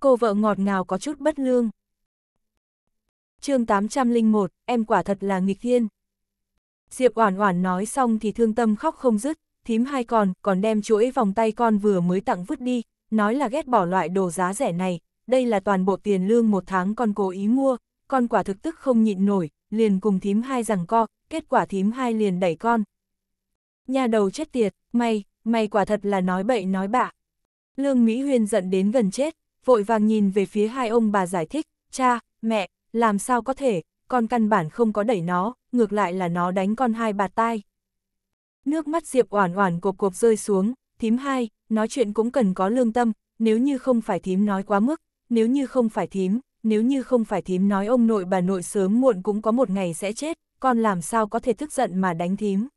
Cô vợ ngọt ngào có chút bất lương. chương 801, em quả thật là nghịch thiên. Diệp Oản Oản nói xong thì thương tâm khóc không dứt, thím hai con còn đem chuỗi vòng tay con vừa mới tặng vứt đi, nói là ghét bỏ loại đồ giá rẻ này, đây là toàn bộ tiền lương một tháng con cố ý mua, con quả thực tức không nhịn nổi, liền cùng thím hai rằng co, kết quả thím hai liền đẩy con. Nhà đầu chết tiệt, mày, mày quả thật là nói bậy nói bạ. Lương Mỹ huyền giận đến gần chết, vội vàng nhìn về phía hai ông bà giải thích, cha, mẹ, làm sao có thể, con căn bản không có đẩy nó, ngược lại là nó đánh con hai bà tai. Nước mắt Diệp oản oản cộp cộp rơi xuống, thím hai, nói chuyện cũng cần có lương tâm, nếu như không phải thím nói quá mức, nếu như không phải thím, nếu như không phải thím nói ông nội bà nội sớm muộn cũng có một ngày sẽ chết, con làm sao có thể tức giận mà đánh thím.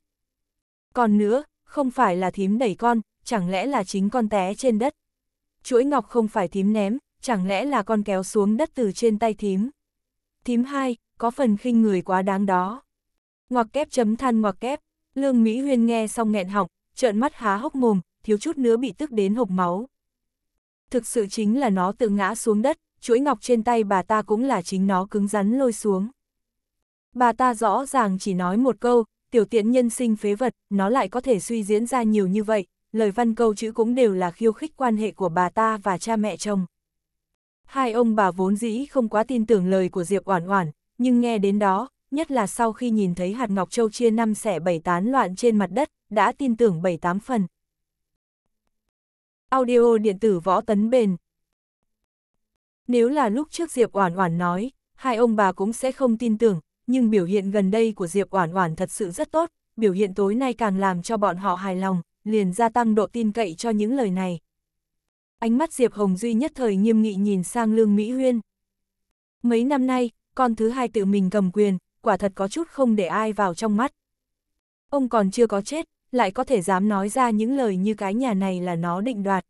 Còn nữa, không phải là thím đẩy con, chẳng lẽ là chính con té trên đất, chuỗi ngọc không phải thím ném, chẳng lẽ là con kéo xuống đất từ trên tay thím. Thím hai có phần khinh người quá đáng đó. Ngoặc kép chấm than ngoặc kép, Lương Mỹ Huyên nghe xong nghẹn họng, trợn mắt há hốc mồm, thiếu chút nữa bị tức đến hộp máu. Thực sự chính là nó tự ngã xuống đất, chuỗi ngọc trên tay bà ta cũng là chính nó cứng rắn lôi xuống. Bà ta rõ ràng chỉ nói một câu, tiểu tiện nhân sinh phế vật, nó lại có thể suy diễn ra nhiều như vậy, lời văn câu chữ cũng đều là khiêu khích quan hệ của bà ta và cha mẹ chồng. Hai ông bà vốn dĩ không quá tin tưởng lời của Diệp Oản Oản, nhưng nghe đến đó, nhất là sau khi nhìn thấy hạt ngọc châu chia năm xẻ bảy tán loạn trên mặt đất, đã tin tưởng bảy tám phần. Audio điện tử võ tấn bền Nếu là lúc trước Diệp Oản Oản nói, hai ông bà cũng sẽ không tin tưởng, nhưng biểu hiện gần đây của Diệp Oản Oản thật sự rất tốt, biểu hiện tối nay càng làm cho bọn họ hài lòng liền gia tăng độ tin cậy cho những lời này. Ánh mắt Diệp Hồng duy nhất thời nghiêm nghị nhìn sang Lương Mỹ Huyên. Mấy năm nay, con thứ hai tự mình cầm quyền, quả thật có chút không để ai vào trong mắt. Ông còn chưa có chết, lại có thể dám nói ra những lời như cái nhà này là nó định đoạt.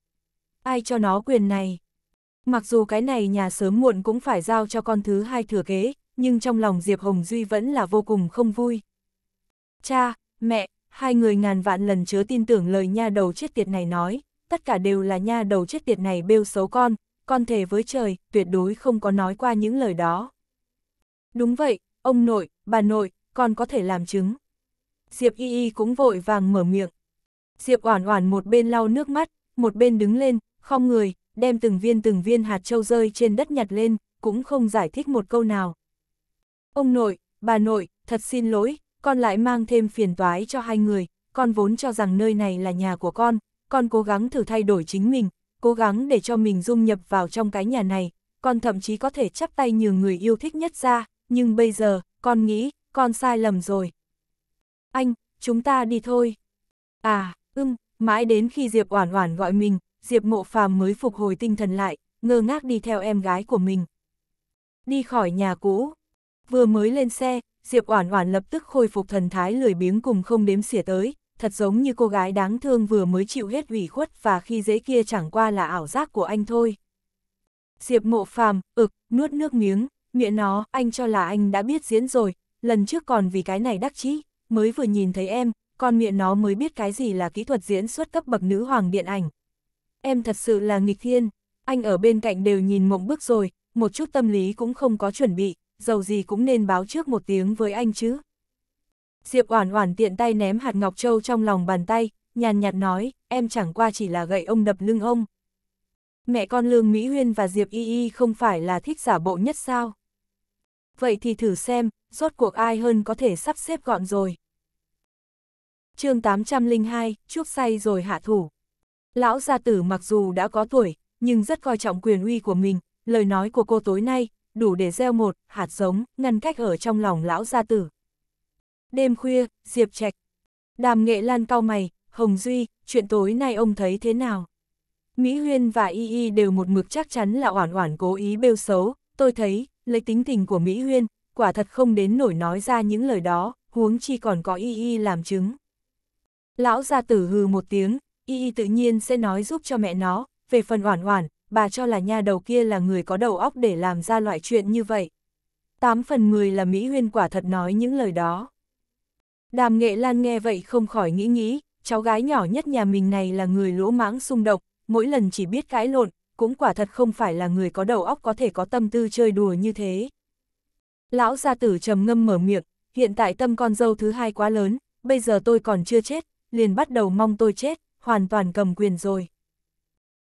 Ai cho nó quyền này? Mặc dù cái này nhà sớm muộn cũng phải giao cho con thứ hai thừa kế, nhưng trong lòng Diệp Hồng Duy vẫn là vô cùng không vui. Cha, mẹ, hai người ngàn vạn lần chứa tin tưởng lời nha đầu chết tiệt này nói, tất cả đều là nha đầu chết tiệt này bêu xấu con, con thề với trời, tuyệt đối không có nói qua những lời đó. Đúng vậy, ông nội, bà nội, con có thể làm chứng. Diệp Y Y cũng vội vàng mở miệng. Diệp Oản Oản một bên lau nước mắt, một bên đứng lên, không người, đem từng viên từng viên hạt châu rơi trên đất nhặt lên, cũng không giải thích một câu nào. Ông nội, bà nội, thật xin lỗi, con lại mang thêm phiền toái cho hai người, con vốn cho rằng nơi này là nhà của con, con cố gắng thử thay đổi chính mình, cố gắng để cho mình dung nhập vào trong cái nhà này, con thậm chí có thể chắp tay nhường người yêu thích nhất ra, nhưng bây giờ, con nghĩ, con sai lầm rồi. Anh, chúng ta đi thôi. À, ưng, mãi đến khi Diệp Oản Oản gọi mình, Diệp Mộ Phàm mới phục hồi tinh thần lại, ngơ ngác đi theo em gái của mình. Đi khỏi nhà cũ, Vừa mới lên xe, Diệp Oản Oản lập tức khôi phục thần thái lười biếng cùng không đếm xỉa tới, thật giống như cô gái đáng thương vừa mới chịu hết ủy khuất và khi dễ kia chẳng qua là ảo giác của anh thôi. Diệp Mộ Phàm, ực, nuốt nước miếng, miệng nó, anh cho là anh đã biết diễn rồi, lần trước còn vì cái này đắc chí, mới vừa nhìn thấy em, con miệng nó mới biết cái gì là kỹ thuật diễn xuất cấp bậc nữ hoàng điện ảnh. Em thật sự là nghịch thiên, anh ở bên cạnh đều nhìn mộng bức rồi, một chút tâm lý cũng không có chuẩn bị, dầu gì cũng nên báo trước một tiếng với anh chứ. Diệp Oản Oản tiện tay ném hạt ngọc châu trong lòng bàn tay, nhàn nhạt nói, em chẳng qua chỉ là gậy ông đập lưng ông. Mẹ con Lương Mỹ Huyên và Diệp Y Y không phải là thích giả bộ nhất sao? Vậy thì thử xem, rốt cuộc ai hơn có thể sắp xếp gọn rồi. chương 802, chuốc say rồi hạ thủ. Lão gia tử mặc dù đã có tuổi, nhưng rất coi trọng quyền uy của mình, lời nói của cô tối nay, đủ để gieo một hạt giống, ngăn cách ở trong lòng lão gia tử. Đêm khuya, Diệp Trạch. Đàm nghệ lan cao mày, Hồng Duy, chuyện tối nay ông thấy thế nào? Mỹ Huyên và Y Y đều một mực chắc chắn là oản oản cố ý bêu xấu, tôi thấy, lấy tính tình của Mỹ Huyên, quả thật không đến nổi nói ra những lời đó, huống chi còn có Y Y làm chứng. Lão gia tử hừ một tiếng, Y Y tự nhiên sẽ nói giúp cho mẹ nó, về phần oản oản, bà cho là nha đầu kia là người có đầu óc để làm ra loại chuyện như vậy. Tám phần mười là Mỹ Huyên quả thật nói những lời đó. Đàm nghệ lan nghe vậy không khỏi nghĩ nghĩ, cháu gái nhỏ nhất nhà mình này là người lỗ mãng xung độc, mỗi lần chỉ biết cãi lộn, cũng quả thật không phải là người có đầu óc có thể có tâm tư chơi đùa như thế. Lão gia tử trầm ngâm mở miệng, hiện tại tâm con dâu thứ hai quá lớn, bây giờ tôi còn chưa chết, liền bắt đầu mong tôi chết, hoàn toàn cầm quyền rồi.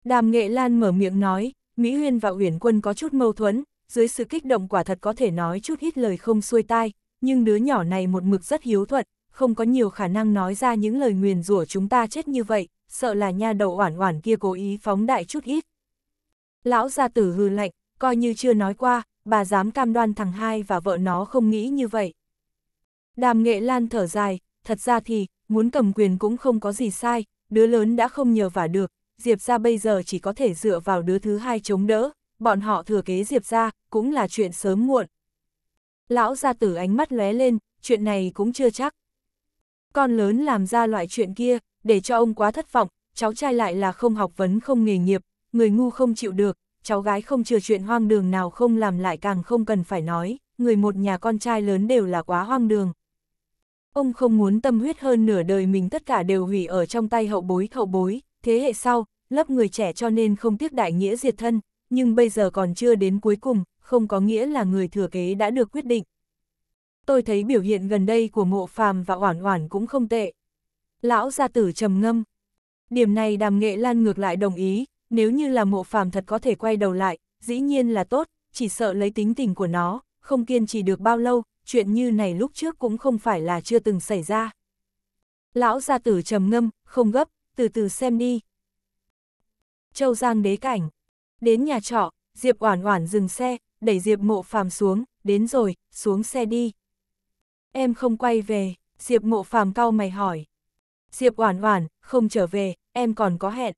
Đàm Nghệ Lan mở miệng nói, Mỹ Huyên và Uyển Quân có chút mâu thuẫn, dưới sự kích động quả thật có thể nói chút ít lời không xuôi tai, nhưng đứa nhỏ này một mực rất hiếu thuận, không có nhiều khả năng nói ra những lời nguyền rủa chúng ta chết như vậy, sợ là nha đầu oản oản kia cố ý phóng đại chút ít. Lão gia tử hư lạnh, coi như chưa nói qua, bà dám cam đoan thằng hai và vợ nó không nghĩ như vậy. Đàm nghệ lan thở dài, thật ra thì, muốn cầm quyền cũng không có gì sai, đứa lớn đã không nhờ vả được, Diệp ra bây giờ chỉ có thể dựa vào đứa thứ hai chống đỡ, bọn họ thừa kế Diệp ra, cũng là chuyện sớm muộn. Lão gia tử ánh mắt lóe lên, chuyện này cũng chưa chắc. Con lớn làm ra loại chuyện kia, để cho ông quá thất vọng, cháu trai lại là không học vấn không nghề nghiệp, người ngu không chịu được, cháu gái không chừa chuyện hoang đường nào không làm lại càng không cần phải nói, người một nhà con trai lớn đều là quá hoang đường. Ông không muốn tâm huyết hơn nửa đời mình tất cả đều hủy ở trong tay hậu bối hậu bối, thế hệ sau, lớp người trẻ cho nên không tiếc đại nghĩa diệt thân, nhưng bây giờ còn chưa đến cuối cùng, không có nghĩa là người thừa kế đã được quyết định. Tôi thấy biểu hiện gần đây của Ngộ Phàm và Oản Oản cũng không tệ. Lão gia tử trầm ngâm. Điểm này Đàm Nghệ Lan ngược lại đồng ý, nếu như là ngộ Phàm thật có thể quay đầu lại, dĩ nhiên là tốt, chỉ sợ lấy tính tình của nó, không kiên trì được bao lâu, chuyện như này lúc trước cũng không phải là chưa từng xảy ra. Lão gia tử trầm ngâm, không gấp, từ từ xem đi. Châu Giang đế cảnh. Đến nhà trọ, Diệp Oản Oản dừng xe, đẩy Diệp Mộ Phàm xuống, đến rồi, xuống xe đi. Em không quay về, Diệp Mộ Phàm cau mày hỏi. Diệp Oản Oản, không trở về, em còn có hẹn.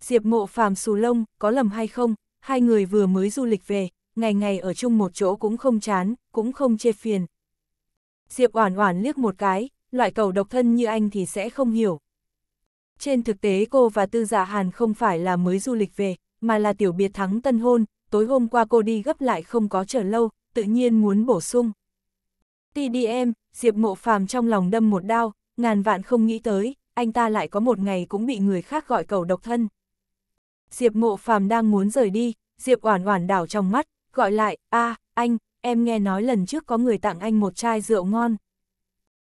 Diệp Mộ Phàm xù lông, có lầm hay không, hai người vừa mới du lịch về, ngày ngày ở chung một chỗ cũng không chán, cũng không chê phiền. Diệp Oản Oản liếc một cái, loại cầu độc thân như anh thì sẽ không hiểu, trên thực tế cô và Tư Dạ Hàn không phải là mới du lịch về, mà là tiểu biệt thắng tân hôn, tối hôm qua cô đi gấp lại không có chờ lâu, tự nhiên muốn bổ sung. TDM, Diệp Mộ Phàm trong lòng đâm một đao, ngàn vạn không nghĩ tới, anh ta lại có một ngày cũng bị người khác gọi cầu độc thân. Diệp Mộ Phàm đang muốn rời đi, Diệp Oản Oản đảo trong mắt, gọi lại, "A, anh, em nghe nói lần trước có người tặng anh một chai rượu ngon."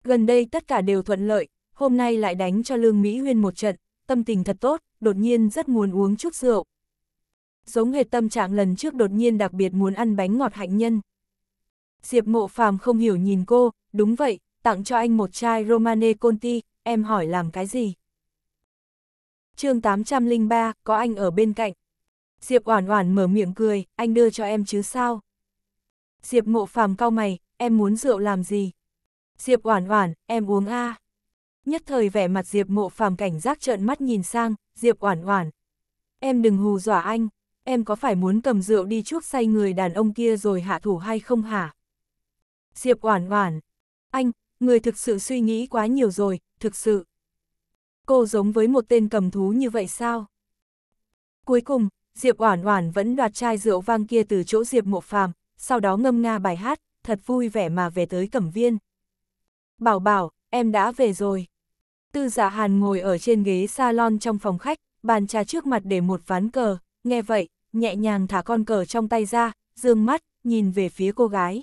Gần đây tất cả đều thuận lợi, hôm nay lại đánh cho Lương Mỹ Huyên một trận, tâm tình thật tốt, đột nhiên rất muốn uống chút rượu. Giống hệt tâm trạng lần trước đột nhiên đặc biệt muốn ăn bánh ngọt hạnh nhân. Diệp mộ phàm không hiểu nhìn cô, đúng vậy, tặng cho anh một chai Romane Conti, em hỏi làm cái gì? chương 803, có anh ở bên cạnh. Diệp oản oản mở miệng cười, anh đưa cho em chứ sao? Diệp mộ phàm cau mày, em muốn rượu làm gì? Diệp oản oản, em uống a à. Nhất thời vẻ mặt Diệp mộ phàm cảnh giác trợn mắt nhìn sang, Diệp oản oản. Em đừng hù dọa anh, em có phải muốn cầm rượu đi chuốc say người đàn ông kia rồi hạ thủ hay không hả? Diệp oản oản. Anh, người thực sự suy nghĩ quá nhiều rồi, thực sự. Cô giống với một tên cầm thú như vậy sao? Cuối cùng, Diệp Oản Oản vẫn đoạt chai rượu vang kia từ chỗ Diệp Mộ Phàm, sau đó ngâm nga bài hát, thật vui vẻ mà về tới Cẩm Viên. "Bảo Bảo, em đã về rồi." Tư giả dạ hàn ngồi ở trên ghế salon trong phòng khách, bàn trà trước mặt để một ván cờ, nghe vậy, nhẹ nhàng thả con cờ trong tay ra, dương mắt, nhìn về phía cô gái.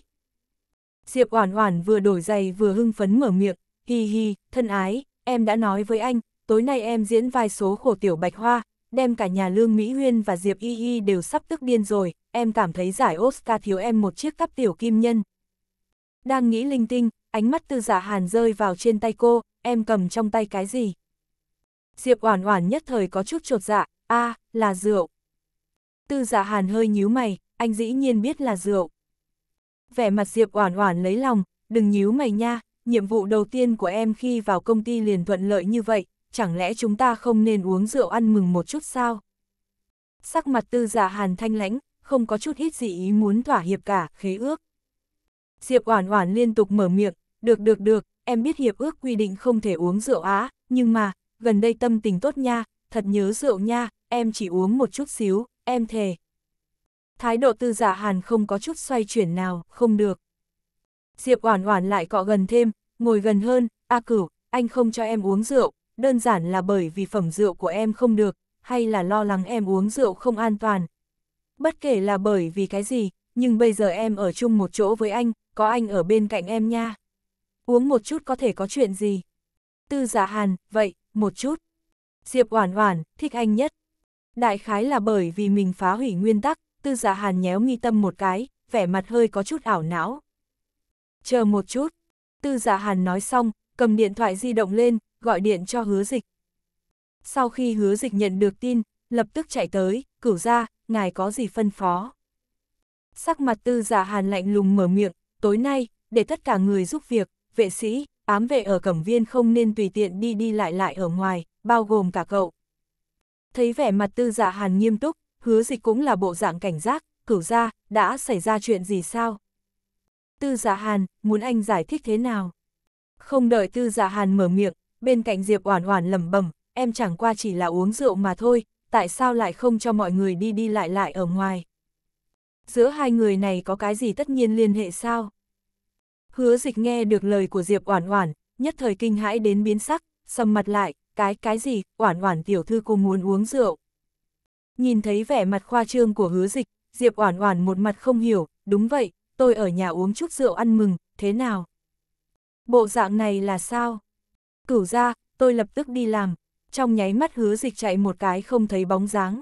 Diệp Oản Oản vừa đổi giày vừa hưng phấn mở miệng, hi hi, thân ái, em đã nói với anh, tối nay em diễn vai số khổ tiểu bạch hoa, đem cả nhà Lương Mỹ Huyên và Diệp Y Y đều sắp tức điên rồi, em cảm thấy giải Oscar thiếu em một chiếc cắp tiểu kim nhân. Đang nghĩ linh tinh, ánh mắt tư giả dạ hàn rơi vào trên tay cô, em cầm trong tay cái gì? Diệp Oản Oản nhất thời có chút chột dạ, a, là rượu. Tư Dạ Hàn hơi nhíu mày, anh dĩ nhiên biết là rượu. Vẻ mặt Diệp Oản Oản lấy lòng, đừng nhíu mày nha, nhiệm vụ đầu tiên của em khi vào công ty liền thuận lợi như vậy, chẳng lẽ chúng ta không nên uống rượu ăn mừng một chút sao? Sắc mặt Tư Dạ Hàn thanh lãnh, không có chút hít gì ý muốn thỏa hiệp cả, khế ước. Diệp Oản Oản liên tục mở miệng, được được được, em biết hiệp ước quy định không thể uống rượu á, nhưng mà, gần đây tâm tình tốt nha, thật nhớ rượu nha, em chỉ uống một chút xíu, em thề. Thái độ tư giả dạ hàn không có chút xoay chuyển nào, không được. Diệp Oản Oản lại cọ gần thêm, ngồi gần hơn, "A Cửu, anh không cho em uống rượu, đơn giản là bởi vì phẩm rượu của em không được, hay là lo lắng em uống rượu không an toàn. Bất kể là bởi vì cái gì, nhưng bây giờ em ở chung một chỗ với anh, có anh ở bên cạnh em nha." uống một chút có thể có chuyện gì. Tư giả dạ hàn, vậy, một chút. Diệp Oản Oản, thích anh nhất. Đại khái là bởi vì mình phá hủy nguyên tắc, tư giả dạ hàn nhéo nghi tâm một cái, vẻ mặt hơi có chút ảo não. Chờ một chút. Tư giả dạ hàn nói xong, cầm điện thoại di động lên, gọi điện cho hứa dịch. Sau khi hứa dịch nhận được tin, lập tức chạy tới, cửu ra, ngài có gì phân phó. Sắc mặt tư giả hàn lạnh lùng mở miệng, tối nay, để tất cả người giúp việc, vệ sĩ, ám vệ ở cẩm viên không nên tùy tiện đi đi lại lại ở ngoài, bao gồm cả cậu. Thấy vẻ mặt tư dạ hàn nghiêm túc, hứa dịch cũng là bộ dạng cảnh giác, cửu ra, đã xảy ra chuyện gì sao? Tư dạ hàn, muốn anh giải thích thế nào? Không đợi tư dạ hàn mở miệng, bên cạnh Diệp Oản Oản lẩm bẩm, em chẳng qua chỉ là uống rượu mà thôi, tại sao lại không cho mọi người đi đi lại lại ở ngoài? Giữa hai người này có cái gì tất nhiên liên hệ sao? Hứa dịch nghe được lời của Diệp Oản Oản, nhất thời kinh hãi đến biến sắc, sầm mặt lại, cái cái gì, Oản Oản tiểu thư cô muốn uống rượu. Nhìn thấy vẻ mặt khoa trương của Hứa dịch, Diệp Oản Oản một mặt không hiểu, đúng vậy, tôi ở nhà uống chút rượu ăn mừng, thế nào? Bộ dạng này là sao? Cửu ra, tôi lập tức đi làm, trong nháy mắt hứa dịch chạy một cái không thấy bóng dáng.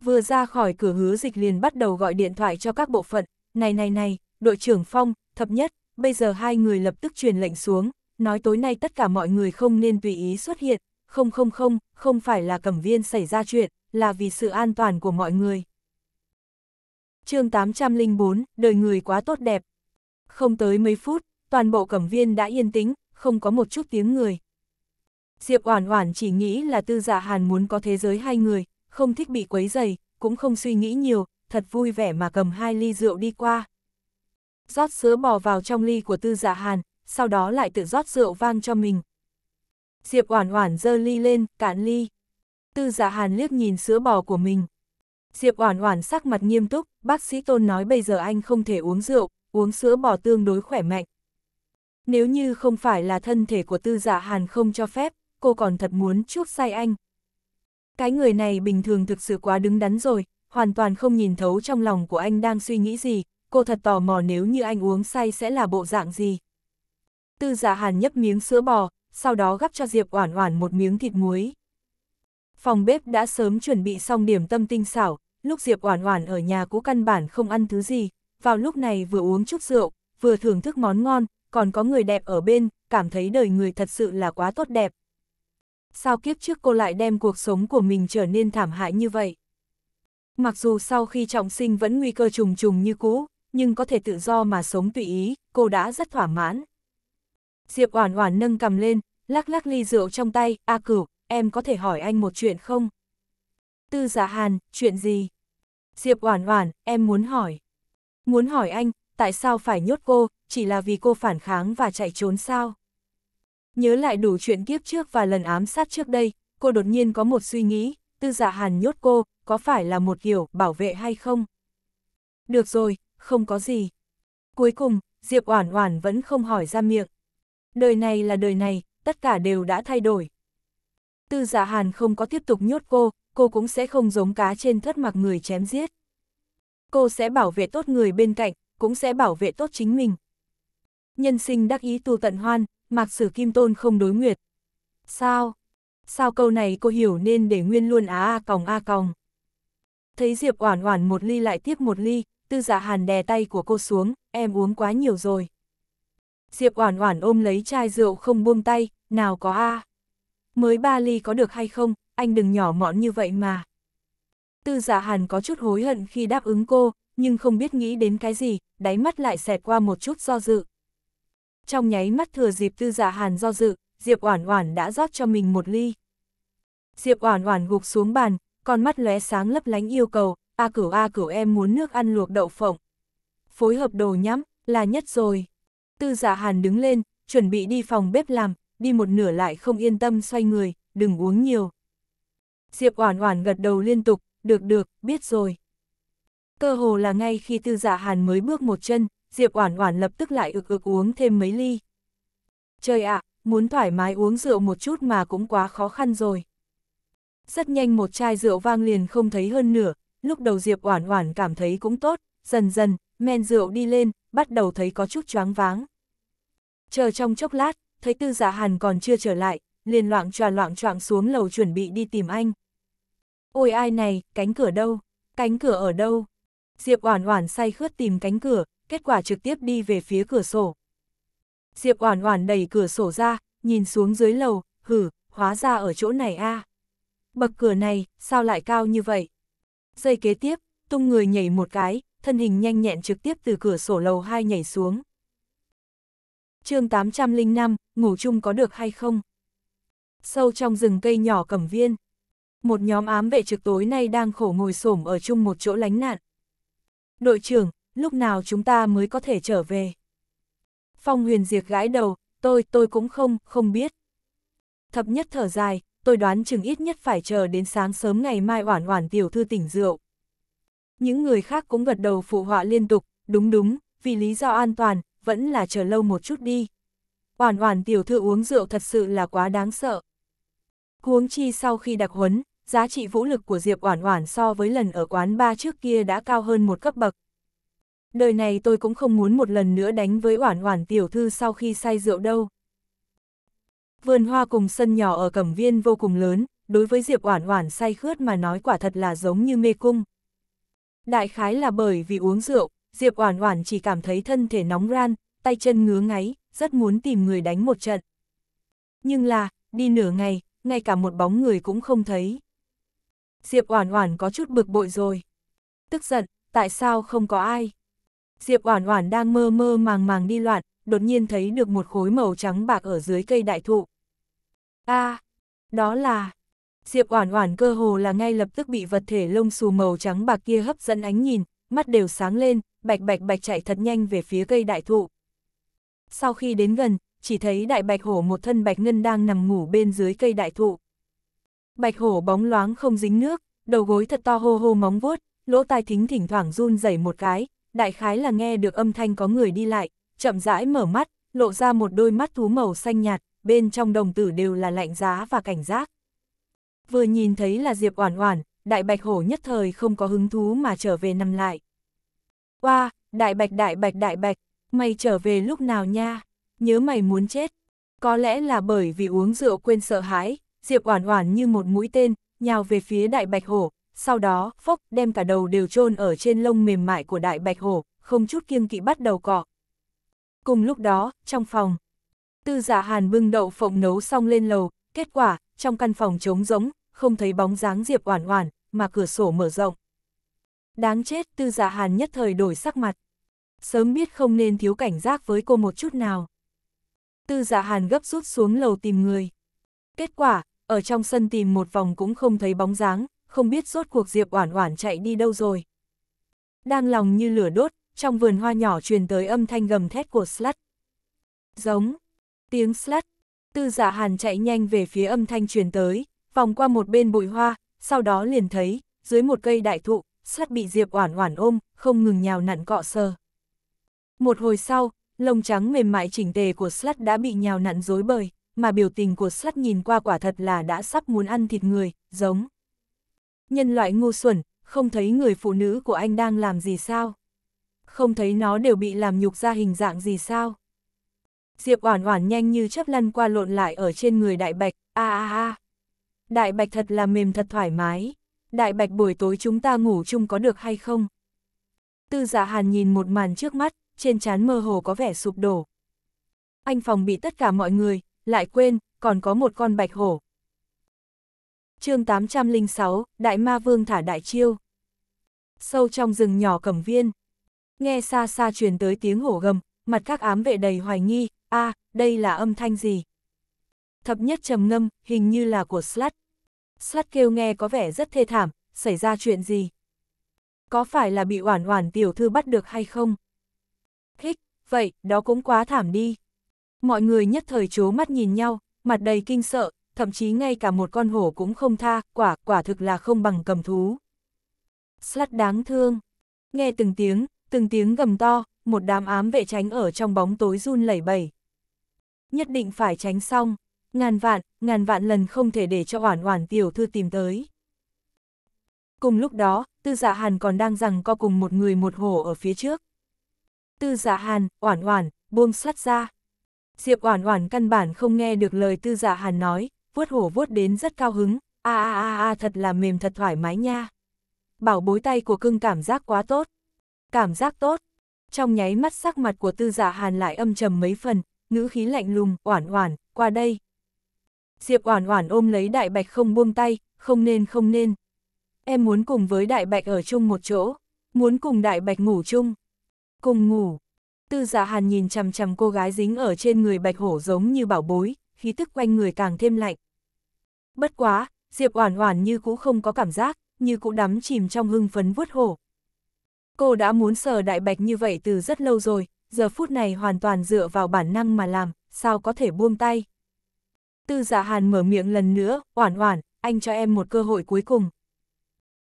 Vừa ra khỏi cửa hứa dịch liền bắt đầu gọi điện thoại cho các bộ phận, này này này, đội trưởng Phong, thập nhất, bây giờ hai người lập tức truyền lệnh xuống, nói tối nay tất cả mọi người không nên tùy ý xuất hiện, không không không, không phải là cẩm viên xảy ra chuyện, là vì sự an toàn của mọi người. chương 804, đời người quá tốt đẹp. Không tới mấy phút, toàn bộ cẩm viên đã yên tĩnh, không có một chút tiếng người. Diệp Oản Oản chỉ nghĩ là Tư Dạ Hàn muốn có thế giới hai người, không thích bị quấy rầy, cũng không suy nghĩ nhiều, thật vui vẻ mà cầm hai ly rượu đi qua rót sữa bò vào trong ly của tư dạ hàn, sau đó lại tự rót rượu vang cho mình. Diệp Oản Oản dơ ly lên, cạn ly. Tư Dạ Hàn liếc nhìn sữa bò của mình. Diệp Oản Oản sắc mặt nghiêm túc, bác sĩ Tôn nói bây giờ anh không thể uống rượu, uống sữa bò tương đối khỏe mạnh. Nếu như không phải là thân thể của Tư Dạ Hàn không cho phép, cô còn thật muốn chuốc say anh. Cái người này bình thường thực sự quá đứng đắn rồi, hoàn toàn không nhìn thấu trong lòng của anh đang suy nghĩ gì, cô thật tò mò nếu như anh uống say sẽ là bộ dạng gì. Tư giả dạ hàn nhấp miếng sữa bò, sau đó gắp cho Diệp Oản Oản một miếng thịt muối. Phòng bếp đã sớm chuẩn bị xong điểm tâm tinh xảo, lúc Diệp Oản Oản ở nhà cũ căn bản không ăn thứ gì, vào lúc này vừa uống chút rượu, vừa thưởng thức món ngon, còn có người đẹp ở bên, cảm thấy đời người thật sự là quá tốt đẹp. Sao kiếp trước cô lại đem cuộc sống của mình trở nên thảm hại như vậy? Mặc dù sau khi trọng sinh vẫn nguy cơ trùng trùng như cũ, nhưng có thể tự do mà sống tùy ý, cô đã rất thỏa mãn. Diệp Oản Oản nâng cầm lên, lắc lắc ly rượu trong tay, "A Cửu, em có thể hỏi anh một chuyện không?" Tư giả dạ Hàn, "Chuyện gì?" Diệp Oản Oản, "Em muốn hỏi." "Muốn hỏi anh, tại sao phải nhốt cô, chỉ là vì cô phản kháng và chạy trốn sao?" Nhớ lại đủ chuyện kiếp trước và lần ám sát trước đây, cô đột nhiên có một suy nghĩ, Tư giả dạ Hàn nhốt cô, có phải là một kiểu bảo vệ hay không? Được rồi, không có gì. Cuối cùng, Diệp Oản Oản vẫn không hỏi ra miệng. Đời này là đời này, tất cả đều đã thay đổi. Tư Dạ Hàn không có tiếp tục nhốt cô, cô cũng sẽ không giống cá trên thất mặc người chém giết. Cô sẽ bảo vệ tốt người bên cạnh, cũng sẽ bảo vệ tốt chính mình. Nhân sinh đắc ý tu tận hoan, mặc Sử Kim Tôn không đối nguyệt. Sao? Sao câu này cô hiểu nên để nguyên luôn á a còng a còng. Thấy Diệp Oản Oản một ly lại tiếp một ly, tư Dạ hàn đè tay của cô xuống, em uống quá nhiều rồi. Diệp Oản Oản ôm lấy chai rượu không buông tay, nào có a. Mới ba ly có được hay không, anh đừng nhỏ mọn như vậy mà. Tư Dạ Hàn có chút hối hận khi đáp ứng cô, nhưng không biết nghĩ đến cái gì, đáy mắt lại xẹt qua một chút do dự. Trong nháy mắt thừa dịp Tư Dạ Hàn do dự, Diệp Oản Oản đã rót cho mình một ly. Diệp Oản Oản gục xuống bàn, con mắt lóe sáng lấp lánh yêu cầu, a cửu a cửu em muốn nước ăn luộc đậu phộng. Phối hợp đồ nhắm, là nhất rồi. Tư giả dạ hàn đứng lên, chuẩn bị đi phòng bếp làm, đi một nửa lại không yên tâm xoay người, đừng uống nhiều. Diệp Oản Oản gật đầu liên tục, được được, biết rồi. Cơ hồ là ngay khi Tư giả dạ Hàn mới bước một chân, Diệp Oản Oản lập tức lại ực ực uống thêm mấy ly. Trời ạ, muốn thoải mái uống rượu một chút mà cũng quá khó khăn rồi. Rất nhanh một chai rượu vang liền không thấy hơn nửa, lúc đầu Diệp Oản Oản cảm thấy cũng tốt, dần dần, men rượu đi lên, bắt đầu thấy có chút choáng váng. Chờ trong chốc lát, thấy Tư giả dạ Hàn còn chưa trở lại, liền loạng choạng loạng choạng xuống lầu chuẩn bị đi tìm anh. Ôi ai này, cánh cửa đâu? Cánh cửa ở đâu? Diệp Oản Oản say khướt tìm cánh cửa, kết quả trực tiếp đi về phía cửa sổ. Diệp Oản Oản đẩy cửa sổ ra, nhìn xuống dưới lầu, hử, hóa ra ở chỗ này a. Bậc cửa này, sao lại cao như vậy? Giây kế tiếp, tung người nhảy một cái, thân hình nhanh nhẹn trực tiếp từ cửa sổ lầu 2 nhảy xuống. chương 805, ngủ chung có được hay không? Sâu trong rừng cây nhỏ cẩm viên, một nhóm ám vệ trực tối nay đang khổ ngồi xổm ở chung một chỗ lánh nạn. Đội trưởng, lúc nào chúng ta mới có thể trở về? Phong huyền diệt gãi đầu, tôi, tôi cũng không, không biết. Thập nhất thở dài, tôi đoán chừng ít nhất phải chờ đến sáng sớm ngày mai oản oản tiểu thư tỉnh rượu. Những người khác cũng gật đầu phụ họa liên tục, đúng đúng, vì lý do an toàn, vẫn là chờ lâu một chút đi. Oản oản tiểu thư uống rượu thật sự là quá đáng sợ. Huống chi sau khi đặc huấn, giá trị vũ lực của Diệp Oản Oản so với lần ở quán ba trước kia đã cao hơn một cấp bậc. Đời này tôi cũng không muốn một lần nữa đánh với Oản Oản tiểu thư sau khi say rượu đâu. Vườn hoa cùng sân nhỏ ở cẩm viên vô cùng lớn, đối với Diệp Oản Oản say khướt mà nói quả thật là giống như mê cung. Đại khái là bởi vì uống rượu, Diệp Oản Oản chỉ cảm thấy thân thể nóng ran, tay chân ngứa ngáy, rất muốn tìm người đánh một trận. Nhưng là, đi nửa ngày, ngay cả một bóng người cũng không thấy. Diệp Oản Oản có chút bực bội rồi. Tức giận, tại sao không có ai? Diệp Oản Oản đang mơ mơ màng màng đi loạn, đột nhiên thấy được một khối màu trắng bạc ở dưới cây đại thụ a à, đó là... Diệp Oản Oản cơ hồ là ngay lập tức bị vật thể lông xù màu trắng bạc kia hấp dẫn ánh nhìn, mắt đều sáng lên, bạch bạch bạch chạy thật nhanh về phía cây đại thụ. Sau khi đến gần, chỉ thấy đại bạch hổ một thân bạch ngân đang nằm ngủ bên dưới cây đại thụ. Bạch hổ bóng loáng không dính nước, đầu gối thật to hô hô móng vuốt, lỗ tai thính thỉnh thoảng run rẩy một cái, đại khái là nghe được âm thanh có người đi lại, chậm rãi mở mắt, lộ ra một đôi mắt thú màu xanh nhạt, bên trong đồng tử đều là lạnh giá và cảnh giác. Vừa nhìn thấy là Diệp Oản Oản, đại bạch hổ nhất thời không có hứng thú mà trở về nằm lại. Oa, wow, đại bạch đại bạch đại bạch, mày trở về lúc nào nha? Nhớ mày muốn chết. Có lẽ là bởi vì uống rượu quên sợ hãi, Diệp Oản Oản như một mũi tên, nhào về phía đại bạch hổ, sau đó, phốc, đem cả đầu đều chôn ở trên lông mềm mại của đại bạch hổ, không chút kiêng kỵ bắt đầu cọ. Cùng lúc đó, trong phòng Tư giả dạ hàn bưng đậu phộng nấu xong lên lầu, kết quả, trong căn phòng trống rỗng, không thấy bóng dáng Diệp Oản Oản, mà cửa sổ mở rộng. Đáng chết, Tư Dạ Hàn nhất thời đổi sắc mặt. Sớm biết không nên thiếu cảnh giác với cô một chút nào. Tư Dạ Hàn gấp rút xuống lầu tìm người. Kết quả, ở trong sân tìm một vòng cũng không thấy bóng dáng, không biết rốt cuộc Diệp Oản Oản chạy đi đâu rồi. Đang lòng như lửa đốt, trong vườn hoa nhỏ truyền tới âm thanh gầm thét của Slut. Giống Tiếng slat, tư giả dạ hàn chạy nhanh về phía âm thanh truyền tới, vòng qua một bên bụi hoa, sau đó liền thấy, dưới một cây đại thụ, sắt bị Diệp Oản Oản ôm, không ngừng nhào nặn cọ sờ. Một hồi sau, lông trắng mềm mại chỉnh tề của sắt đã bị nhào nặn rối bời, mà biểu tình của sắt nhìn qua quả thật là đã sắp muốn ăn thịt người, giống. Nhân loại ngu xuẩn, không thấy người phụ nữ của anh đang làm gì sao? Không thấy nó đều bị làm nhục ra hình dạng gì sao? Diệp Oản Oản nhanh như chớp lăn qua lộn lại ở trên người Đại Bạch, a a a. Đại Bạch thật là mềm thật thoải mái. Đại Bạch buổi tối chúng ta ngủ chung có được hay không? Tư Dạ Hàn nhìn một màn trước mắt, trên trán mơ hồ có vẻ sụp đổ. Anh phòng bị tất cả mọi người, lại quên, còn có một con bạch hổ. chương 806, Đại Ma Vương thả đại chiêu. Sâu trong rừng nhỏ cẩm viên. Nghe xa xa truyền tới tiếng hổ gầm, mặt các ám vệ đầy hoài nghi, a à, đây là âm thanh gì? Thập nhất trầm ngâm, hình như là của Slut. Slut kêu nghe có vẻ rất thê thảm, xảy ra chuyện gì? Có phải là bị oản oản tiểu thư bắt được hay không? Hích, vậy, đó cũng quá thảm đi. Mọi người nhất thời chố mắt nhìn nhau, mặt đầy kinh sợ, thậm chí ngay cả một con hổ cũng không tha, quả, quả thực là không bằng cầm thú. Slut đáng thương. Nghe từng tiếng, từng tiếng gầm to, một đám ám vệ tránh ở trong bóng tối run lẩy bẩy nhất định phải tránh xong, ngàn vạn, ngàn vạn lần không thể để cho oản oản tiểu thư tìm tới. Cùng lúc đó, tư dạ hàn còn đang rằng co cùng một người một hổ ở phía trước. Tư dạ hàn, oản oản, buông sắt ra. Diệp oản oản căn bản không nghe được lời tư dạ hàn nói, vuốt hổ vuốt đến rất cao hứng, a a a a thật là mềm thật thoải mái nha. Bảo bối tay của cưng cảm giác quá tốt. Cảm giác tốt. Trong nháy mắt sắc mặt của tư dạ hàn lại âm trầm mấy phần, ngữ khí lạnh lùng, oản oản, qua đây. Diệp oản oản ôm lấy đại bạch không buông tay, không nên không nên. Em muốn cùng với đại bạch ở chung một chỗ, muốn cùng đại bạch ngủ chung. Cùng ngủ. Tư dạ hàn nhìn chằm chằm cô gái dính ở trên người bạch hổ giống như bảo bối, khí tức quanh người càng thêm lạnh. Bất quá, Diệp oản oản như cũ không có cảm giác, như cũ đắm chìm trong hưng phấn vuốt hổ. Cô đã muốn sờ đại bạch như vậy từ rất lâu rồi, giờ phút này hoàn toàn dựa vào bản năng mà làm, sao có thể buông tay. Tư giả dạ hàn mở miệng lần nữa, oản oản, anh cho em một cơ hội cuối cùng.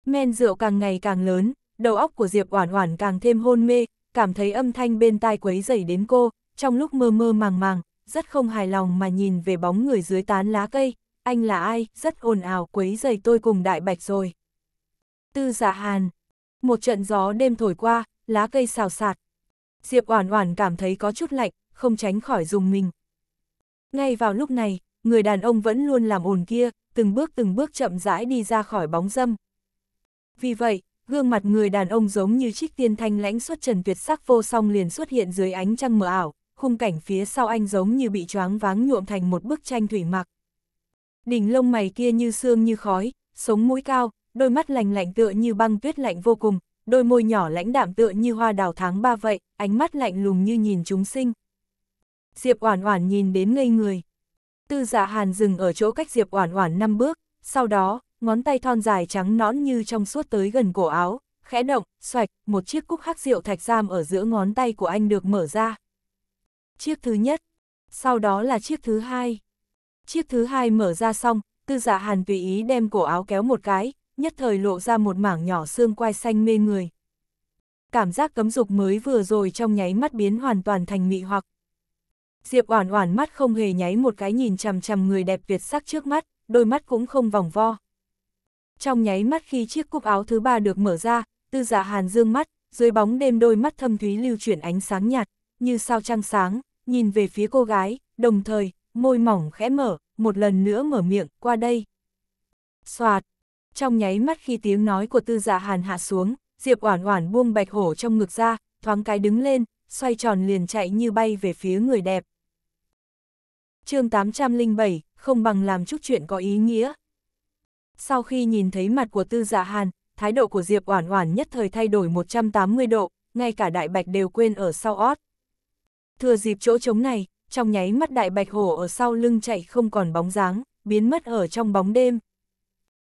Men rượu càng ngày càng lớn, đầu óc của Diệp oản oản càng thêm hôn mê, cảm thấy âm thanh bên tai quấy dày đến cô, trong lúc mơ mơ màng màng, rất không hài lòng mà nhìn về bóng người dưới tán lá cây, anh là ai, rất ồn ào quấy dày tôi cùng đại bạch rồi. Tư giả dạ hàn, một trận gió đêm thổi qua, lá cây xào sạt, Diệp Oản Oản cảm thấy có chút lạnh, không tránh khỏi dùng mình. Ngay vào lúc này, người đàn ông vẫn luôn làm ồn kia, từng bước từng bước chậm rãi đi ra khỏi bóng râm. Vì vậy, gương mặt người đàn ông giống như trích tiên thanh lãnh xuất trần tuyệt sắc vô song liền xuất hiện dưới ánh trăng mờ ảo, khung cảnh phía sau anh giống như bị choáng váng nhuộm thành một bức tranh thủy mặc. Đỉnh lông mày kia như xương như khói, sống mũi cao, đôi mắt lạnh lạnh tựa như băng tuyết lạnh vô cùng, đôi môi nhỏ lãnh đạm tựa như hoa đào tháng ba vậy, ánh mắt lạnh lùng như nhìn chúng sinh. Diệp Oản Oản nhìn đến ngây người. Tư Dạ Hàn dừng ở chỗ cách Diệp Oản Oản năm bước, sau đó, ngón tay thon dài trắng nõn như trong suốt tới gần cổ áo, khẽ động, xoạch, một chiếc cúc hắc rượu thạch giam ở giữa ngón tay của anh được mở ra. Chiếc thứ nhất, sau đó là chiếc thứ hai. Chiếc thứ hai mở ra xong, Tư Dạ Hàn tùy ý đem cổ áo kéo một cái, nhất thời lộ ra một mảng nhỏ xương quai xanh mê người. Cảm giác cấm dục mới vừa rồi trong nháy mắt biến hoàn toàn thành mị hoặc. Diệp Oản Oản mắt không hề nháy một cái nhìn chằm chằm người đẹp việt sắc trước mắt, đôi mắt cũng không vòng vo. Trong nháy mắt khi chiếc cúc áo thứ ba được mở ra, Tư giả dạ Hàn dương mắt, dưới bóng đêm đôi mắt thâm thúy lưu chuyển ánh sáng nhạt, như sao trăng sáng, nhìn về phía cô gái, đồng thời, môi mỏng khẽ mở, một lần nữa mở miệng, qua đây. Soạt, trong nháy mắt khi tiếng nói của tư dạ hàn hạ xuống, Diệp Oản Oản buông bạch hổ trong ngực ra, thoáng cái đứng lên, xoay tròn liền chạy như bay về phía người đẹp. chương 807, không bằng làm chút chuyện có ý nghĩa. Sau khi nhìn thấy mặt của tư dạ hàn, thái độ của Diệp Oản Oản nhất thời thay đổi 180 độ, ngay cả đại bạch đều quên ở sau ót. Thừa dịp chỗ trống này, trong nháy mắt đại bạch hổ ở sau lưng chạy không còn bóng dáng, biến mất ở trong bóng đêm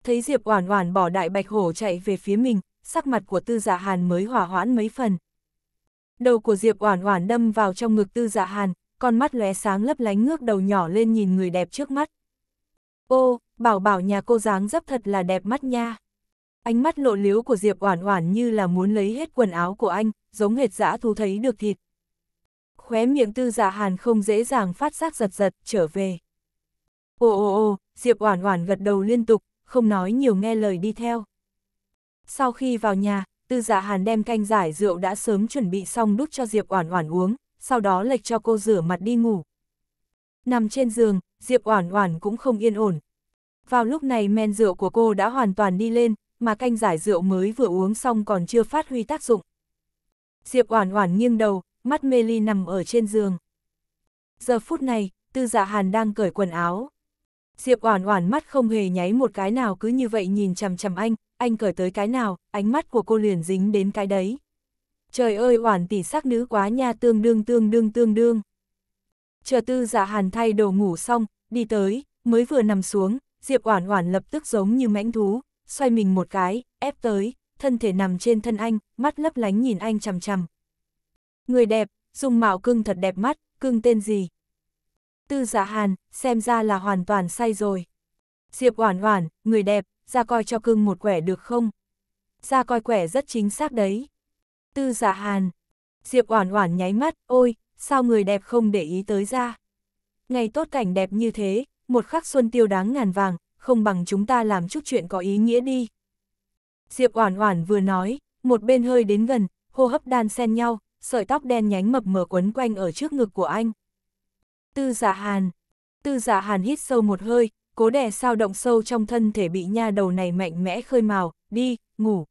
thấy Diệp Oản Oản bỏ đại bạch hổ chạy về phía mình, sắc mặt của Tư Dạ Hàn mới hòa hoãn mấy phần. Đầu của Diệp Oản Oản đâm vào trong ngực Tư Dạ Hàn, con mắt lóe sáng lấp lánh ngước đầu nhỏ lên nhìn người đẹp trước mắt. "Ô, bảo bảo nhà cô dáng dấp thật là đẹp mắt nha." Ánh mắt lộ liếu của Diệp Oản Oản như là muốn lấy hết quần áo của anh, giống hệt dã thú thấy được thịt. Khóe miệng Tư Dạ Hàn không dễ dàng phát giác giật giật trở về. "Ồ ồ ồ." Diệp Oản Oản gật đầu liên tục, không nói nhiều nghe lời đi theo. Sau khi vào nhà, Tư Dạ Hàn đem canh giải rượu đã sớm chuẩn bị xong đút cho Diệp Oản Oản uống, sau đó lệch cho cô rửa mặt đi ngủ. Nằm trên giường, Diệp Oản Oản cũng không yên ổn. Vào lúc này men rượu của cô đã hoàn toàn đi lên, mà canh giải rượu mới vừa uống xong còn chưa phát huy tác dụng. Diệp Oản Oản nghiêng đầu, mắt mê ly nằm ở trên giường. Giờ phút này, Tư Dạ Hàn đang cởi quần áo, Diệp Oản Oản mắt không hề nháy một cái nào cứ như vậy nhìn chằm chằm anh, anh cởi tới cái nào, ánh mắt của cô liền dính đến cái đấy. Trời ơi Oản tỷ sắc nữ quá nha tương đương tương đương tương đương. Chờ Tư Dạ Hàn thay đồ ngủ xong, đi tới, mới vừa nằm xuống, Diệp Oản Oản lập tức giống như mãnh thú, xoay mình một cái, ép tới, thân thể nằm trên thân anh, mắt lấp lánh nhìn anh chằm chằm. Người đẹp, dung mạo cưng thật đẹp mắt, cưng tên gì, Tư Dạ Hàn, xem ra là hoàn toàn say rồi. Diệp Oản Oản, người đẹp, ra coi cho cưng một quẻ được không? Ra coi quẻ rất chính xác đấy. Tư Dạ Hàn. Diệp Oản Oản nháy mắt, ôi, sao người đẹp không để ý tới ra? Ngày tốt cảnh đẹp như thế, một khắc xuân tiêu đáng ngàn vàng, không bằng chúng ta làm chút chuyện có ý nghĩa đi. Diệp Oản Oản vừa nói, một bên hơi đến gần, hô hấp đan xen nhau, sợi tóc đen nhánh mập mờ quấn quanh ở trước ngực của anh. Tư giả dạ hàn. Tư giả dạ hàn hít sâu một hơi, cố đè sao động sâu trong thân thể bị nha đầu này mạnh mẽ khơi màu, đi, ngủ.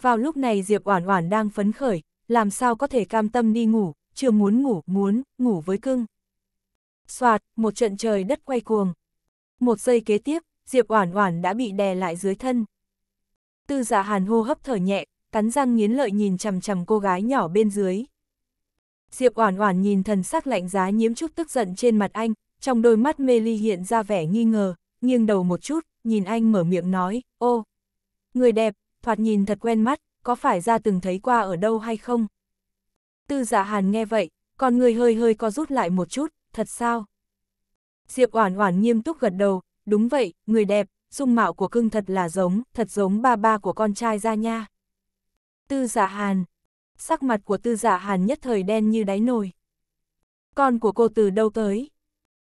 Vào lúc này Diệp Oản Oản đang phấn khởi, làm sao có thể cam tâm đi ngủ, chưa muốn ngủ, muốn, ngủ với cưng. Xoạt, một trận trời đất quay cuồng. Một giây kế tiếp, Diệp Oản Oản đã bị đè lại dưới thân. Tư Dạ Hàn hô hấp thở nhẹ, cắn răng nghiến lợi nhìn chằm chằm cô gái nhỏ bên dưới. Diệp Oản Oản nhìn thần sắc lạnh giá nhiễm chút tức giận trên mặt anh, trong đôi mắt mê ly hiện ra vẻ nghi ngờ, nghiêng đầu một chút, nhìn anh mở miệng nói, "Ô, người đẹp, thoạt nhìn thật quen mắt, có phải ra từng thấy qua ở đâu hay không?" Tư Dạ Hàn nghe vậy, con người hơi hơi co rút lại một chút, "Thật sao?" Diệp Oản Oản nghiêm túc gật đầu, "Đúng vậy, người đẹp, dung mạo của cưng thật là giống, thật giống ba ba của con trai gia nha." Tư Dạ Hàn sắc mặt của tư giả dạ hàn nhất thời đen như đáy nồi. Con của cô từ đâu tới?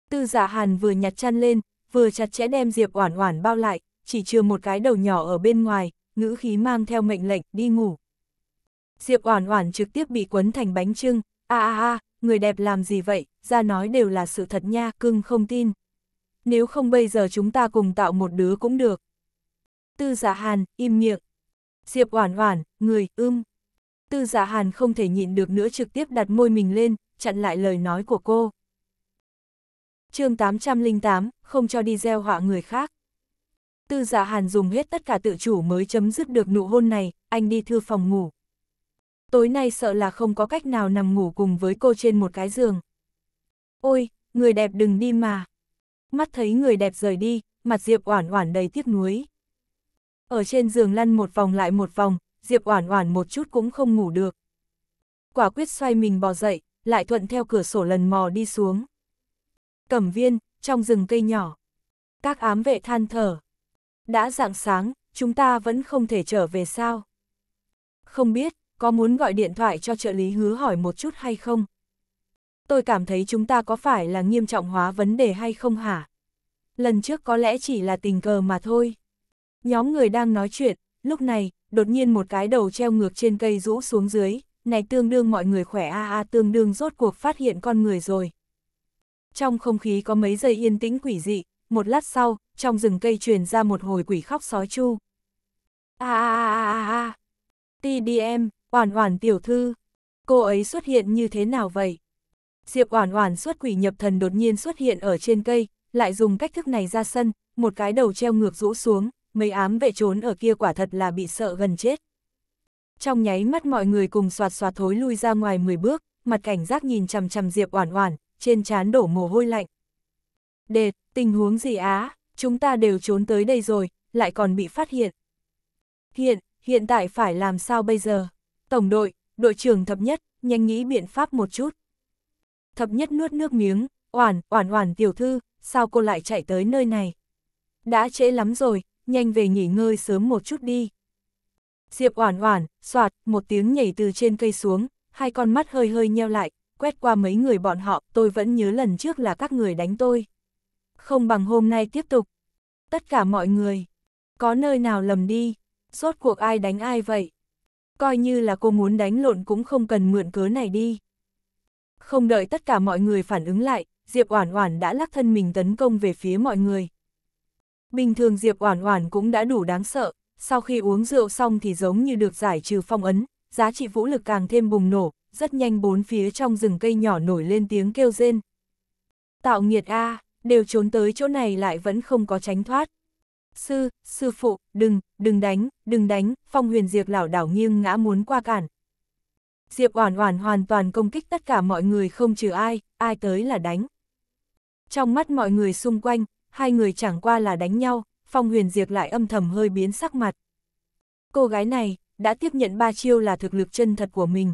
Tư giả dạ hàn vừa nhặt chăn lên, vừa chặt chẽ đem Diệp Oản Oản bao lại, chỉ chưa một cái đầu nhỏ ở bên ngoài, ngữ khí mang theo mệnh lệnh, đi ngủ. Diệp Oản Oản trực tiếp bị quấn thành bánh trưng, a a a, người đẹp làm gì vậy, ra nói đều là sự thật nha, cưng không tin. Nếu không bây giờ chúng ta cùng tạo một đứa cũng được. Tư giả dạ hàn, im miệng. Diệp Oản Oản, người, ưm. Tư giả dạ hàn không thể nhịn được nữa trực tiếp đặt môi mình lên, chặn lại lời nói của cô. chương 808, không cho đi gieo họa người khác. Tư giả dạ hàn dùng hết tất cả tự chủ mới chấm dứt được nụ hôn này, anh đi thư phòng ngủ. Tối nay sợ là không có cách nào nằm ngủ cùng với cô trên một cái giường. Ôi, người đẹp đừng đi mà. Mắt thấy người đẹp rời đi, mặt Diệp oản oản đầy tiếc nuối. Ở trên giường lăn một vòng lại một vòng, Diệp Oản Oản một chút cũng không ngủ được. Quả quyết xoay mình bò dậy, lại thuận theo cửa sổ lần mò đi xuống. Cẩm viên, trong rừng cây nhỏ. Các ám vệ than thở. Đã rạng sáng, chúng ta vẫn không thể trở về sao? Không biết, có muốn gọi điện thoại cho trợ lý hứa hỏi một chút hay không? Tôi cảm thấy chúng ta có phải là nghiêm trọng hóa vấn đề hay không hả? Lần trước có lẽ chỉ là tình cờ mà thôi. Nhóm người đang nói chuyện, lúc này, đột nhiên một cái đầu treo ngược trên cây rũ xuống dưới, này tương đương mọi người khỏe a a tương đương rốt cuộc phát hiện con người rồi. Trong không khí có mấy giây yên tĩnh quỷ dị, một lát sau, trong rừng cây truyền ra một hồi quỷ khóc sói chu. A a a a a. TDM, Oản Oản tiểu thư, cô ấy xuất hiện như thế nào vậy? Diệp Oản Oản xuất quỷ nhập thần đột nhiên xuất hiện ở trên cây, lại dùng cách thức này ra sân, một cái đầu treo ngược rũ xuống, mấy ám vệ trốn ở kia quả thật là bị sợ gần chết. Trong nháy mắt mọi người cùng soạt soạt thối lui ra ngoài 10 bước, mặt cảnh giác nhìn chằm chằm Diệp Oản Oản, trên trán đổ mồ hôi lạnh. "Đệt, tình huống gì á? Chúng ta đều trốn tới đây rồi, lại còn bị phát hiện." "Hiện, hiện tại phải làm sao bây giờ?" "Tổng đội, đội trưởng thập nhất, nhanh nghĩ biện pháp một chút." Thập nhất nuốt nước miếng, "Oản, Oản Oản tiểu thư, sao cô lại chạy tới nơi này?" "Đã trễ lắm rồi, nhanh về nghỉ ngơi sớm một chút đi. Diệp oản oản, soạt, một tiếng nhảy từ trên cây xuống, hai con mắt hơi hơi nheo lại, quét qua mấy người bọn họ, tôi vẫn nhớ lần trước là các người đánh tôi. Không bằng hôm nay tiếp tục. Tất cả mọi người, có nơi nào lầm đi, rốt cuộc ai đánh ai vậy? Coi như là cô muốn đánh lộn cũng không cần mượn cớ này đi. Không đợi tất cả mọi người phản ứng lại, Diệp Oản Oản đã lắc thân mình tấn công về phía mọi người, Bình thường Diệp Oản Oản cũng đã đủ đáng sợ, sau khi uống rượu xong thì giống như được giải trừ phong ấn, giá trị vũ lực càng thêm bùng nổ, rất nhanh bốn phía trong rừng cây nhỏ nổi lên tiếng kêu rên. Tạo nghiệt a, đều trốn tới chỗ này lại vẫn không có tránh thoát. Sư, sư phụ, đừng, đừng đánh, đừng đánh, Phong Huyền Diệp lảo đảo nghiêng ngã muốn qua cản. Diệp Oản Oản hoàn toàn công kích tất cả mọi người không trừ ai, ai tới là đánh. Trong mắt mọi người xung quanh, hai người chẳng qua là đánh nhau, Phong Huyền Diệp lại âm thầm hơi biến sắc mặt. Cô gái này, đã tiếp nhận ba chiêu là thực lực chân thật của mình.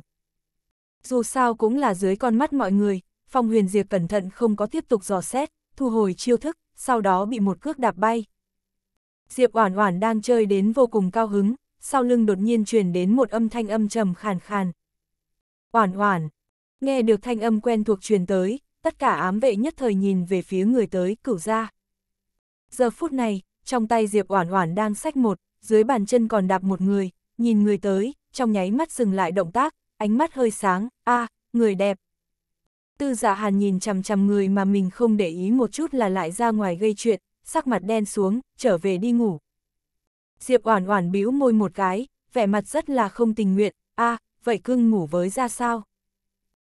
Dù sao cũng là dưới con mắt mọi người, Phong Huyền Diệp cẩn thận không có tiếp tục dò xét, thu hồi chiêu thức, sau đó bị một cước đạp bay. Diệp Oản Oản đang chơi đến vô cùng cao hứng, sau lưng đột nhiên truyền đến một âm thanh âm trầm khàn khàn. "Oản Oản." Nghe được thanh âm quen thuộc truyền tới, tất cả ám vệ nhất thời nhìn về phía người tới, Cửu gia. Giờ phút này, trong tay Diệp Oản Oản đang sách một, dưới bàn chân còn đạp một người, nhìn người tới, trong nháy mắt dừng lại động tác, ánh mắt hơi sáng, a, người đẹp. Tư Dạ Hàn nhìn chằm chằm người mà mình không để ý một chút là lại ra ngoài gây chuyện, sắc mặt đen xuống, trở về đi ngủ. Diệp Oản Oản bĩu môi một cái, vẻ mặt rất là không tình nguyện, a, vậy cưng ngủ với ra sao?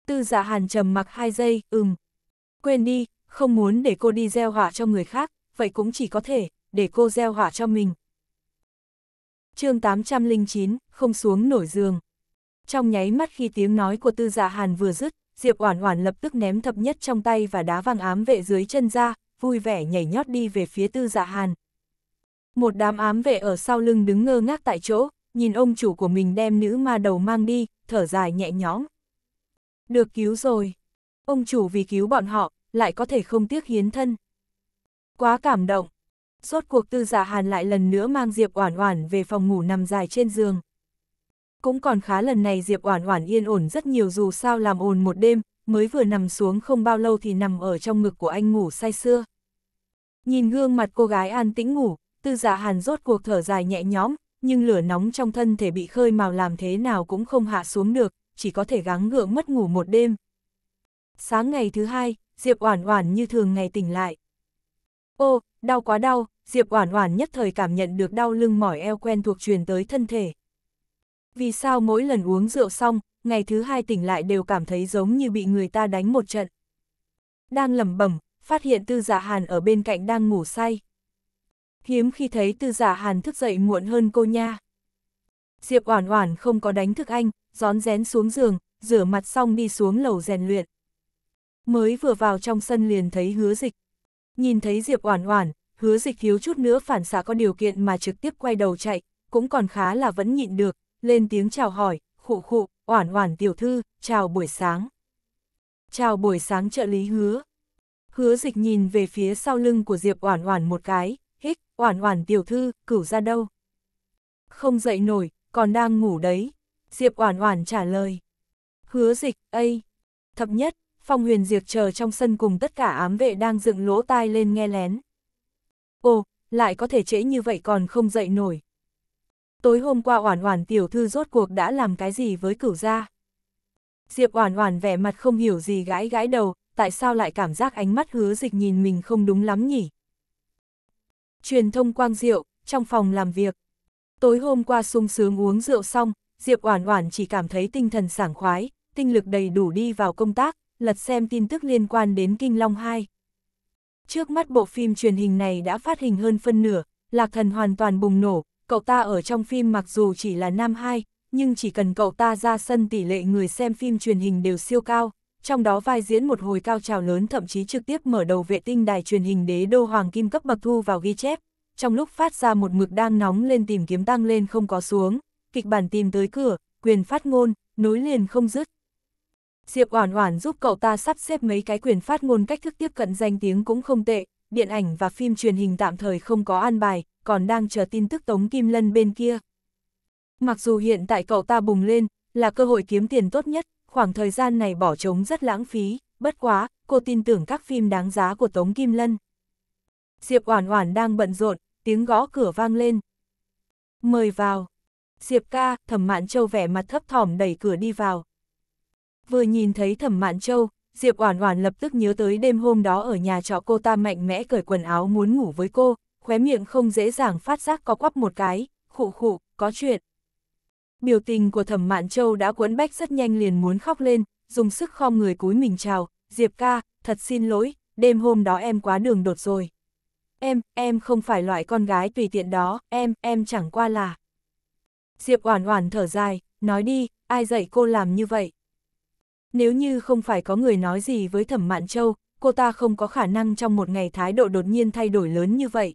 Tư Dạ Hàn trầm mặc hai giây, ừm. Quên đi, không muốn để cô đi gieo họa cho người khác, vậy cũng chỉ có thể, để cô gieo hỏa cho mình. chương 809, không xuống nổi giường. Trong nháy mắt khi tiếng nói của tư dạ hàn vừa dứt, Diệp Oản Oản lập tức ném thập nhất trong tay và đá vàng ám vệ dưới chân ra, vui vẻ nhảy nhót đi về phía tư dạ hàn. Một đám ám vệ ở sau lưng đứng ngơ ngác tại chỗ, nhìn ông chủ của mình đem nữ ma đầu mang đi, thở dài nhẹ nhõm. Được cứu rồi. Ông chủ vì cứu bọn họ, lại có thể không tiếc hiến thân. Quá cảm động. Rốt cuộc tư giả dạ hàn lại lần nữa mang Diệp Oản Oản về phòng ngủ nằm dài trên giường. Cũng còn khá lần này Diệp Oản Oản yên ổn rất nhiều dù sao làm ồn một đêm, mới vừa nằm xuống không bao lâu thì nằm ở trong ngực của anh ngủ say sưa. Nhìn gương mặt cô gái an tĩnh ngủ, tư giả dạ hàn rốt cuộc thở dài nhẹ nhõm, nhưng lửa nóng trong thân thể bị khơi màu làm thế nào cũng không hạ xuống được, chỉ có thể gắng gượng mất ngủ một đêm. Sáng ngày thứ hai, Diệp Oản Oản như thường ngày tỉnh lại. Ô, đau quá đau, Diệp Oản Oản nhất thời cảm nhận được đau lưng mỏi eo quen thuộc truyền tới thân thể. Vì sao mỗi lần uống rượu xong, ngày thứ hai tỉnh lại đều cảm thấy giống như bị người ta đánh một trận. Đang lẩm bẩm, phát hiện Tư Dạ Hàn ở bên cạnh đang ngủ say. Hiếm khi thấy Tư Dạ Hàn thức dậy muộn hơn cô nha. Diệp Oản Oản không có đánh thức anh, rón rén xuống giường, rửa mặt xong đi xuống lầu rèn luyện. Mới vừa vào trong sân liền thấy Hứa Dịch, Nhìn thấy Diệp Oản Oản, Hứa Dịch thiếu chút nữa phản xạ có điều kiện mà trực tiếp quay đầu chạy, cũng còn khá là vẫn nhịn được, lên tiếng chào hỏi, khụ khụ, Oản Oản tiểu thư, chào buổi sáng. Chào buổi sáng trợ lý Hứa. Hứa Dịch nhìn về phía sau lưng của Diệp Oản Oản một cái, hích, Oản Oản tiểu thư, cửu ra đâu? Không dậy nổi, còn đang ngủ đấy. Diệp Oản Oản trả lời. Hứa Dịch, "Ây, thập nhất, Phong huyền diệt chờ trong sân cùng tất cả ám vệ đang dựng lỗ tai lên nghe lén. Ồ, lại có thể trễ như vậy còn không dậy nổi. Tối hôm qua Oản Oản tiểu thư rốt cuộc đã làm cái gì với cửu gia? Diệp Oản Oản vẻ mặt không hiểu gì gãi gãi đầu, tại sao lại cảm giác ánh mắt hứa dịch nhìn mình không đúng lắm nhỉ? Truyền thông quang rượu trong phòng làm việc. Tối hôm qua sung sướng uống rượu xong, Diệp Oản Oản chỉ cảm thấy tinh thần sảng khoái, tinh lực đầy đủ đi vào công tác, lật xem tin tức liên quan đến Kinh Long 2. Trước mắt bộ phim truyền hình này đã phát hình hơn phân nửa, Lạc Thần hoàn toàn bùng nổ, cậu ta ở trong phim mặc dù chỉ là nam 2, nhưng chỉ cần cậu ta ra sân tỷ lệ người xem phim truyền hình đều siêu cao, trong đó vai diễn một hồi cao trào lớn thậm chí trực tiếp mở đầu vệ tinh đài truyền hình đế đô hoàng kim cấp bậc thu vào ghi chép, trong lúc phát ra một mực đang nóng lên tìm kiếm tăng lên không có xuống, kịch bản tìm tới cửa, quyền phát ngôn, nối liền không dứt, Diệp Oản Oản giúp cậu ta sắp xếp mấy cái quyền phát ngôn cách thức tiếp cận danh tiếng cũng không tệ, điện ảnh và phim truyền hình tạm thời không có an bài, còn đang chờ tin tức Tống Kim Lân bên kia. Mặc dù hiện tại cậu ta bùng lên, là cơ hội kiếm tiền tốt nhất, khoảng thời gian này bỏ trống rất lãng phí, bất quá, cô tin tưởng các phim đáng giá của Tống Kim Lân. Diệp Oản Oản đang bận rộn, tiếng gõ cửa vang lên. Mời vào. Diệp ca, thẩm mạn châu vẻ mặt thấp thỏm đẩy cửa đi vào. Vừa nhìn thấy Thẩm Mạn Châu, Diệp Oản Oản lập tức nhớ tới đêm hôm đó ở nhà trọ cô ta mạnh mẽ cởi quần áo muốn ngủ với cô, khóe miệng không dễ dàng phát giác có quắp một cái, khụ khụ, có chuyện. Biểu tình của Thẩm Mạn Châu đã cuốn bách rất nhanh liền muốn khóc lên, dùng sức khom người cúi mình chào, "Diệp ca, thật xin lỗi, đêm hôm đó em quá đường đột rồi." "Em, em không phải loại con gái tùy tiện đó, em, em chẳng qua là." Diệp Oản Oản thở dài, nói đi, ai dạy cô làm như vậy? Nếu như không phải có người nói gì với Thẩm Mạn Châu, cô ta không có khả năng trong một ngày thái độ đột nhiên thay đổi lớn như vậy.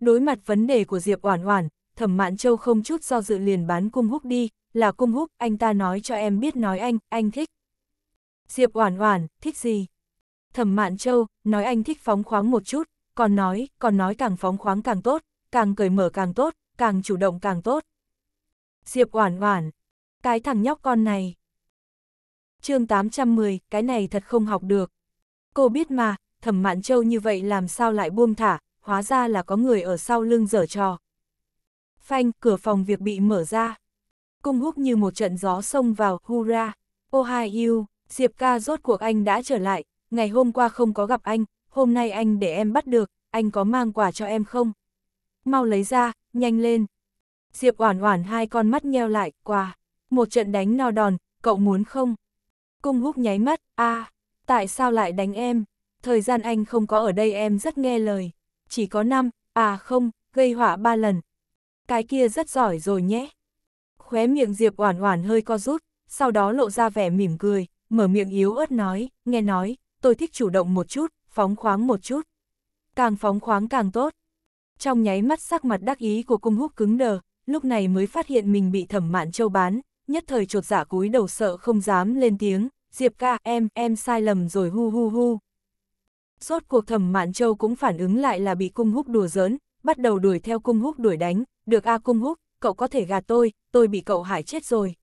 Đối mặt vấn đề của Diệp Oản Oản, Thẩm Mạn Châu không chút do dự liền bán cung húc đi, là cung húc, anh ta nói cho em biết nói anh, anh thích. Diệp Oản Oản, thích gì? Thẩm Mạn Châu, nói anh thích phóng khoáng một chút, còn nói, còn nói càng phóng khoáng càng tốt, càng cởi mở càng tốt, càng chủ động càng tốt. Diệp Oản Oản, cái thằng nhóc con này chương 810, cái này thật không học được. Cô biết mà, thẩm mạn châu như vậy làm sao lại buông thả, hóa ra là có người ở sau lưng dở trò. Phanh, cửa phòng việc bị mở ra. Cung húc như một trận gió xông vào, hurra, ô hai yêu, Diệp ca rốt cuộc anh đã trở lại, ngày hôm qua không có gặp anh, hôm nay anh để em bắt được, anh có mang quà cho em không? Mau lấy ra, nhanh lên. Diệp oản oản hai con mắt nheo lại, quà, một trận đánh no đòn, cậu muốn không? Cung húc nháy mắt, a à, tại sao lại đánh em? Thời gian anh không có ở đây em rất nghe lời. Chỉ có năm, à không, gây họa ba lần. Cái kia rất giỏi rồi nhé. Khóe miệng Diệp Oản Oản hơi co rút, sau đó lộ ra vẻ mỉm cười, mở miệng yếu ớt nói, nghe nói, tôi thích chủ động một chút, phóng khoáng một chút. Càng phóng khoáng càng tốt. Trong nháy mắt sắc mặt đắc ý của cung húc cứng đờ, lúc này mới phát hiện mình bị thẩm mạn châu bán, nhất thời trột giả dạ cúi đầu sợ không dám lên tiếng, Diệp ca, em, em sai lầm rồi hu hu hu. Rốt cuộc thẩm Mạn Châu cũng phản ứng lại là bị cung húc đùa giỡn, bắt đầu đuổi theo cung húc đuổi đánh, được a cung húc, cậu có thể gạt tôi, tôi bị cậu hại chết rồi.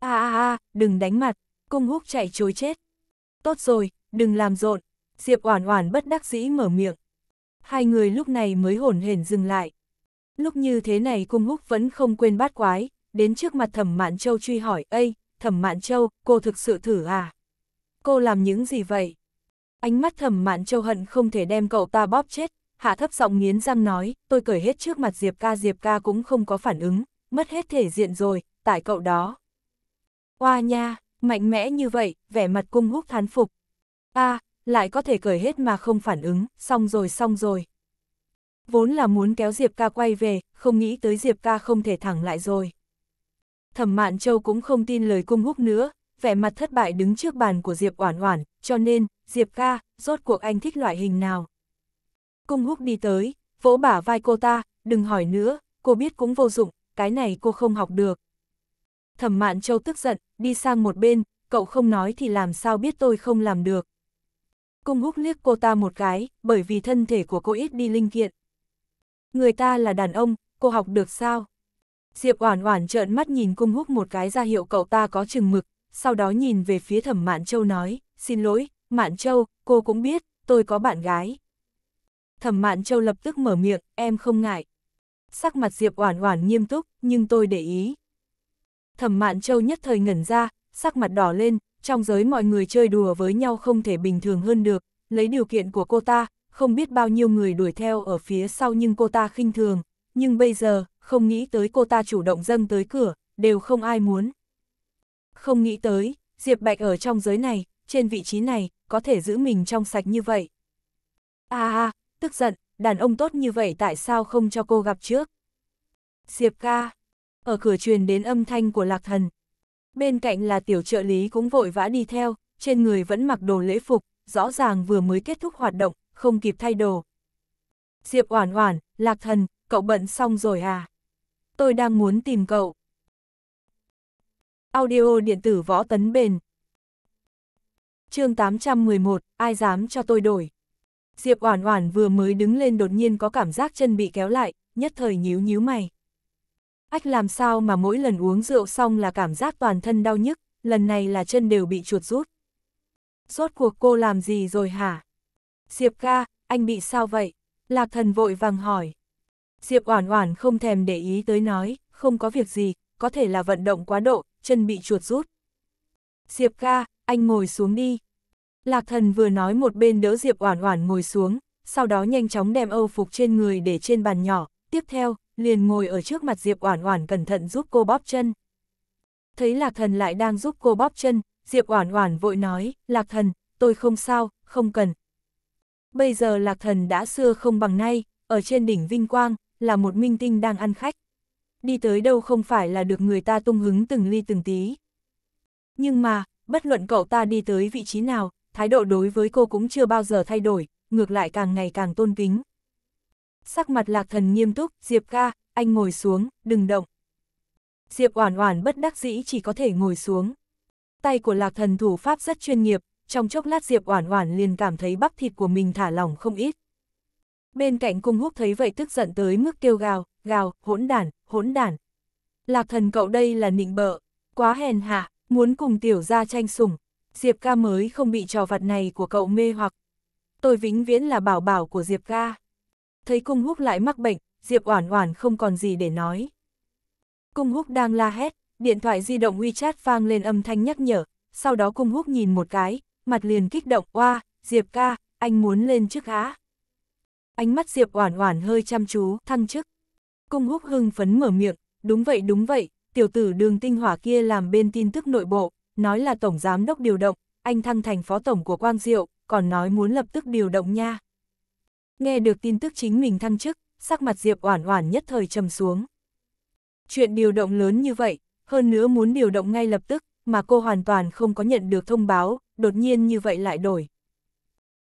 a a a, đừng đánh mặt, cung húc chạy trối chết. Tốt rồi, đừng làm rộn, Diệp Oản Oản bất đắc dĩ mở miệng. Hai người lúc này mới hồn hển dừng lại. Lúc như thế này cung húc vẫn không quên bát quái, đến trước mặt Thẩm Mạn Châu truy hỏi, Ây, Thẩm Mạn Châu, cô thực sự thử à? Cô làm những gì vậy? Ánh mắt Thẩm Mạn Châu hận không thể đem cậu ta bóp chết, hạ thấp giọng nghiến răng nói, tôi cởi hết trước mặt Diệp ca Diệp ca cũng không có phản ứng, mất hết thể diện rồi, tại cậu đó. Oa nha, mạnh mẽ như vậy, vẻ mặt cung húc thán phục. a à, lại có thể cởi hết mà không phản ứng, xong rồi xong rồi. Vốn là muốn kéo Diệp ca quay về, không nghĩ tới Diệp ca không thể thẳng lại rồi thẩm mạn châu cũng không tin lời cung húc nữa, vẻ mặt thất bại đứng trước bàn của Diệp Oản Oản, cho nên, Diệp ca, rốt cuộc anh thích loại hình nào? Cung húc đi tới, vỗ bả vai cô ta, đừng hỏi nữa, cô biết cũng vô dụng, cái này cô không học được. Thẩm mạn châu tức giận, đi sang một bên, cậu không nói thì làm sao biết tôi không làm được. Cung húc liếc cô ta một cái, bởi vì thân thể của cô ít đi linh kiện. Người ta là đàn ông, cô học được sao? Diệp Oản Oản trợn mắt nhìn Cung Húc một cái ra hiệu cậu ta có chừng mực, sau đó nhìn về phía Thẩm Mạn Châu nói, "Xin lỗi, Mạn Châu, cô cũng biết, tôi có bạn gái." Thẩm Mạn Châu lập tức mở miệng, "Em không ngại." Sắc mặt Diệp Oản Oản nghiêm túc, "Nhưng tôi để ý." Thẩm Mạn Châu nhất thời ngẩn ra, sắc mặt đỏ lên, trong giới mọi người chơi đùa với nhau không thể bình thường hơn được, lấy điều kiện của cô ta, không biết bao nhiêu người đuổi theo ở phía sau nhưng cô ta khinh thường, nhưng bây giờ, không nghĩ tới cô ta chủ động dâng tới cửa, đều không ai muốn. Không nghĩ tới, Diệp Bạch ở trong giới này, trên vị trí này, có thể giữ mình trong sạch như vậy. À à, tức giận, đàn ông tốt như vậy tại sao không cho cô gặp trước? Diệp ca, ở cửa truyền đến âm thanh của lạc thần. Bên cạnh là tiểu trợ lý cũng vội vã đi theo, trên người vẫn mặc đồ lễ phục, rõ ràng vừa mới kết thúc hoạt động, không kịp thay đồ. Diệp oản oản, lạc thần, cậu bận xong rồi à? Tôi đang muốn tìm cậu. Audio điện tử võ tấn bền. chương 811, ai dám cho tôi đổi? Diệp Oản Oản vừa mới đứng lên đột nhiên có cảm giác chân bị kéo lại, nhất thời nhíu nhíu mày. Ách làm sao mà mỗi lần uống rượu xong là cảm giác toàn thân đau nhức, lần này là chân đều bị chuột rút. Rốt cuộc cô làm gì rồi hả? Diệp ca, anh bị sao vậy? Lạc thần vội vàng hỏi. Diệp Oản Oản không thèm để ý tới nói, không có việc gì, có thể là vận động quá độ, chân bị chuột rút. Diệp ca, anh ngồi xuống đi. Lạc thần vừa nói một bên đỡ Diệp Oản Oản ngồi xuống, sau đó nhanh chóng đem âu phục trên người để trên bàn nhỏ, tiếp theo, liền ngồi ở trước mặt Diệp Oản Oản cẩn thận giúp cô bóp chân. Thấy Lạc Thần lại đang giúp cô bóp chân, Diệp Oản Oản vội nói, "Lạc Thần, tôi không sao, không cần." Bây giờ Lạc Thần đã xưa không bằng nay, ở trên đỉnh vinh quang, là một minh tinh đang ăn khách. Đi tới đâu không phải là được người ta tung hứng từng ly từng tí. Nhưng mà, bất luận cậu ta đi tới vị trí nào, thái độ đối với cô cũng chưa bao giờ thay đổi, ngược lại càng ngày càng tôn kính. Sắc mặt lạc thần nghiêm túc, Diệp ca, anh ngồi xuống, đừng động. Diệp oản oản bất đắc dĩ chỉ có thể ngồi xuống. Tay của lạc thần thủ pháp rất chuyên nghiệp, trong chốc lát Diệp oản oản liền cảm thấy bắp thịt của mình thả lỏng không ít. Bên cạnh cung húc thấy vậy tức giận tới mức kêu gào, gào, hỗn đản, hỗn đản. Lạc thần cậu đây là nịnh bợ, quá hèn hạ, muốn cùng tiểu ra tranh sủng. Diệp ca mới không bị trò vặt này của cậu mê hoặc. Tôi vĩnh viễn là bảo bảo của Diệp ca. Thấy cung húc lại mắc bệnh, Diệp oản oản không còn gì để nói. Cung húc đang la hét, điện thoại di động WeChat vang lên âm thanh nhắc nhở, sau đó cung húc nhìn một cái, mặt liền kích động, oa, Diệp ca, anh muốn lên trước á. Ánh mắt Diệp Oản Oản hơi chăm chú, thăng chức. Cung Húc hưng phấn mở miệng, đúng vậy đúng vậy, tiểu tử Đường Tinh Hỏa kia làm bên tin tức nội bộ, nói là tổng giám đốc điều động, anh thăng thành phó tổng của Quang Diệu, còn nói muốn lập tức điều động nha. Nghe được tin tức chính mình thăng chức, sắc mặt Diệp Oản Oản nhất thời trầm xuống. Chuyện điều động lớn như vậy, hơn nữa muốn điều động ngay lập tức, mà cô hoàn toàn không có nhận được thông báo, đột nhiên như vậy lại đổi.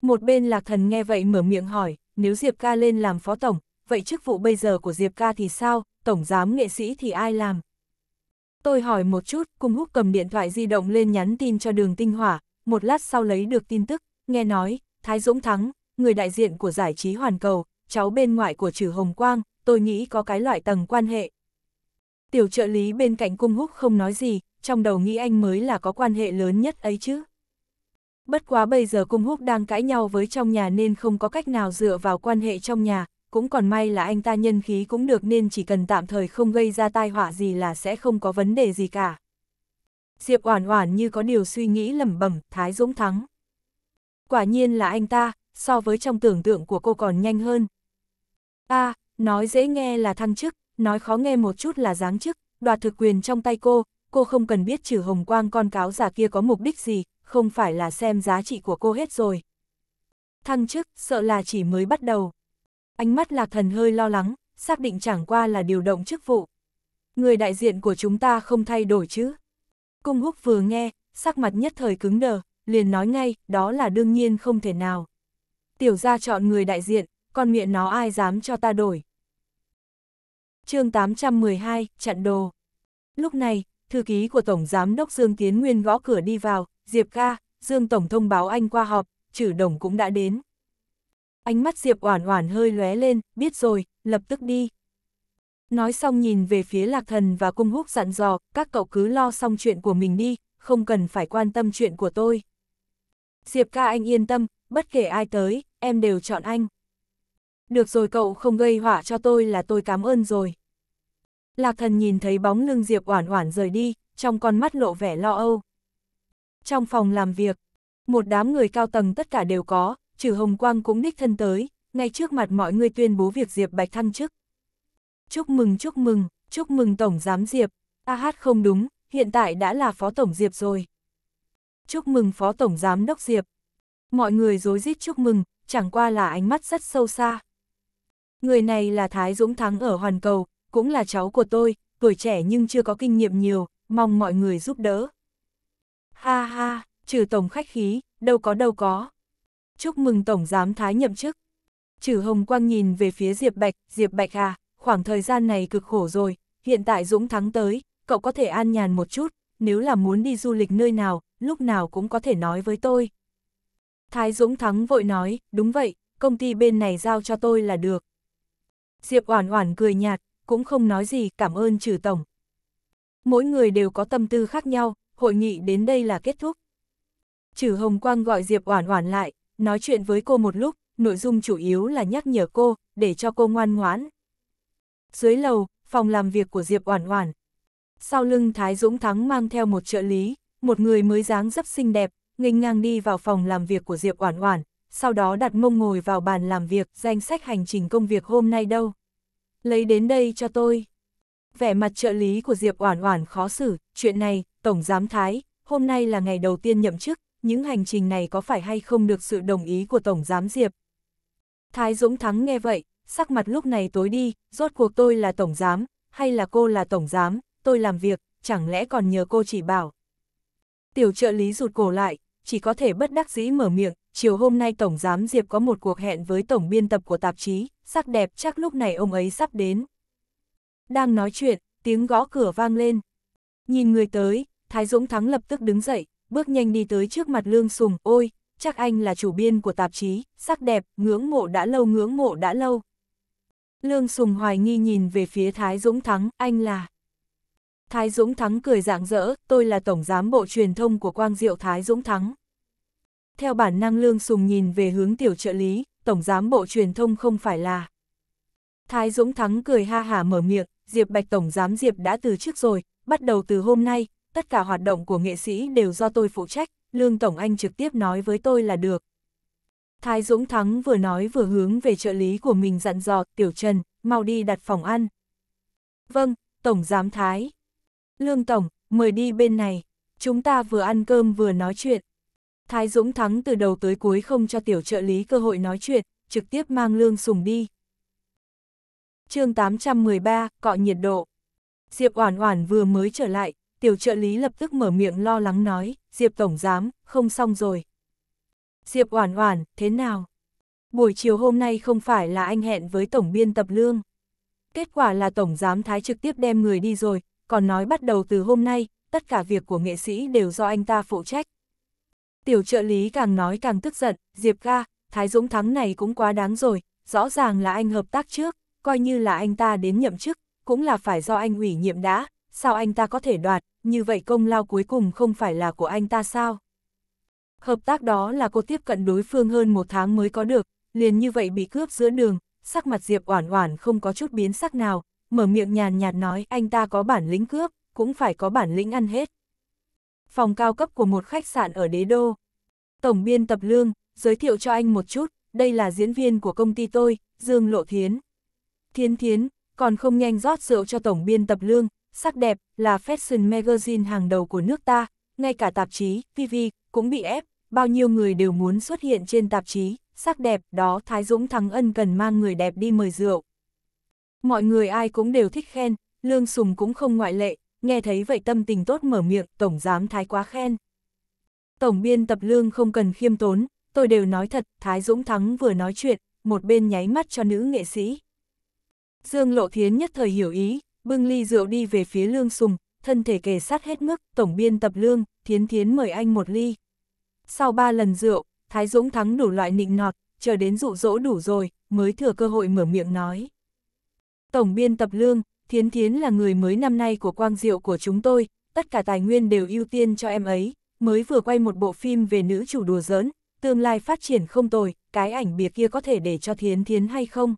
Một bên Lạc Thần nghe vậy mở miệng hỏi, nếu Diệp ca lên làm phó tổng, vậy chức vụ bây giờ của Diệp ca thì sao, tổng giám nghệ sĩ thì ai làm? Tôi hỏi một chút, cung húc cầm điện thoại di động lên nhắn tin cho đường tinh hỏa, một lát sau lấy được tin tức, nghe nói, Thái Dũng Thắng, người đại diện của giải trí hoàn cầu, cháu bên ngoại của trừ Hồng Quang, tôi nghĩ có cái loại tầng quan hệ. Tiểu trợ lý bên cạnh cung húc không nói gì, trong đầu nghĩ anh mới là có quan hệ lớn nhất ấy chứ bất quá bây giờ cung húc đang cãi nhau với trong nhà nên không có cách nào dựa vào quan hệ trong nhà, cũng còn may là anh ta nhân khí cũng được nên chỉ cần tạm thời không gây ra tai họa gì là sẽ không có vấn đề gì cả. Diệp Oản Oản như có điều suy nghĩ lẩm bẩm, Thái Dũng thắng. Quả nhiên là anh ta, so với trong tưởng tượng của cô còn nhanh hơn. A, nói dễ nghe là thăng chức, nói khó nghe một chút là giáng chức, đoạt thực quyền trong tay cô, cô không cần biết trừ Hồng Quang con cáo giả kia có mục đích gì, không phải là xem giá trị của cô hết rồi. Thăng chức, sợ là chỉ mới bắt đầu. Ánh mắt lạc thần hơi lo lắng, xác định chẳng qua là điều động chức vụ. Người đại diện của chúng ta không thay đổi chứ. Cung húc vừa nghe, sắc mặt nhất thời cứng đờ, liền nói ngay, đó là đương nhiên không thể nào. Tiểu gia chọn người đại diện, con miệng nó ai dám cho ta đổi. chương 812, chặn đồ. Lúc này, thư ký của Tổng Giám đốc Dương Tiến Nguyên gõ cửa đi vào, Diệp ca, Dương Tổng thông báo anh qua họp, chử đồng cũng đã đến. Ánh mắt Diệp oản oản hơi lóe lên, biết rồi, lập tức đi. Nói xong nhìn về phía lạc thần và cung húc dặn dò, các cậu cứ lo xong chuyện của mình đi, không cần phải quan tâm chuyện của tôi. Diệp ca anh yên tâm, bất kể ai tới, em đều chọn anh. Được rồi cậu không gây họa cho tôi là tôi cảm ơn rồi. Lạc thần nhìn thấy bóng lưng Diệp oản oản rời đi, trong con mắt lộ vẻ lo âu. Trong phòng làm việc, một đám người cao tầng tất cả đều có, trừ Hồng Quang cũng đích thân tới, ngay trước mặt mọi người tuyên bố việc Diệp Bạch thăng chức. Chúc mừng chúc mừng, chúc mừng Tổng Giám Diệp, A Hát không đúng, hiện tại đã là Phó Tổng Diệp rồi. Chúc mừng Phó Tổng Giám Đốc Diệp. Mọi người dối rít chúc mừng, chẳng qua là ánh mắt rất sâu xa. Người này là Thái Dũng Thắng ở Hoàn Cầu, cũng là cháu của tôi, tuổi trẻ nhưng chưa có kinh nghiệm nhiều, mong mọi người giúp đỡ. Ha ha, trừ tổng khách khí, đâu có đâu có. Chúc mừng tổng giám thái nhậm chức. Trừ Hồng Quang nhìn về phía Diệp Bạch, Diệp Bạch à, khoảng thời gian này cực khổ rồi, hiện tại Dũng Thắng tới, cậu có thể an nhàn một chút, nếu là muốn đi du lịch nơi nào, lúc nào cũng có thể nói với tôi. Thái Dũng Thắng vội nói, đúng vậy, công ty bên này giao cho tôi là được. Diệp Oản Oản cười nhạt, cũng không nói gì, cảm ơn trừ tổng. Mỗi người đều có tâm tư khác nhau, hội nghị đến đây là kết thúc. Trừ Hồng Quang gọi Diệp Oản Oản lại, nói chuyện với cô một lúc, nội dung chủ yếu là nhắc nhở cô, để cho cô ngoan ngoãn. Dưới lầu, phòng làm việc của Diệp Oản Oản. Sau lưng Thái Dũng Thắng mang theo một trợ lý, một người mới dáng dấp xinh đẹp, nghênh ngang đi vào phòng làm việc của Diệp Oản Oản, sau đó đặt mông ngồi vào bàn làm việc, danh sách hành trình công việc hôm nay đâu? Lấy đến đây cho tôi. Vẻ mặt trợ lý của Diệp Oản Oản khó xử, chuyện này, Tổng Giám Thái, hôm nay là ngày đầu tiên nhậm chức, những hành trình này có phải hay không được sự đồng ý của Tổng Giám Diệp? Thái Dũng Thắng nghe vậy, sắc mặt lúc này tối đi, rốt cuộc tôi là Tổng Giám, hay là cô là Tổng Giám, tôi làm việc, chẳng lẽ còn nhờ cô chỉ bảo. Tiểu trợ lý rụt cổ lại, chỉ có thể bất đắc dĩ mở miệng, chiều hôm nay Tổng Giám Diệp có một cuộc hẹn với Tổng Biên tập của tạp chí, sắc đẹp chắc lúc này ông ấy sắp đến. Đang nói chuyện, tiếng gõ cửa vang lên. Nhìn người tới, Thái Dũng Thắng lập tức đứng dậy, bước nhanh đi tới trước mặt Lương Sùng, ôi, chắc anh là chủ biên của tạp chí, sắc đẹp, ngưỡng mộ đã lâu ngưỡng mộ đã lâu. Lương Sùng hoài nghi nhìn về phía Thái Dũng Thắng, anh là... Thái Dũng Thắng cười rạng rỡ, tôi là Tổng Giám Bộ Truyền thông của Quang Diệu Thái Dũng Thắng. Theo bản năng Lương Sùng nhìn về hướng tiểu trợ lý, Tổng Giám Bộ Truyền thông không phải là... Thái Dũng Thắng cười ha hả mở miệng, Diệp Bạch Tổng Giám Diệp đã từ trước rồi, bắt đầu từ hôm nay, tất cả hoạt động của nghệ sĩ đều do tôi phụ trách, Lương Tổng Anh trực tiếp nói với tôi là được. Thái Dũng Thắng vừa nói vừa hướng về trợ lý của mình dặn dò, Tiểu Trần, mau đi đặt phòng ăn. Vâng, Tổng Giám Thái. Lương Tổng, mời đi bên này, chúng ta vừa ăn cơm vừa nói chuyện. Thái Dũng Thắng từ đầu tới cuối không cho tiểu trợ lý cơ hội nói chuyện, trực tiếp mang Lương Sùng đi. chương 813, cọ nhiệt độ. Diệp Oản Oản vừa mới trở lại, tiểu trợ lý lập tức mở miệng lo lắng nói, Diệp Tổng Giám, không xong rồi. Diệp Oản Oản, thế nào? Buổi chiều hôm nay không phải là anh hẹn với Tổng Biên Tập Lương. Kết quả là Tổng Giám Thái trực tiếp đem người đi rồi, còn nói bắt đầu từ hôm nay, tất cả việc của nghệ sĩ đều do anh ta phụ trách. Tiểu trợ lý càng nói càng tức giận, Diệp ca, Thái Dũng Thắng này cũng quá đáng rồi, rõ ràng là anh hợp tác trước, coi như là anh ta đến nhậm chức, cũng là phải do anh ủy nhiệm đã, sao anh ta có thể đoạt, như vậy công lao cuối cùng không phải là của anh ta sao? Hợp tác đó là cô tiếp cận đối phương hơn một tháng mới có được, liền như vậy bị cướp giữa đường, sắc mặt Diệp Oản Oản không có chút biến sắc nào, mở miệng nhàn nhạt nói anh ta có bản lĩnh cướp, cũng phải có bản lĩnh ăn hết. Phòng cao cấp của một khách sạn ở đế đô. Tổng biên tập lương, giới thiệu cho anh một chút, đây là diễn viên của công ty tôi, Dương Lộ Thiến. Thiến Thiến, còn không nhanh rót rượu cho tổng biên tập lương, sắc đẹp là fashion magazine hàng đầu của nước ta, ngay cả tạp chí, TV cũng bị ép, bao nhiêu người đều muốn xuất hiện trên tạp chí, sắc đẹp đó Thái Dũng Thắng Ân cần mang người đẹp đi mời rượu. Mọi người ai cũng đều thích khen, Lương Sùng cũng không ngoại lệ, nghe thấy vậy tâm tình tốt mở miệng, Tổng Giám Thái quá khen. Tổng biên tập Lương không cần khiêm tốn, tôi đều nói thật, Thái Dũng Thắng vừa nói chuyện, một bên nháy mắt cho nữ nghệ sĩ. Dương Lộ Thiến nhất thời hiểu ý, bưng ly rượu đi về phía Lương Sùng, thân thể kề sát hết mức, tổng biên tập Lương, Thiến Thiến mời anh một ly. Sau ba lần rượu, Thái Dũng thắng đủ loại nịnh nọt, chờ đến dụ dỗ đủ rồi, mới thừa cơ hội mở miệng nói. Tổng biên tập Lương, Thiến Thiến là người mới năm nay của Quang Diệu của chúng tôi, tất cả tài nguyên đều ưu tiên cho em ấy, mới vừa quay một bộ phim về nữ chủ đùa giỡn, tương lai phát triển không tồi, cái ảnh bìa kia có thể để cho Thiến Thiến hay không?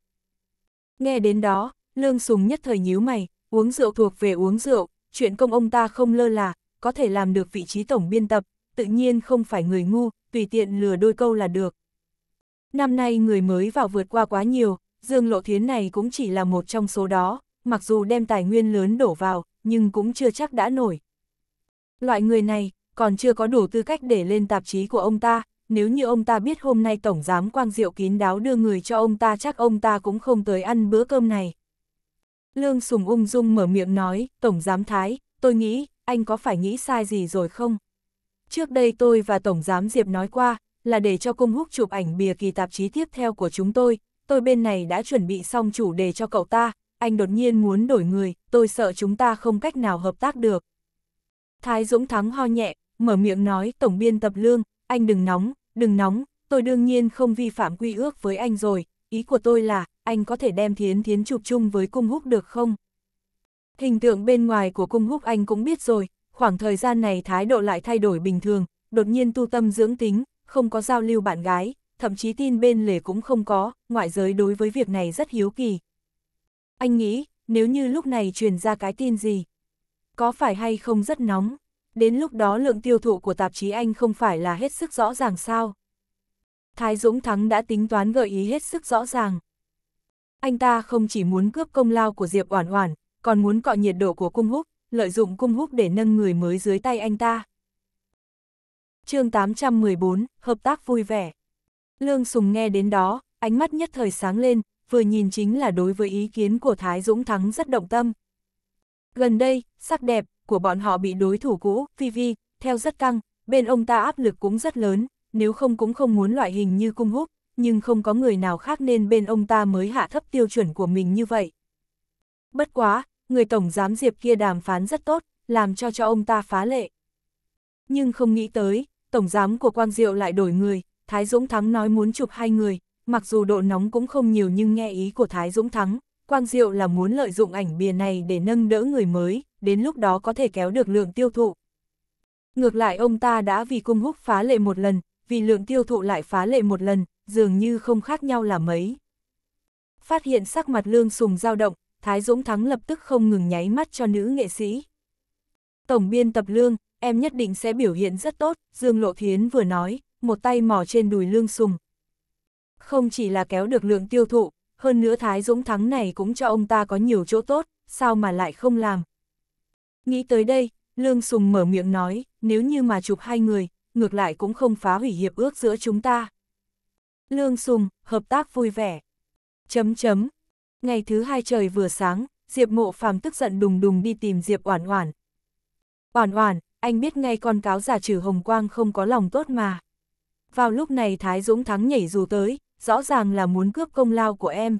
Nghe đến đó, Lương Sùng nhất thời nhíu mày, uống rượu thuộc về uống rượu, chuyện công ông ta không lơ là, có thể làm được vị trí tổng biên tập, tự nhiên không phải người ngu, tùy tiện lừa đôi câu là được. Năm nay người mới vào vượt qua quá nhiều, Dương Lộ Thiến này cũng chỉ là một trong số đó, mặc dù đem tài nguyên lớn đổ vào, nhưng cũng chưa chắc đã nổi. Loại người này còn chưa có đủ tư cách để lên tạp chí của ông ta, nếu như ông ta biết hôm nay Tổng Giám Quang Diệu kín đáo đưa người cho ông ta chắc ông ta cũng không tới ăn bữa cơm này. Lương Sùng ung dung mở miệng nói, Tổng Giám Thái, tôi nghĩ, anh có phải nghĩ sai gì rồi không? Trước đây tôi và Tổng Giám Diệp nói qua, là để cho cung húc chụp ảnh bìa kỳ tạp chí tiếp theo của chúng tôi, tôi bên này đã chuẩn bị xong chủ đề cho cậu ta, anh đột nhiên muốn đổi người, tôi sợ chúng ta không cách nào hợp tác được. Thái Dũng Thắng ho nhẹ, mở miệng nói, Tổng biên tập lương, anh đừng nóng, đừng nóng, tôi đương nhiên không vi phạm quy ước với anh rồi, ý của tôi là, anh có thể đem thiến thiến chụp chung với cung húc được không? Hình tượng bên ngoài của cung húc anh cũng biết rồi, khoảng thời gian này thái độ lại thay đổi bình thường, đột nhiên tu tâm dưỡng tính, không có giao lưu bạn gái, thậm chí tin bên lề cũng không có, ngoại giới đối với việc này rất hiếu kỳ. Anh nghĩ, nếu như lúc này truyền ra cái tin gì, có phải hay không rất nóng, đến lúc đó lượng tiêu thụ của tạp chí anh không phải là hết sức rõ ràng sao? Thái Dũng Thắng đã tính toán gợi ý hết sức rõ ràng. Anh ta không chỉ muốn cướp công lao của Diệp Oản Oản, còn muốn cọ nhiệt độ của cung húc, lợi dụng cung húc để nâng người mới dưới tay anh ta. chương 814, Hợp tác vui vẻ. Lương Sùng nghe đến đó, ánh mắt nhất thời sáng lên, vừa nhìn chính là đối với ý kiến của Thái Dũng Thắng rất động tâm. Gần đây, sắc đẹp của bọn họ bị đối thủ cũ, VV, theo rất căng, bên ông ta áp lực cũng rất lớn, nếu không cũng không muốn loại hình như cung húc, nhưng không có người nào khác nên bên ông ta mới hạ thấp tiêu chuẩn của mình như vậy. Bất quá, người tổng giám Diệp kia đàm phán rất tốt, làm cho cho ông ta phá lệ. Nhưng không nghĩ tới, tổng giám của Quang Diệu lại đổi người, Thái Dũng Thắng nói muốn chụp hai người, mặc dù độ nóng cũng không nhiều nhưng nghe ý của Thái Dũng Thắng, Quang Diệu là muốn lợi dụng ảnh bìa này để nâng đỡ người mới, đến lúc đó có thể kéo được lượng tiêu thụ. Ngược lại ông ta đã vì cung húc phá lệ một lần, vì lượng tiêu thụ lại phá lệ một lần, dường như không khác nhau là mấy. Phát hiện sắc mặt lương sùng dao động, Thái Dũng Thắng lập tức không ngừng nháy mắt cho nữ nghệ sĩ. Tổng biên tập lương, em nhất định sẽ biểu hiện rất tốt, Dương Lộ Thiến vừa nói, một tay mò trên đùi lương sùng. Không chỉ là kéo được lượng tiêu thụ, hơn nữa Thái Dũng Thắng này cũng cho ông ta có nhiều chỗ tốt, sao mà lại không làm. Nghĩ tới đây, Lương Sùng mở miệng nói, nếu như mà chụp hai người, ngược lại cũng không phá hủy hiệp ước giữa chúng ta. Lương Sùng, hợp tác vui vẻ. Chấm chấm. Ngày thứ hai trời vừa sáng, Diệp Mộ Phàm tức giận đùng đùng đi tìm Diệp Oản Oản. Oản Oản, anh biết ngay con cáo giả trừ Hồng Quang không có lòng tốt mà. Vào lúc này Thái Dũng Thắng nhảy dù tới, rõ ràng là muốn cướp công lao của em.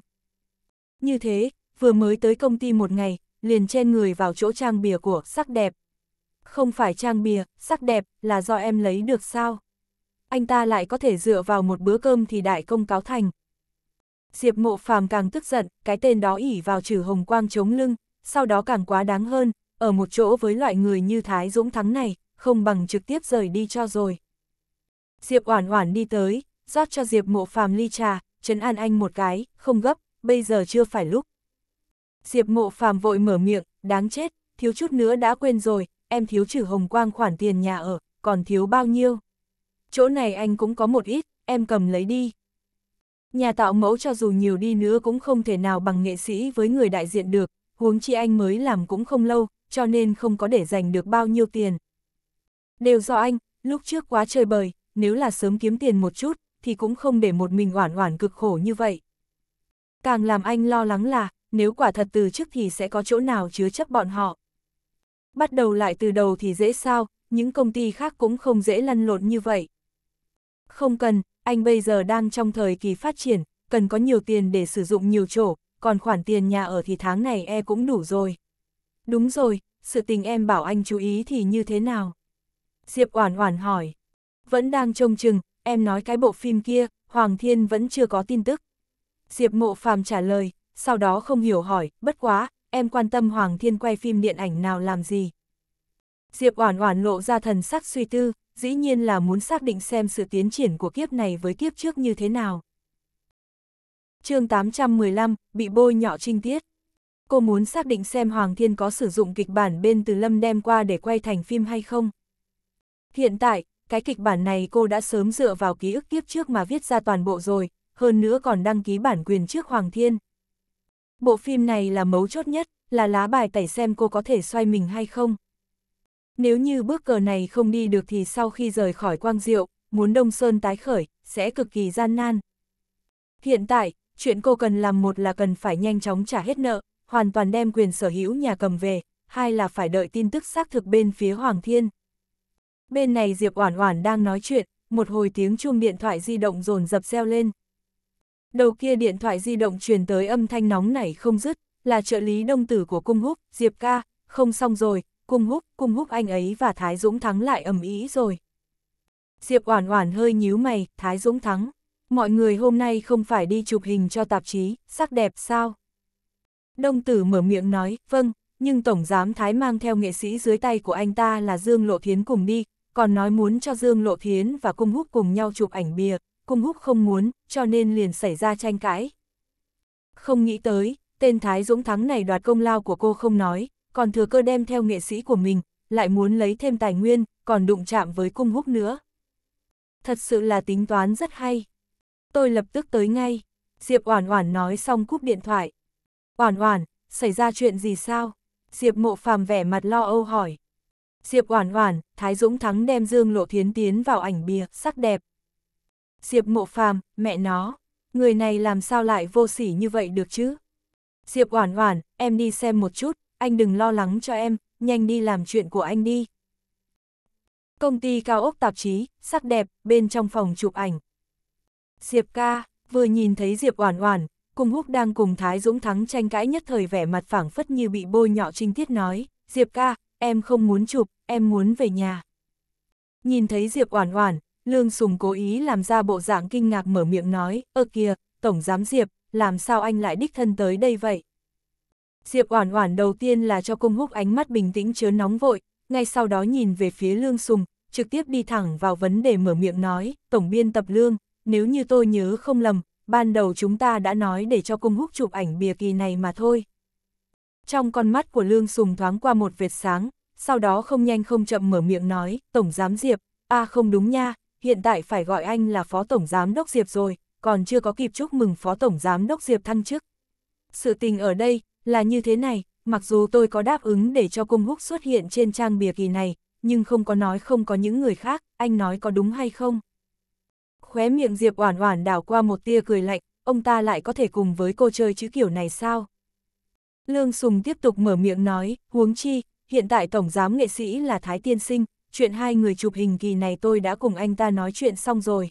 Như thế, vừa mới tới công ty một ngày, liền chen người vào chỗ trang bìa của sắc đẹp. Không phải trang bìa, sắc đẹp, là do em lấy được sao? anh ta lại có thể dựa vào một bữa cơm thì đại công cáo thành. Diệp mộ phàm càng tức giận, cái tên đó ỉ vào trừ hồng quang chống lưng, sau đó càng quá đáng hơn, ở một chỗ với loại người như Thái Dũng Thắng này, không bằng trực tiếp rời đi cho rồi. Diệp oản oản đi tới, rót cho Diệp mộ phàm ly trà, trấn an anh một cái, không gấp, bây giờ chưa phải lúc. Diệp mộ phàm vội mở miệng, đáng chết, thiếu chút nữa đã quên rồi, em thiếu trừ hồng quang khoản tiền nhà ở, còn thiếu bao nhiêu chỗ này anh cũng có một ít, em cầm lấy đi. Nhà tạo mẫu cho dù nhiều đi nữa cũng không thể nào bằng nghệ sĩ với người đại diện được, huống chi anh mới làm cũng không lâu, cho nên không có để dành được bao nhiêu tiền. Đều do anh, lúc trước quá chơi bời, nếu là sớm kiếm tiền một chút, thì cũng không để một mình oản oản cực khổ như vậy. Càng làm anh lo lắng là, nếu quả thật từ trước thì sẽ có chỗ nào chứa chấp bọn họ. Bắt đầu lại từ đầu thì dễ sao, những công ty khác cũng không dễ lăn lộn như vậy. Không cần, anh bây giờ đang trong thời kỳ phát triển, cần có nhiều tiền để sử dụng nhiều chỗ, còn khoản tiền nhà ở thì tháng này e cũng đủ rồi. Đúng rồi, sự tình em bảo anh chú ý thì như thế nào? Diệp Oản Oản hỏi. Vẫn đang trông chừng, em nói cái bộ phim kia, Hoàng Thiên vẫn chưa có tin tức. Diệp Mộ Phàm trả lời, sau đó không hiểu hỏi, bất quá, em quan tâm Hoàng Thiên quay phim điện ảnh nào làm gì? Diệp Oản Oản lộ ra thần sắc suy tư, dĩ nhiên là muốn xác định xem sự tiến triển của kiếp này với kiếp trước như thế nào. chương 815, bị bôi nhọ trinh tiết. Cô muốn xác định xem Hoàng Thiên có sử dụng kịch bản bên từ Lâm đem qua để quay thành phim hay không. Hiện tại, cái kịch bản này cô đã sớm dựa vào ký ức kiếp trước mà viết ra toàn bộ rồi, hơn nữa còn đăng ký bản quyền trước Hoàng Thiên. Bộ phim này là mấu chốt nhất, là lá bài tẩy xem cô có thể xoay mình hay không. Nếu như bước cờ này không đi được thì sau khi rời khỏi Quang Diệu, muốn Đông Sơn tái khởi, sẽ cực kỳ gian nan. Hiện tại, chuyện cô cần làm một là cần phải nhanh chóng trả hết nợ, hoàn toàn đem quyền sở hữu nhà cầm về, hai là phải đợi tin tức xác thực bên phía Hoàng Thiên. Bên này Diệp Oản Oản đang nói chuyện, một hồi tiếng chuông điện thoại di động dồn dập reo lên. Đầu kia điện thoại di động truyền tới âm thanh nóng nảy không dứt, là trợ lý đông tử của cung húc, Diệp ca, không xong rồi, cung húc, cung húc anh ấy và Thái Dũng thắng lại ầm ý rồi. Diệp Oản Oản hơi nhíu mày, Thái Dũng thắng. Mọi người hôm nay không phải đi chụp hình cho tạp chí, sắc đẹp sao? Đông tử mở miệng nói, vâng, nhưng Tổng Giám Thái mang theo nghệ sĩ dưới tay của anh ta là Dương Lộ Thiến cùng đi, còn nói muốn cho Dương Lộ Thiến và Cung Húc cùng nhau chụp ảnh bìa, Cung Húc không muốn, cho nên liền xảy ra tranh cãi. Không nghĩ tới, tên Thái Dũng Thắng này đoạt công lao của cô không nói, còn thừa cơ đem theo nghệ sĩ của mình, lại muốn lấy thêm tài nguyên, còn đụng chạm với cung húc nữa. Thật sự là tính toán rất hay. Tôi lập tức tới ngay. Diệp Oản Oản nói xong cúp điện thoại. Oản Oản, xảy ra chuyện gì sao? Diệp Mộ Phàm vẻ mặt lo âu hỏi. Diệp Oản Oản, Thái Dũng Thắng đem Dương Lộ Thiến tiến vào ảnh bìa, sắc đẹp. Diệp Mộ Phàm, mẹ nó, người này làm sao lại vô sỉ như vậy được chứ? Diệp Oản Oản, em đi xem một chút, anh đừng lo lắng cho em, nhanh đi làm chuyện của anh đi. Công ty cao ốc tạp chí, sắc đẹp, bên trong phòng chụp ảnh. Diệp ca, vừa nhìn thấy Diệp Oản Oản, cùng Húc đang cùng Thái Dũng Thắng tranh cãi nhất thời vẻ mặt phảng phất như bị bôi nhọ trinh tiết nói, Diệp ca, em không muốn chụp, em muốn về nhà. Nhìn thấy Diệp Oản Oản, Lương Sùng cố ý làm ra bộ dạng kinh ngạc mở miệng nói, ơ kìa, Tổng Giám Diệp, làm sao anh lại đích thân tới đây vậy? Diệp Oản Oản đầu tiên là cho Cung Húc ánh mắt bình tĩnh chớ nóng vội, ngay sau đó nhìn về phía Lương Sùng, trực tiếp đi thẳng vào vấn đề mở miệng nói, "Tổng biên tập Lương, nếu như tôi nhớ không lầm, ban đầu chúng ta đã nói để cho Cung Húc chụp ảnh bìa kỳ này mà thôi." Trong con mắt của Lương Sùng thoáng qua một vệt sáng, sau đó không nhanh không chậm mở miệng nói, "Tổng giám Diệp, a không đúng nha, hiện tại phải gọi anh là Phó tổng giám đốc Diệp rồi, còn chưa có kịp chúc mừng Phó tổng giám đốc Diệp thăng chức." Sự tình ở đây là như thế này, mặc dù tôi có đáp ứng để cho cung húc xuất hiện trên trang bìa kỳ này, nhưng không có nói không có những người khác, anh nói có đúng hay không? Khóe miệng Diệp Oản Oản đảo qua một tia cười lạnh, ông ta lại có thể cùng với cô chơi chữ kiểu này sao? Lương Sùng tiếp tục mở miệng nói, huống chi, hiện tại tổng giám nghệ sĩ là Thái Tiên Sinh, chuyện hai người chụp hình kỳ này tôi đã cùng anh ta nói chuyện xong rồi.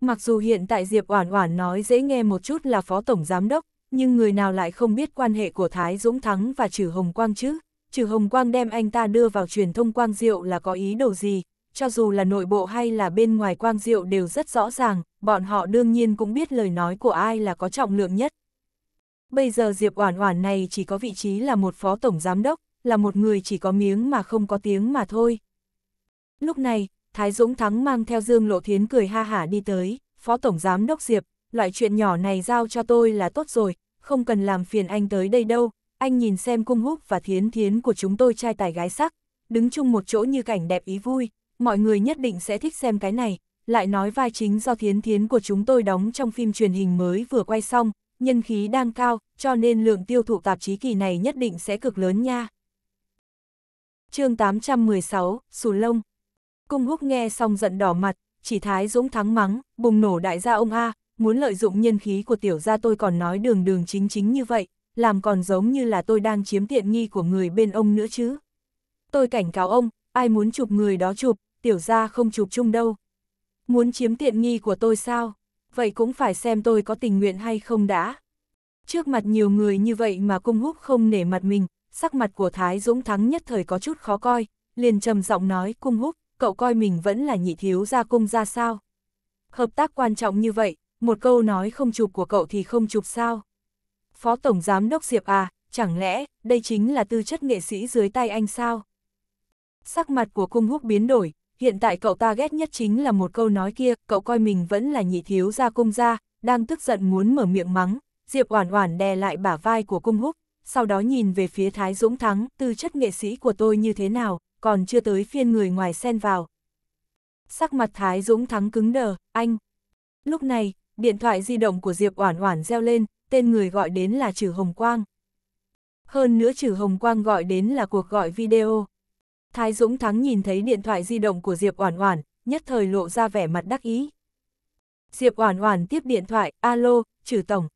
Mặc dù hiện tại Diệp Oản Oản nói dễ nghe một chút là phó tổng giám đốc, nhưng người nào lại không biết quan hệ của Thái Dũng Thắng và Trừ Hồng Quang chứ? Trừ Hồng Quang đem anh ta đưa vào truyền thông Quang Diệu là có ý đồ gì? Cho dù là nội bộ hay là bên ngoài Quang Diệu đều rất rõ ràng, bọn họ đương nhiên cũng biết lời nói của ai là có trọng lượng nhất. Bây giờ Diệp Oản Oản này chỉ có vị trí là một phó tổng giám đốc, là một người chỉ có miếng mà không có tiếng mà thôi. Lúc này, Thái Dũng Thắng mang theo Dương Lộ Thiến cười ha hả đi tới, phó tổng giám đốc Diệp, loại chuyện nhỏ này giao cho tôi là tốt rồi, không cần làm phiền anh tới đây đâu, anh nhìn xem cung húc và thiến thiến của chúng tôi trai tài gái sắc, đứng chung một chỗ như cảnh đẹp ý vui, mọi người nhất định sẽ thích xem cái này, lại nói vai chính do thiến thiến của chúng tôi đóng trong phim truyền hình mới vừa quay xong, nhân khí đang cao, cho nên lượng tiêu thụ tạp chí kỳ này nhất định sẽ cực lớn nha. chương 816, Sù Lông Cung húc nghe xong giận đỏ mặt, chỉ Thái Dũng thắng mắng, bùng nổ đại gia ông A, muốn lợi dụng nhân khí của tiểu gia tôi còn nói đường đường chính chính như vậy, làm còn giống như là tôi đang chiếm tiện nghi của người bên ông nữa chứ. Tôi cảnh cáo ông, ai muốn chụp người đó chụp, tiểu gia không chụp chung đâu. Muốn chiếm tiện nghi của tôi sao? Vậy cũng phải xem tôi có tình nguyện hay không đã. Trước mặt nhiều người như vậy mà cung húc không nể mặt mình, sắc mặt của Thái Dũng Thắng nhất thời có chút khó coi, liền trầm giọng nói cung húc, cậu coi mình vẫn là nhị thiếu gia cung ra sao. Hợp tác quan trọng như vậy, một câu nói không chụp của cậu thì không chụp sao? Phó Tổng Giám Đốc Diệp à, chẳng lẽ đây chính là tư chất nghệ sĩ dưới tay anh sao? Sắc mặt của cung húc biến đổi, hiện tại cậu ta ghét nhất chính là một câu nói kia, cậu coi mình vẫn là nhị thiếu gia cung gia, đang tức giận muốn mở miệng mắng, Diệp Oản Oản đè lại bả vai của cung húc, sau đó nhìn về phía Thái Dũng Thắng, tư chất nghệ sĩ của tôi như thế nào, còn chưa tới phiên người ngoài xen vào. Sắc mặt Thái Dũng Thắng cứng đờ, anh. Lúc này, điện thoại di động của Diệp Oản Oản reo lên, tên người gọi đến là Trử Hồng Quang. Hơn nữa Trử Hồng Quang gọi đến là cuộc gọi video. Thái Dũng Thắng nhìn thấy điện thoại di động của Diệp Oản Oản, nhất thời lộ ra vẻ mặt đắc ý. Diệp Oản Oản tiếp điện thoại, "Alo, Trử tổng."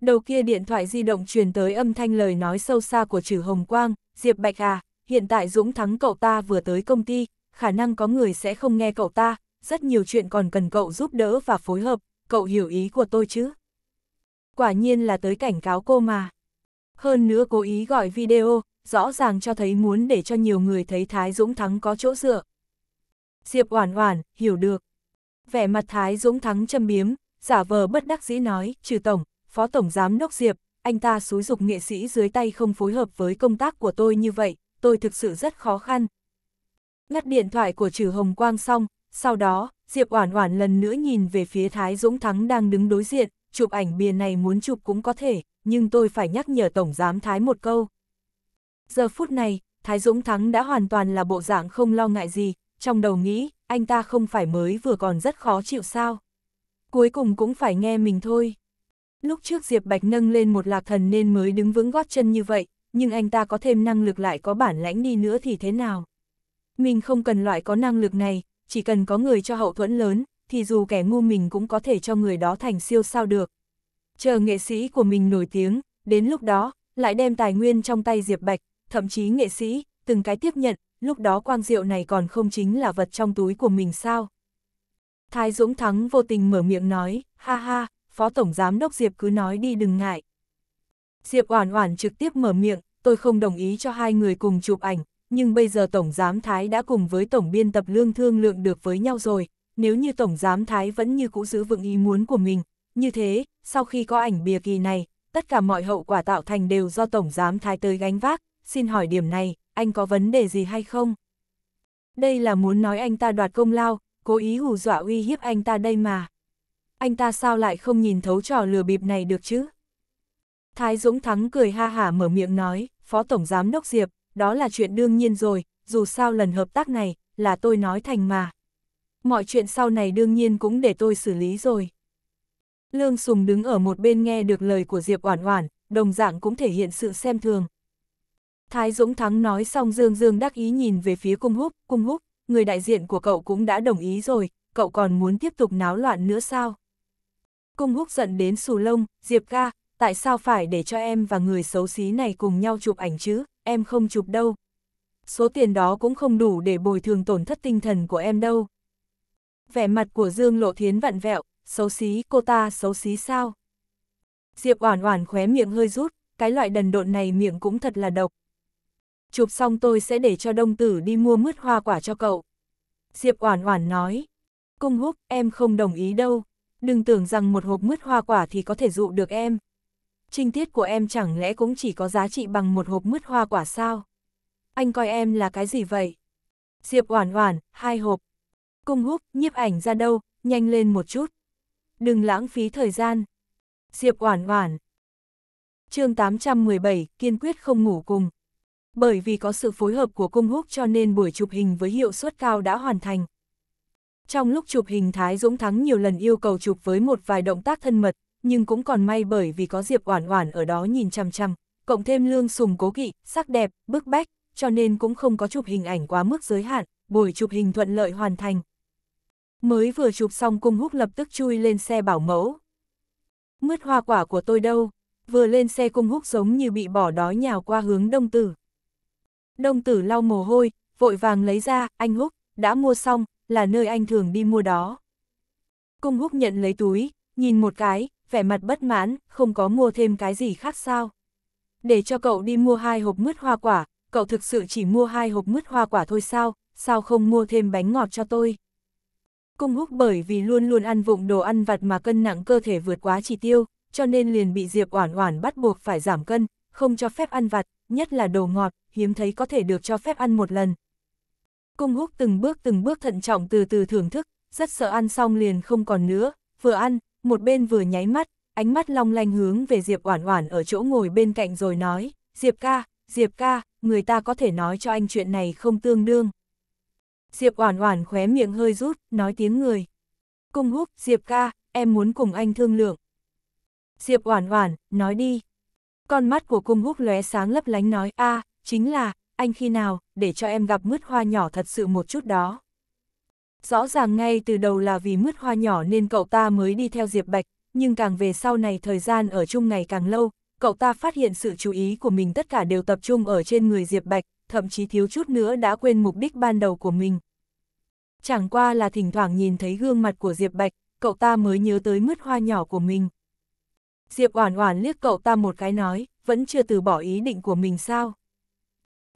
Đầu kia điện thoại di động truyền tới âm thanh lời nói sâu xa của Trử Hồng Quang, "Diệp Bạch à, hiện tại Dũng Thắng cậu ta vừa tới công ty, khả năng có người sẽ không nghe cậu ta, rất nhiều chuyện còn cần cậu giúp đỡ và phối hợp, cậu hiểu ý của tôi chứ? Quả nhiên là tới cảnh cáo cô mà. Hơn nữa cố ý gọi video, rõ ràng cho thấy muốn để cho nhiều người thấy Thái Dũng Thắng có chỗ dựa. Diệp Oản Oản, hiểu được. Vẻ mặt Thái Dũng Thắng châm biếm, giả vờ bất đắc dĩ nói, trừ tổng, phó tổng giám đốc Diệp, anh ta xúi dục nghệ sĩ dưới tay không phối hợp với công tác của tôi như vậy, tôi thực sự rất khó khăn. Ngắt điện thoại của trừ Hồng Quang xong, sau đó, Diệp Oản Oản lần nữa nhìn về phía Thái Dũng Thắng đang đứng đối diện, chụp ảnh bìa này muốn chụp cũng có thể, nhưng tôi phải nhắc nhở Tổng Giám Thái một câu. Giờ phút này, Thái Dũng Thắng đã hoàn toàn là bộ dạng không lo ngại gì, trong đầu nghĩ, anh ta không phải mới vừa còn rất khó chịu sao. Cuối cùng cũng phải nghe mình thôi. Lúc trước Diệp Bạch nâng lên một lạc thần nên mới đứng vững gót chân như vậy, nhưng anh ta có thêm năng lực lại có bản lãnh đi nữa thì thế nào? Mình không cần loại có năng lực này, chỉ cần có người cho hậu thuẫn lớn, thì dù kẻ ngu mình cũng có thể cho người đó thành siêu sao được. Chờ nghệ sĩ của mình nổi tiếng, đến lúc đó, lại đem tài nguyên trong tay Diệp Bạch, thậm chí nghệ sĩ, từng cái tiếp nhận, lúc đó quang diệu này còn không chính là vật trong túi của mình sao. Thái Dũng Thắng vô tình mở miệng nói, ha ha, Phó Tổng Giám Đốc Diệp cứ nói đi đừng ngại. Diệp Oản Oản trực tiếp mở miệng, tôi không đồng ý cho hai người cùng chụp ảnh, nhưng bây giờ Tổng Giám Thái đã cùng với Tổng Biên tập Lương thương lượng được với nhau rồi, nếu như Tổng Giám Thái vẫn như cũ giữ vững ý muốn của mình, như thế, sau khi có ảnh bìa kỳ này, tất cả mọi hậu quả tạo thành đều do Tổng Giám Thái tới gánh vác, xin hỏi điểm này, anh có vấn đề gì hay không? Đây là muốn nói anh ta đoạt công lao, cố ý hù dọa uy hiếp anh ta đây mà. Anh ta sao lại không nhìn thấu trò lừa bịp này được chứ? Thái Dũng Thắng cười ha hả mở miệng nói, Phó Tổng Giám Đốc Diệp, đó là chuyện đương nhiên rồi, dù sao lần hợp tác này, là tôi nói thành mà. Mọi chuyện sau này đương nhiên cũng để tôi xử lý rồi. Lương Sùng đứng ở một bên nghe được lời của Diệp Oản Oản, đồng dạng cũng thể hiện sự xem thường. Thái Dũng Thắng nói xong Dương Dương đắc ý nhìn về phía cung húc, cung húc, người đại diện của cậu cũng đã đồng ý rồi, cậu còn muốn tiếp tục náo loạn nữa sao? Cung húc giận đến sù lông, Diệp ca, tại sao phải để cho em và người xấu xí này cùng nhau chụp ảnh chứ, em không chụp đâu. Số tiền đó cũng không đủ để bồi thường tổn thất tinh thần của em đâu. Vẻ mặt của Dương Lộ Thiến vặn vẹo, xấu xí, cô ta xấu xí sao? Diệp Oản Oản khóe miệng hơi rút, cái loại đần độn này miệng cũng thật là độc. Chụp xong tôi sẽ để cho đông tử đi mua mứt hoa quả cho cậu. Diệp Oản Oản nói. Cung húc, em không đồng ý đâu. Đừng tưởng rằng một hộp mứt hoa quả thì có thể dụ được em trinh tiết của em chẳng lẽ cũng chỉ có giá trị bằng một hộp mứt hoa quả sao? Anh coi em là cái gì vậy? Diệp Oản Oản, hai hộp. Cung Húc, nhiếp ảnh ra đâu, nhanh lên một chút. Đừng lãng phí thời gian. Diệp Oản Oản. Chương 817, kiên quyết không ngủ cùng. Bởi vì có sự phối hợp của Cung Húc cho nên buổi chụp hình với hiệu suất cao đã hoàn thành. Trong lúc chụp hình Thái Dũng Thắng nhiều lần yêu cầu chụp với một vài động tác thân mật, nhưng cũng còn may bởi vì có Diệp Oản Oản ở đó nhìn chăm chăm cộng thêm lương sùng cố kỵ, sắc đẹp, bức bách, cho nên cũng không có chụp hình ảnh quá mức giới hạn, buổi chụp hình thuận lợi hoàn thành. Mới vừa chụp xong cung húc lập tức chui lên xe bảo mẫu. Mứt hoa quả của tôi đâu, vừa lên xe cung húc giống như bị bỏ đói nhào qua hướng đông tử. Đông tử lau mồ hôi, vội vàng lấy ra, anh húc, đã mua xong, là nơi anh thường đi mua đó. Cung húc nhận lấy túi, nhìn một cái, vẻ mặt bất mãn, không có mua thêm cái gì khác sao. Để cho cậu đi mua hai hộp mứt hoa quả, cậu thực sự chỉ mua hai hộp mứt hoa quả thôi sao, sao không mua thêm bánh ngọt cho tôi. Cung húc bởi vì luôn luôn ăn vụng đồ ăn vặt mà cân nặng cơ thể vượt quá chỉ tiêu, cho nên liền bị Diệp Oản Oản bắt buộc phải giảm cân, không cho phép ăn vặt, nhất là đồ ngọt, hiếm thấy có thể được cho phép ăn một lần. Cung húc từng bước từng bước thận trọng từ từ thưởng thức, rất sợ ăn xong liền không còn nữa, vừa ăn, một bên vừa nháy mắt, ánh mắt long lanh hướng về Diệp Oản Oản ở chỗ ngồi bên cạnh rồi nói, Diệp ca, Diệp ca, người ta có thể nói cho anh chuyện này không tương đương. Diệp Oản Oản khóe miệng hơi rút, nói tiếng người. Cung húc, Diệp ca, em muốn cùng anh thương lượng. Diệp Oản Oản, nói đi. Con mắt của cung húc lóe sáng lấp lánh nói, a chính là, anh khi nào, để cho em gặp mứt hoa nhỏ thật sự một chút đó. Rõ ràng ngay từ đầu là vì mứt hoa nhỏ nên cậu ta mới đi theo Diệp Bạch, nhưng càng về sau này thời gian ở chung ngày càng lâu, cậu ta phát hiện sự chú ý của mình tất cả đều tập trung ở trên người Diệp Bạch, thậm chí thiếu chút nữa đã quên mục đích ban đầu của mình. Chẳng qua là thỉnh thoảng nhìn thấy gương mặt của Diệp Bạch, cậu ta mới nhớ tới mứt hoa nhỏ của mình. Diệp Oản Oản liếc cậu ta một cái nói, vẫn chưa từ bỏ ý định của mình sao?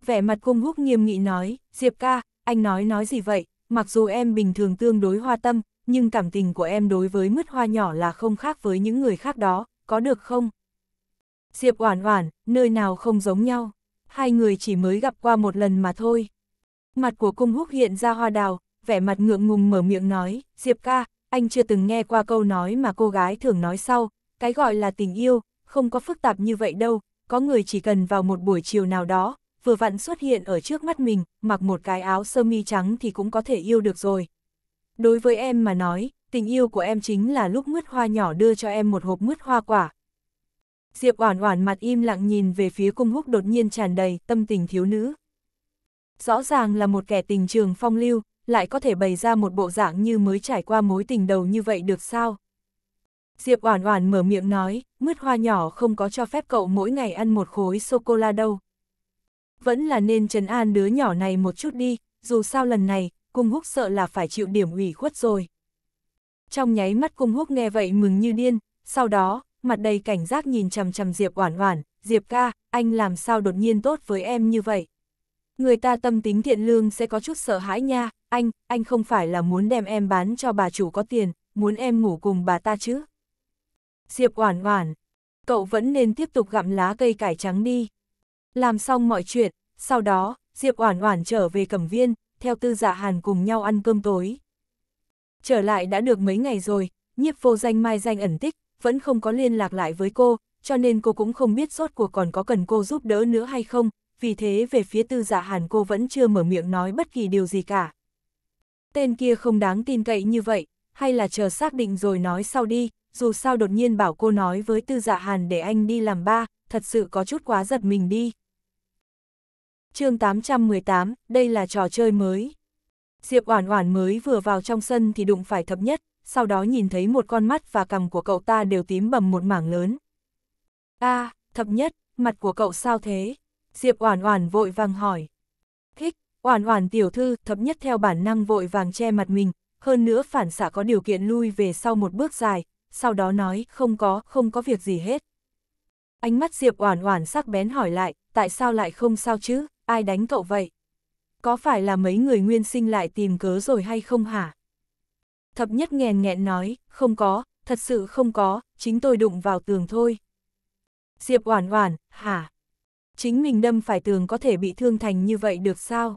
Vẻ mặt cung húc nghiêm nghị nói, Diệp ca, anh nói nói gì vậy, mặc dù em bình thường tương đối hoa tâm, nhưng cảm tình của em đối với mứt hoa nhỏ là không khác với những người khác đó, có được không? Diệp Oản Oản, nơi nào không giống nhau, hai người chỉ mới gặp qua một lần mà thôi. Mặt của Cung Húc hiện ra hoa đào, vẻ mặt ngượng ngùng mở miệng nói, "Diệp ca, anh chưa từng nghe qua câu nói mà cô gái thường nói sau, cái gọi là tình yêu, không có phức tạp như vậy đâu, có người chỉ cần vào một buổi chiều nào đó, vừa vặn xuất hiện ở trước mắt mình, mặc một cái áo sơ mi trắng thì cũng có thể yêu được rồi. Đối với em mà nói, tình yêu của em chính là lúc mứt hoa nhỏ đưa cho em một hộp mứt hoa quả. Diệp Oản Oản mặt im lặng nhìn về phía Cung Húc đột nhiên tràn đầy tâm tình thiếu nữ. Rõ ràng là một kẻ tình trường phong lưu, lại có thể bày ra một bộ dạng như mới trải qua mối tình đầu như vậy được sao? Diệp Oản Oản mở miệng nói, mứt hoa nhỏ không có cho phép cậu mỗi ngày ăn một khối sô cô la đâu vẫn là nên trấn an đứa nhỏ này một chút đi, dù sao lần này, cung húc sợ là phải chịu điểm ủy khuất rồi. Trong nháy mắt cung húc nghe vậy mừng như điên, sau đó, mặt đầy cảnh giác nhìn chầm chầm Diệp Oản Oản, Diệp ca, anh làm sao đột nhiên tốt với em như vậy? Người ta tâm tính thiện lương sẽ có chút sợ hãi nha, anh, anh không phải là muốn đem em bán cho bà chủ có tiền, muốn em ngủ cùng bà ta chứ? Diệp Oản Oản, cậu vẫn nên tiếp tục gặm lá cây cải trắng đi. Làm xong mọi chuyện, sau đó, Diệp Oản Oản trở về Cẩm Viên, theo Tư Dạ Hàn cùng nhau ăn cơm tối. Trở lại đã được mấy ngày rồi, Nhiếp Vô Danh mai danh ẩn tích, vẫn không có liên lạc lại với cô, cho nên cô cũng không biết rốt cuộc còn có cần cô giúp đỡ nữa hay không, vì thế về phía Tư Dạ Hàn cô vẫn chưa mở miệng nói bất kỳ điều gì cả. Tên kia không đáng tin cậy như vậy, hay là chờ xác định rồi nói sau đi, dù sao đột nhiên bảo cô nói với tư dạ hàn để anh đi làm ba, thật sự có chút quá giật mình đi. chương 818, đây là trò chơi mới. Diệp Oản Oản mới vừa vào trong sân thì đụng phải thập nhất, sau đó nhìn thấy một con mắt và cằm của cậu ta đều tím bầm một mảng lớn. A, thập nhất, mặt của cậu sao thế? Diệp Oản Oản vội vàng hỏi. Thích, Oản Oản tiểu thư, thập nhất theo bản năng vội vàng che mặt mình, hơn nữa phản xạ có điều kiện lui về sau một bước dài, sau đó nói, không có, không có việc gì hết. Ánh mắt Diệp Oản Oản sắc bén hỏi lại, tại sao lại không sao chứ, ai đánh cậu vậy? Có phải là mấy người nguyên sinh lại tìm cớ rồi hay không hả? Thập nhất nghẹn nghẹn nói, không có, thật sự không có, chính tôi đụng vào tường thôi. Diệp Oản Oản, hả? Chính mình đâm phải tường có thể bị thương thành như vậy được sao?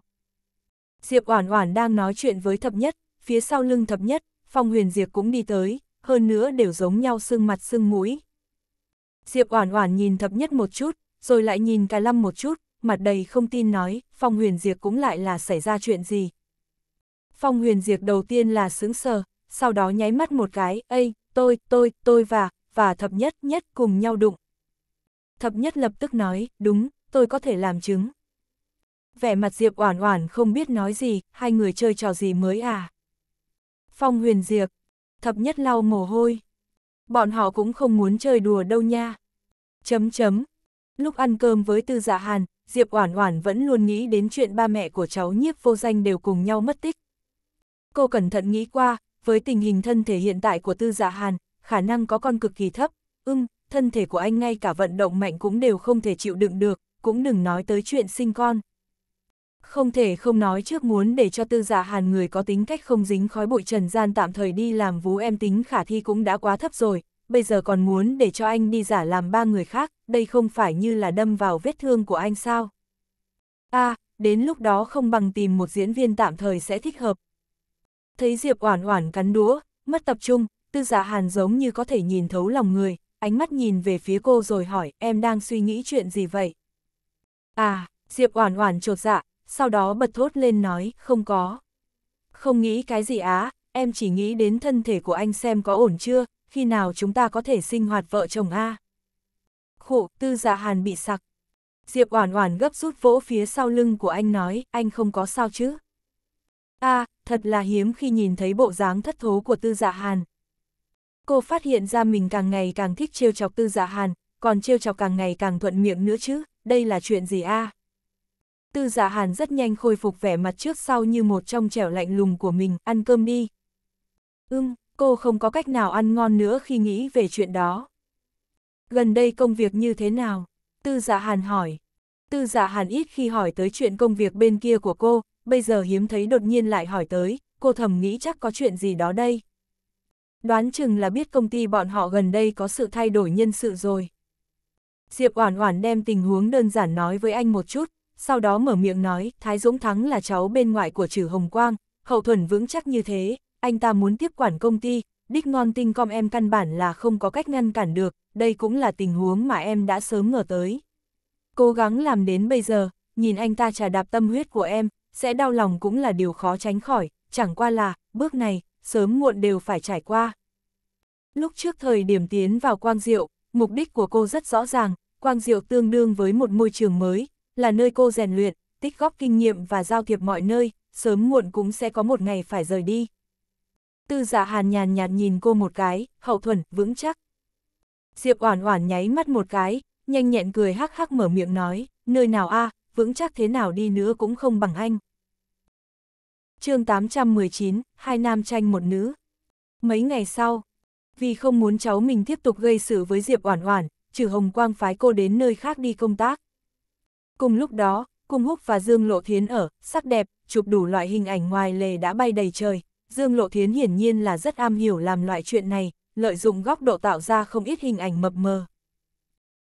Diệp Oản Oản đang nói chuyện với Thập Nhất, phía sau lưng Thập Nhất, Phong Huyền Diệp cũng đi tới, hơn nữa đều giống nhau xương mặt xương mũi. Diệp Oản Oản nhìn thập nhất một chút, rồi lại nhìn cả Lâm một chút, mặt đầy không tin nói, Phong Huyền Diệp cũng lại là xảy ra chuyện gì. Phong Huyền Diệp đầu tiên là sững sờ, sau đó nháy mắt một cái, "Ây, tôi, tôi, tôi và và thập nhất nhất cùng nhau đụng." Thập nhất lập tức nói, "Đúng, tôi có thể làm chứng." Vẻ mặt Diệp Oản Oản không biết nói gì, hai người chơi trò gì mới à? Phong Huyền Diệp, thập nhất lau mồ hôi. Bọn họ cũng không muốn chơi đùa đâu nha. Chấm chấm. Lúc ăn cơm với Tư Dạ Hàn, Diệp Oản Oản vẫn luôn nghĩ đến chuyện ba mẹ của cháu nhiếp vô danh đều cùng nhau mất tích. Cô cẩn thận nghĩ qua, với tình hình thân thể hiện tại của Tư Dạ Hàn, khả năng có con cực kỳ thấp, ưng, thân thể của anh ngay cả vận động mạnh cũng đều không thể chịu đựng được, cũng đừng nói tới chuyện sinh con không thể không nói trước muốn để cho tư giả dạ hàn người có tính cách không dính khói bụi trần gian tạm thời đi làm vú em tính khả thi cũng đã quá thấp rồi, bây giờ còn muốn để cho anh đi giả làm ba người khác, đây không phải như là đâm vào vết thương của anh sao? a à, đến lúc đó không bằng tìm một diễn viên tạm thời sẽ thích hợp. Thấy Diệp oản oản cắn đũa, mất tập trung, tư giả dạ hàn giống như có thể nhìn thấu lòng người, ánh mắt nhìn về phía cô rồi hỏi em đang suy nghĩ chuyện gì vậy? À, Diệp oản oản trột dạ, sau đó bật thốt lên nói, không có. Không nghĩ cái gì á, em chỉ nghĩ đến thân thể của anh xem có ổn chưa, khi nào chúng ta có thể sinh hoạt vợ chồng a Khổ, tư dạ hàn bị sặc. Diệp Oản Oản gấp rút vỗ phía sau lưng của anh nói, anh không có sao chứ? A, thật là hiếm khi nhìn thấy bộ dáng thất thố của Tư Dạ Hàn. Cô phát hiện ra mình càng ngày càng thích trêu chọc Tư Dạ Hàn, còn trêu chọc càng ngày càng thuận miệng nữa chứ, đây là chuyện gì a? À? Tư giả dạ hàn rất nhanh khôi phục vẻ mặt trước sau như một trong trẻo lạnh lùng của mình, ăn cơm đi. Ưm, cô không có cách nào ăn ngon nữa khi nghĩ về chuyện đó. Gần đây công việc như thế nào? Tư giả dạ hàn hỏi. Tư giả dạ hàn ít khi hỏi tới chuyện công việc bên kia của cô, bây giờ hiếm thấy đột nhiên lại hỏi tới, cô thầm nghĩ chắc có chuyện gì đó đây. Đoán chừng là biết công ty bọn họ gần đây có sự thay đổi nhân sự rồi. Diệp Oản Oản đem tình huống đơn giản nói với anh một chút, sau đó mở miệng nói, Thái Dũng Thắng là cháu bên ngoại của trừ Hồng Quang, hậu thuần vững chắc như thế, anh ta muốn tiếp quản công ty, đích ngon tinh com em căn bản là không có cách ngăn cản được, đây cũng là tình huống mà em đã sớm ngờ tới. Cố gắng làm đến bây giờ, nhìn anh ta trà đạp tâm huyết của em, sẽ đau lòng cũng là điều khó tránh khỏi, chẳng qua là, bước này, sớm muộn đều phải trải qua. Lúc trước thời điểm tiến vào Quang Diệu, mục đích của cô rất rõ ràng, Quang Diệu tương đương với một môi trường mới, là nơi cô rèn luyện, tích góp kinh nghiệm và giao thiệp mọi nơi, sớm muộn cũng sẽ có một ngày phải rời đi. Tư giả dạ hàn nhàn nhạt nhìn cô một cái, hậu thuần, vững chắc. Diệp oản oản nháy mắt một cái, nhanh nhẹn cười hắc hắc mở miệng nói, nơi nào a, vững chắc thế nào đi nữa cũng không bằng anh. chương 819, hai nam tranh một nữ. Mấy ngày sau, vì không muốn cháu mình tiếp tục gây sự với Diệp oản oản, trừ Hồng Quang phái cô đến nơi khác đi công tác. Cùng lúc đó, Cung Húc và Dương Lộ Thiến ở, sắc đẹp, chụp đủ loại hình ảnh ngoài lề đã bay đầy trời. Dương Lộ Thiến hiển nhiên là rất am hiểu làm loại chuyện này, lợi dụng góc độ tạo ra không ít hình ảnh mập mờ.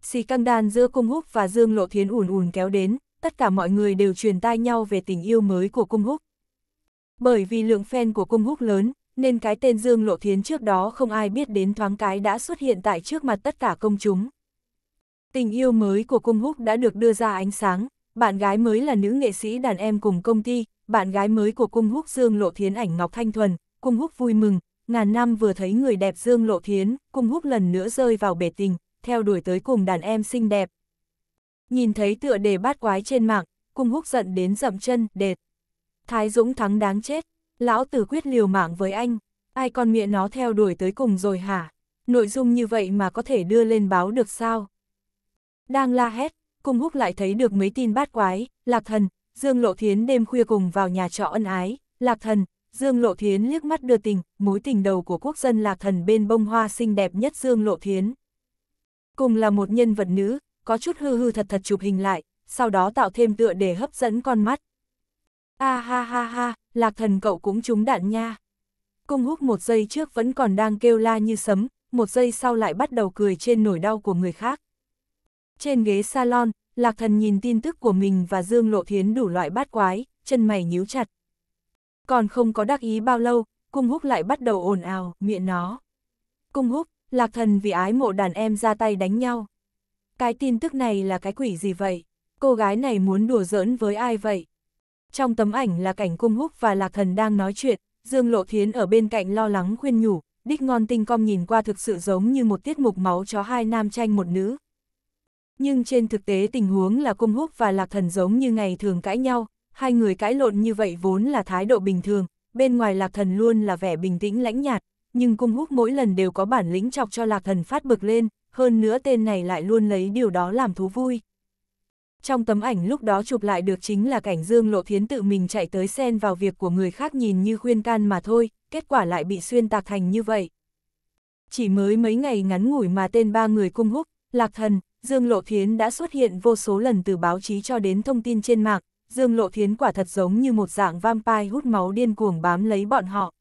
Xì căng đàn giữa Cung Húc và Dương Lộ Thiến ùn ùn kéo đến, tất cả mọi người đều truyền tai nhau về tình yêu mới của Cung Húc. Bởi vì lượng fan của Cung Húc lớn, nên cái tên Dương Lộ Thiến trước đó không ai biết đến thoáng cái đã xuất hiện tại trước mặt tất cả công chúng. Tình yêu mới của Cung Húc đã được đưa ra ánh sáng, bạn gái mới là nữ nghệ sĩ đàn em cùng công ty, bạn gái mới của Cung Húc Dương Lộ Thiến ảnh Ngọc Thanh Thuần, Cung Húc vui mừng, ngàn năm vừa thấy người đẹp Dương Lộ Thiến, Cung Húc lần nữa rơi vào bể tình, theo đuổi tới cùng đàn em xinh đẹp. Nhìn thấy tựa đề bát quái trên mạng, Cung Húc giận đến dậm chân, đệt. Thái Dũng thắng đáng chết, lão tử quyết liều mạng với anh, ai con miệng nó theo đuổi tới cùng rồi hả? Nội dung như vậy mà có thể đưa lên báo được sao? đang la hét, cung húc lại thấy được mấy tin bát quái, lạc thần, Dương Lộ Thiến đêm khuya cùng vào nhà trọ ân ái, lạc thần, Dương Lộ Thiến liếc mắt đưa tình, mối tình đầu của quốc dân lạc thần bên bông hoa xinh đẹp nhất Dương Lộ Thiến. Cùng là một nhân vật nữ, có chút hư hư thật thật chụp hình lại, sau đó tạo thêm tựa để hấp dẫn con mắt. A à, ha ha ha, lạc thần cậu cũng trúng đạn nha. Cung húc một giây trước vẫn còn đang kêu la như sấm, một giây sau lại bắt đầu cười trên nổi đau của người khác. Trên ghế salon, Lạc Thần nhìn tin tức của mình và Dương Lộ Thiến đủ loại bát quái, chân mày nhíu chặt. Còn không có đắc ý bao lâu, cung húc lại bắt đầu ồn ào, miệng nó. Cung húc, Lạc Thần vì ái mộ đàn em ra tay đánh nhau. Cái tin tức này là cái quỷ gì vậy? Cô gái này muốn đùa giỡn với ai vậy? Trong tấm ảnh là cảnh cung húc và Lạc Thần đang nói chuyện, Dương Lộ Thiến ở bên cạnh lo lắng khuyên nhủ, đích ngon tinh com nhìn qua thực sự giống như một tiết mục máu chó hai nam tranh một nữ, nhưng trên thực tế tình huống là cung húc và lạc thần giống như ngày thường cãi nhau, hai người cãi lộn như vậy vốn là thái độ bình thường, bên ngoài lạc thần luôn là vẻ bình tĩnh lãnh nhạt, nhưng cung húc mỗi lần đều có bản lĩnh chọc cho lạc thần phát bực lên, hơn nữa tên này lại luôn lấy điều đó làm thú vui. Trong tấm ảnh lúc đó chụp lại được chính là cảnh Dương Lộ Thiến tự mình chạy tới xen vào việc của người khác nhìn như khuyên can mà thôi, kết quả lại bị xuyên tạc thành như vậy. Chỉ mới mấy ngày ngắn ngủi mà tên ba người cung húc, lạc thần, Dương Lộ Thiến đã xuất hiện vô số lần từ báo chí cho đến thông tin trên mạng, Dương Lộ Thiến quả thật giống như một dạng vampire hút máu điên cuồng bám lấy bọn họ.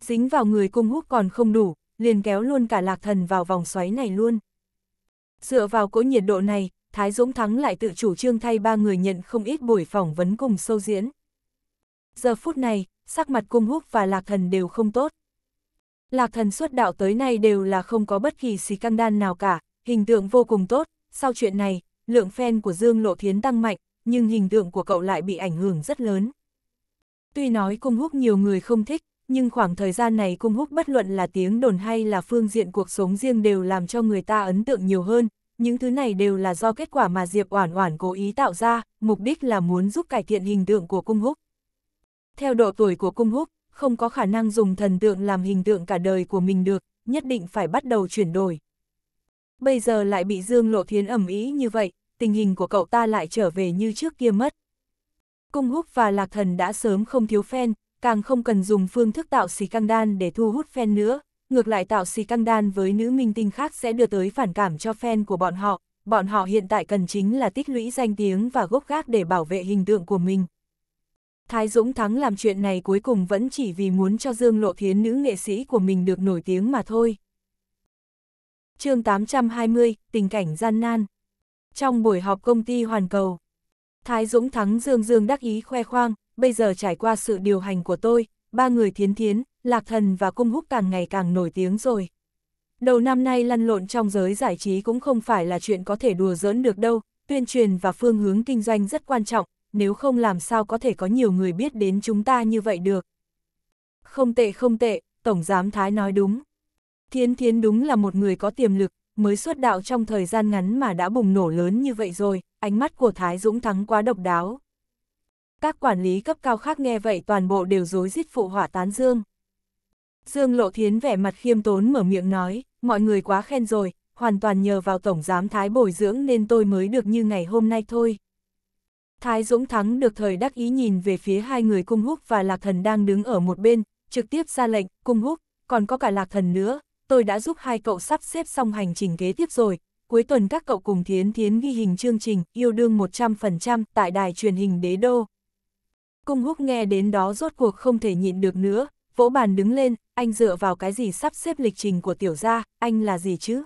Dính vào người cung hút còn không đủ, liền kéo luôn cả lạc thần vào vòng xoáy này luôn. Dựa vào cỗ nhiệt độ này, Thái Dũng Thắng lại tự chủ trương thay ba người nhận không ít buổi phỏng vấn cùng sâu diễn. Giờ phút này, sắc mặt cung húc và lạc thần đều không tốt. Lạc thần xuất đạo tới nay đều là không có bất kỳ xì căng đan nào cả, hình tượng vô cùng tốt, sau chuyện này, lượng fan của Dương Lộ Thiến tăng mạnh, nhưng hình tượng của cậu lại bị ảnh hưởng rất lớn. Tuy nói cung húc nhiều người không thích, nhưng khoảng thời gian này cung húc bất luận là tiếng đồn hay là phương diện cuộc sống riêng đều làm cho người ta ấn tượng nhiều hơn, những thứ này đều là do kết quả mà Diệp Oản Oản cố ý tạo ra, mục đích là muốn giúp cải thiện hình tượng của cung húc. Theo độ tuổi của cung húc, không có khả năng dùng thần tượng làm hình tượng cả đời của mình được, nhất định phải bắt đầu chuyển đổi bây giờ lại bị Dương Lộ Thiến ẩm ý như vậy, tình hình của cậu ta lại trở về như trước kia mất. Cung Húc và Lạc Thần đã sớm không thiếu phen, càng không cần dùng phương thức tạo xì căng đan để thu hút phen nữa, ngược lại tạo xì căng đan với nữ minh tinh khác sẽ đưa tới phản cảm cho phen của bọn họ, bọn họ hiện tại cần chính là tích lũy danh tiếng và gốc gác để bảo vệ hình tượng của mình. Thái Dũng Thắng làm chuyện này cuối cùng vẫn chỉ vì muốn cho Dương Lộ Thiến nữ nghệ sĩ của mình được nổi tiếng mà thôi chương 820, tình cảnh gian nan. Trong buổi họp công ty Hoàn Cầu, Thái Dũng Thắng Dương Dương đắc ý khoe khoang, bây giờ trải qua sự điều hành của tôi, ba người thiến thiến, lạc thần và cung húc càng ngày càng nổi tiếng rồi. Đầu năm nay lăn lộn trong giới giải trí cũng không phải là chuyện có thể đùa giỡn được đâu, tuyên truyền và phương hướng kinh doanh rất quan trọng, nếu không làm sao có thể có nhiều người biết đến chúng ta như vậy được. Không tệ không tệ, Tổng Giám Thái nói đúng. Thiên Thiên đúng là một người có tiềm lực, mới xuất đạo trong thời gian ngắn mà đã bùng nổ lớn như vậy rồi, ánh mắt của Thái Dũng Thắng quá độc đáo. Các quản lý cấp cao khác nghe vậy toàn bộ đều rối rít phụ hỏa tán dương. Dương Lộ Thiến vẻ mặt khiêm tốn mở miệng nói, mọi người quá khen rồi, hoàn toàn nhờ vào Tổng Giám Thái bồi dưỡng nên tôi mới được như ngày hôm nay thôi. Thái Dũng Thắng được thời đắc ý nhìn về phía hai người Cung Húc và Lạc Thần đang đứng ở một bên, trực tiếp ra lệnh, Cung Húc, còn có cả Lạc Thần nữa, tôi đã giúp hai cậu sắp xếp xong hành trình kế tiếp rồi, cuối tuần các cậu cùng Thiến Thiến ghi hình chương trình yêu đương 100% tại đài truyền hình đế đô. Cung húc nghe đến đó rốt cuộc không thể nhịn được nữa, vỗ bàn đứng lên, anh dựa vào cái gì sắp xếp lịch trình của tiểu gia, anh là gì chứ?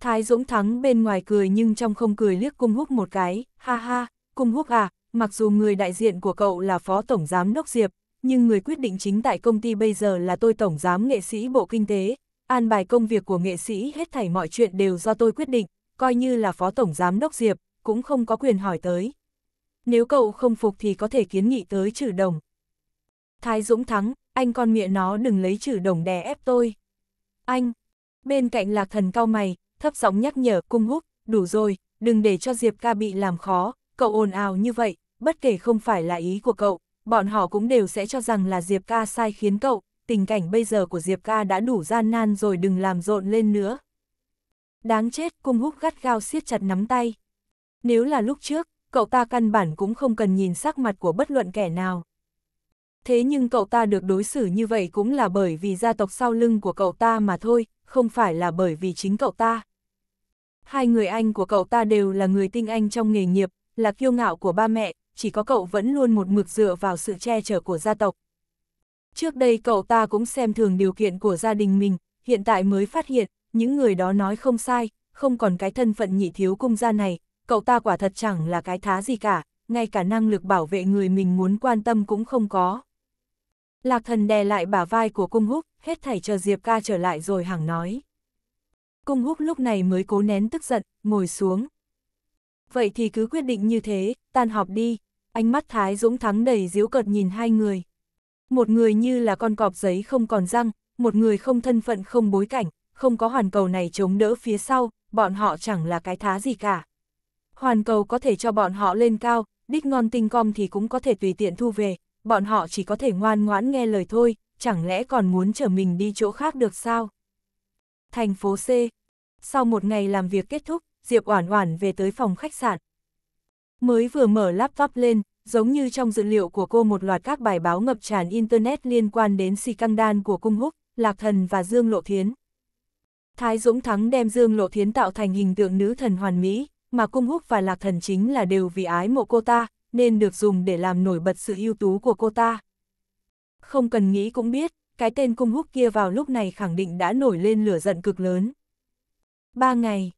Thái Dũng Thắng bên ngoài cười nhưng trong không cười liếc cung húc một cái, ha ha, cung húc à, mặc dù người đại diện của cậu là phó tổng giám đốc Diệp, nhưng người quyết định chính tại công ty bây giờ là tôi tổng giám nghệ sĩ bộ kinh tế, an bài công việc của nghệ sĩ hết thảy mọi chuyện đều do tôi quyết định, coi như là phó tổng giám đốc Diệp, cũng không có quyền hỏi tới. Nếu cậu không phục thì có thể kiến nghị tới trừ đồng. Thái Dũng thắng, anh con miệng nó đừng lấy trừ đồng đè ép tôi. Anh, bên cạnh lạc thần cao mày, thấp giọng nhắc nhở cung húc, đủ rồi, đừng để cho Diệp ca bị làm khó, cậu ồn ào như vậy, bất kể không phải là ý của cậu, bọn họ cũng đều sẽ cho rằng là Diệp ca sai khiến cậu, tình cảnh bây giờ của Diệp ca đã đủ gian nan rồi đừng làm rộn lên nữa. Đáng chết, cung húc gắt gao siết chặt nắm tay. Nếu là lúc trước, cậu ta căn bản cũng không cần nhìn sắc mặt của bất luận kẻ nào. Thế nhưng cậu ta được đối xử như vậy cũng là bởi vì gia tộc sau lưng của cậu ta mà thôi, không phải là bởi vì chính cậu ta. Hai người anh của cậu ta đều là người tinh anh trong nghề nghiệp, là kiêu ngạo của ba mẹ, chỉ có cậu vẫn luôn một mực dựa vào sự che chở của gia tộc. Trước đây cậu ta cũng xem thường điều kiện của gia đình mình, hiện tại mới phát hiện, những người đó nói không sai, không còn cái thân phận nhị thiếu cung gia này, cậu ta quả thật chẳng là cái thá gì cả, ngay cả năng lực bảo vệ người mình muốn quan tâm cũng không có. Lạc thần đè lại bả vai của cung húc, hết thảy chờ Diệp ca trở lại rồi hẳng nói. Cung húc lúc này mới cố nén tức giận, ngồi xuống. Vậy thì cứ quyết định như thế, tan họp đi. Ánh mắt Thái Dũng Thắng đầy diếu cợt nhìn hai người một người như là con cọp giấy không còn răng, một người không thân phận không bối cảnh, không có hoàn cầu này chống đỡ phía sau, bọn họ chẳng là cái thá gì cả. Hoàn cầu có thể cho bọn họ lên cao, đích ngon tinh com thì cũng có thể tùy tiện thu về, bọn họ chỉ có thể ngoan ngoãn nghe lời thôi, chẳng lẽ còn muốn chở mình đi chỗ khác được sao? Thành phố C Sau một ngày làm việc kết thúc, Diệp Oản Oản về tới phòng khách sạn. Mới vừa mở laptop lên, giống như trong dự liệu của cô một loạt các bài báo ngập tràn Internet liên quan đến si căng đan của Cung Húc, Lạc Thần và Dương Lộ Thiến. Thái Dũng Thắng đem Dương Lộ Thiến tạo thành hình tượng nữ thần hoàn mỹ, mà Cung Húc và Lạc Thần chính là đều vì ái mộ cô ta, nên được dùng để làm nổi bật sự ưu tú của cô ta. Không cần nghĩ cũng biết, cái tên Cung Húc kia vào lúc này khẳng định đã nổi lên lửa giận cực lớn. Ba ngày.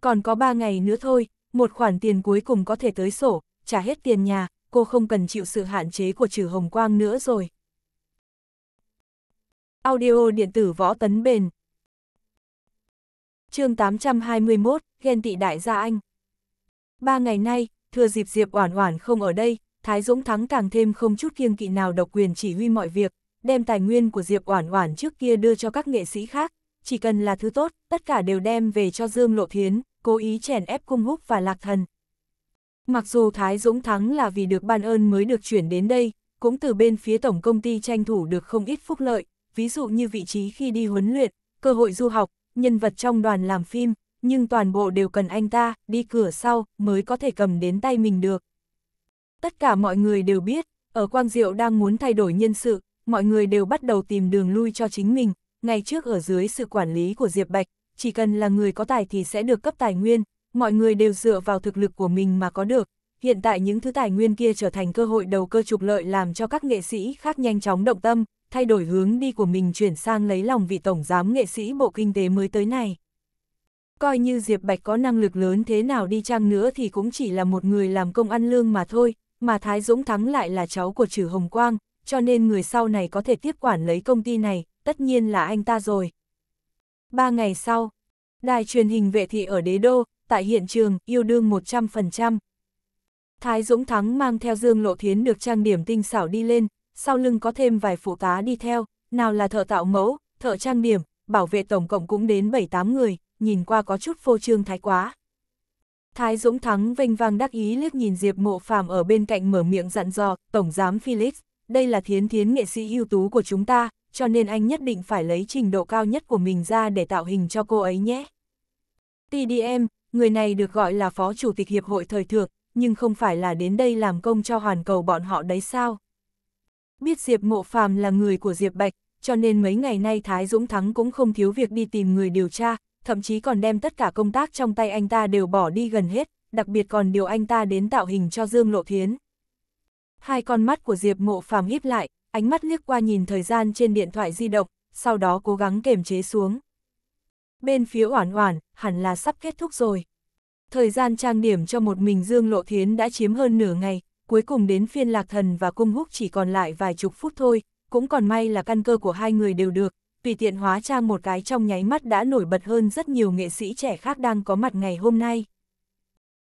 Còn có ba ngày nữa thôi, một khoản tiền cuối cùng có thể tới sổ, trả hết tiền nhà, cô không cần chịu sự hạn chế của trừ hồng quang nữa rồi. Audio điện tử võ tấn bền chương 821, ghen tị đại gia anh. Ba ngày nay, thừa dịp Diệp Oản Oản không ở đây, Thái Dũng Thắng càng thêm không chút kiêng kỵ nào độc quyền chỉ huy mọi việc, đem tài nguyên của Diệp Oản Oản trước kia đưa cho các nghệ sĩ khác, chỉ cần là thứ tốt, tất cả đều đem về cho Dương Lộ Thiến, cố ý chèn ép Cung Húc và Lạc Thần, Mặc dù Thái Dũng Thắng là vì được ban ơn mới được chuyển đến đây, cũng từ bên phía tổng công ty tranh thủ được không ít phúc lợi, ví dụ như vị trí khi đi huấn luyện, cơ hội du học, nhân vật trong đoàn làm phim, nhưng toàn bộ đều cần anh ta, đi cửa sau, mới có thể cầm đến tay mình được. Tất cả mọi người đều biết, ở Quang Diệu đang muốn thay đổi nhân sự, mọi người đều bắt đầu tìm đường lui cho chính mình, ngay trước ở dưới sự quản lý của Diệp Bạch, chỉ cần là người có tài thì sẽ được cấp tài nguyên, mọi người đều dựa vào thực lực của mình mà có được. Hiện tại những thứ tài nguyên kia trở thành cơ hội đầu cơ trục lợi làm cho các nghệ sĩ khác nhanh chóng động tâm, thay đổi hướng đi của mình chuyển sang lấy lòng vị tổng giám nghệ sĩ bộ kinh tế mới tới này. Coi như Diệp Bạch có năng lực lớn thế nào đi chăng nữa thì cũng chỉ là một người làm công ăn lương mà thôi, mà Thái Dũng Thắng lại là cháu của Trử Hồng Quang, cho nên người sau này có thể tiếp quản lấy công ty này, tất nhiên là anh ta rồi. Ba ngày sau, đài truyền hình vệ thị ở đế đô, tại hiện trường, yêu đương 100%. Thái Dũng Thắng mang theo Dương Lộ Thiến được trang điểm tinh xảo đi lên, sau lưng có thêm vài phụ tá đi theo, nào là thợ tạo mẫu, thợ trang điểm, bảo vệ tổng cộng cũng đến 7-8 người, nhìn qua có chút phô trương thái quá. Thái Dũng Thắng vênh vang đắc ý liếc nhìn Diệp Mộ Phàm ở bên cạnh mở miệng dặn dò, Tổng giám Felix, đây là thiến thiến nghệ sĩ ưu tú của chúng ta, cho nên anh nhất định phải lấy trình độ cao nhất của mình ra để tạo hình cho cô ấy nhé. TDM, người này được gọi là Phó Chủ tịch Hiệp hội Thời Thượng, nhưng không phải là đến đây làm công cho hoàn cầu bọn họ đấy sao. Biết Diệp Mộ Phàm là người của Diệp Bạch, cho nên mấy ngày nay Thái Dũng Thắng cũng không thiếu việc đi tìm người điều tra, thậm chí còn đem tất cả công tác trong tay anh ta đều bỏ đi gần hết, đặc biệt còn điều anh ta đến tạo hình cho Dương Lộ Thiến. Hai con mắt của Diệp Mộ Phàm híp lại, ánh mắt liếc qua nhìn thời gian trên điện thoại di động, sau đó cố gắng kềm chế xuống bên phía oản oản, hẳn là sắp kết thúc rồi. Thời gian trang điểm cho một mình Dương Lộ Thiến đã chiếm hơn nửa ngày, cuối cùng đến phiên lạc thần và cung húc chỉ còn lại vài chục phút thôi, cũng còn may là căn cơ của hai người đều được, tùy tiện hóa trang một cái trong nháy mắt đã nổi bật hơn rất nhiều nghệ sĩ trẻ khác đang có mặt ngày hôm nay.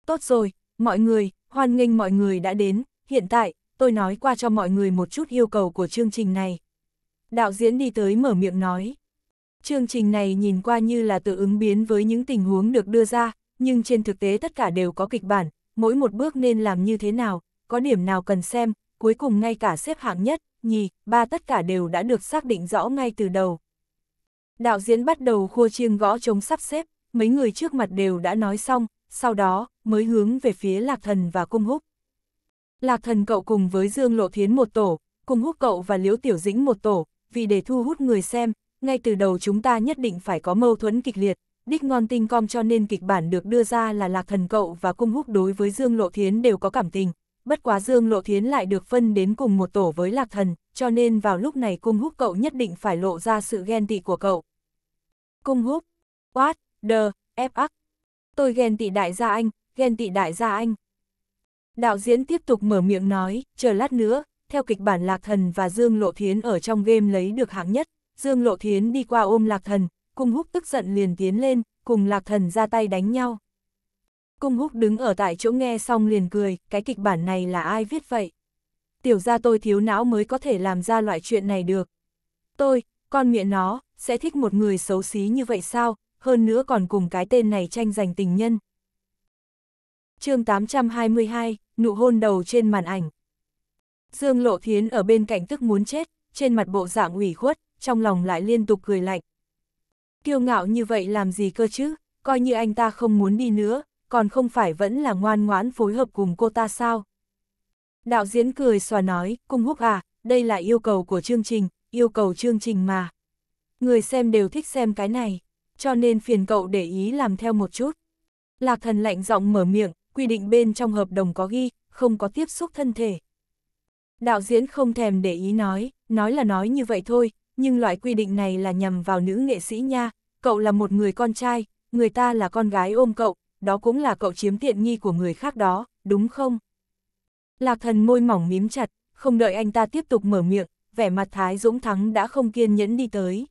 Tốt rồi, mọi người, hoan nghênh mọi người đã đến, hiện tại, tôi nói qua cho mọi người một chút yêu cầu của chương trình này. Đạo diễn đi tới mở miệng nói. Chương trình này nhìn qua như là tự ứng biến với những tình huống được đưa ra, nhưng trên thực tế tất cả đều có kịch bản, mỗi một bước nên làm như thế nào, có điểm nào cần xem, cuối cùng ngay cả xếp hạng nhất, nhì, ba tất cả đều đã được xác định rõ ngay từ đầu. Đạo diễn bắt đầu khua chiêng gõ chống sắp xếp, mấy người trước mặt đều đã nói xong, sau đó mới hướng về phía Lạc Thần và Cung Húc. Lạc Thần cậu cùng với Dương Lộ Thiến một tổ, Cung Húc cậu và Liễu Tiểu Dĩnh một tổ, vì để thu hút người xem, ngay từ đầu chúng ta nhất định phải có mâu thuẫn kịch liệt, đích ngon tinh com cho nên kịch bản được đưa ra là Lạc Thần Cậu và Cung Húc đối với Dương Lộ Thiến đều có cảm tình, bất quá Dương Lộ Thiến lại được phân đến cùng một tổ với Lạc Thần, cho nên vào lúc này Cung Húc cậu nhất định phải lộ ra sự ghen tị của cậu. Cung Húc, what, the, f. ắc. Tôi ghen tị đại gia anh, ghen tị đại gia anh. Đạo diễn tiếp tục mở miệng nói, chờ lát nữa, theo kịch bản Lạc Thần và Dương Lộ Thiến ở trong game lấy được hạng nhất, Dương Lộ Thiến đi qua ôm Lạc Thần, Cung Húc tức giận liền tiến lên, cùng Lạc Thần ra tay đánh nhau. Cung Húc đứng ở tại chỗ nghe xong liền cười, cái kịch bản này là ai viết vậy? Tiểu ra tôi thiếu não mới có thể làm ra loại chuyện này được. Tôi, con miệng nó, sẽ thích một người xấu xí như vậy sao, hơn nữa còn cùng cái tên này tranh giành tình nhân. chương 822, nụ hôn đầu trên màn ảnh. Dương Lộ Thiến ở bên cạnh tức muốn chết, trên mặt bộ dạng ủy khuất, trong lòng lại liên tục cười lạnh. Kiêu ngạo như vậy làm gì cơ chứ, coi như anh ta không muốn đi nữa, còn không phải vẫn là ngoan ngoãn phối hợp cùng cô ta sao. Đạo diễn cười xòa nói, cung húc à, đây là yêu cầu của chương trình, yêu cầu chương trình mà. Người xem đều thích xem cái này, cho nên phiền cậu để ý làm theo một chút. Lạc thần lạnh giọng mở miệng, quy định bên trong hợp đồng có ghi, không có tiếp xúc thân thể. Đạo diễn không thèm để ý nói, nói là nói như vậy thôi, nhưng loại quy định này là nhằm vào nữ nghệ sĩ nha, cậu là một người con trai, người ta là con gái ôm cậu, đó cũng là cậu chiếm tiện nghi của người khác đó, đúng không? Lạc thần môi mỏng mím chặt, không đợi anh ta tiếp tục mở miệng, vẻ mặt Thái Dũng Thắng đã không kiên nhẫn đi tới.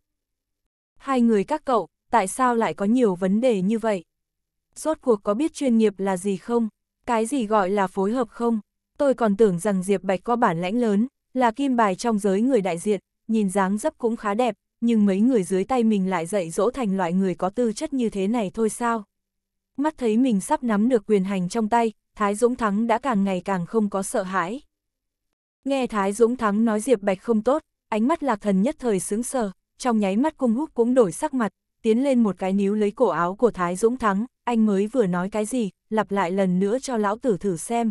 Hai người các cậu, tại sao lại có nhiều vấn đề như vậy? Rốt cuộc có biết chuyên nghiệp là gì không? Cái gì gọi là phối hợp không? Tôi còn tưởng rằng Diệp Bạch có bản lãnh lớn, là kim bài trong giới người đại diện, nhìn dáng dấp cũng khá đẹp, nhưng mấy người dưới tay mình lại dạy dỗ thành loại người có tư chất như thế này thôi sao. Mắt thấy mình sắp nắm được quyền hành trong tay, Thái Dũng Thắng đã càng ngày càng không có sợ hãi. Nghe Thái Dũng Thắng nói Diệp Bạch không tốt, ánh mắt lạc thần nhất thời sướng sờ, trong nháy mắt cung húc cũng đổi sắc mặt, tiến lên một cái níu lấy cổ áo của Thái Dũng Thắng, anh mới vừa nói cái gì, lặp lại lần nữa cho lão tử thử xem.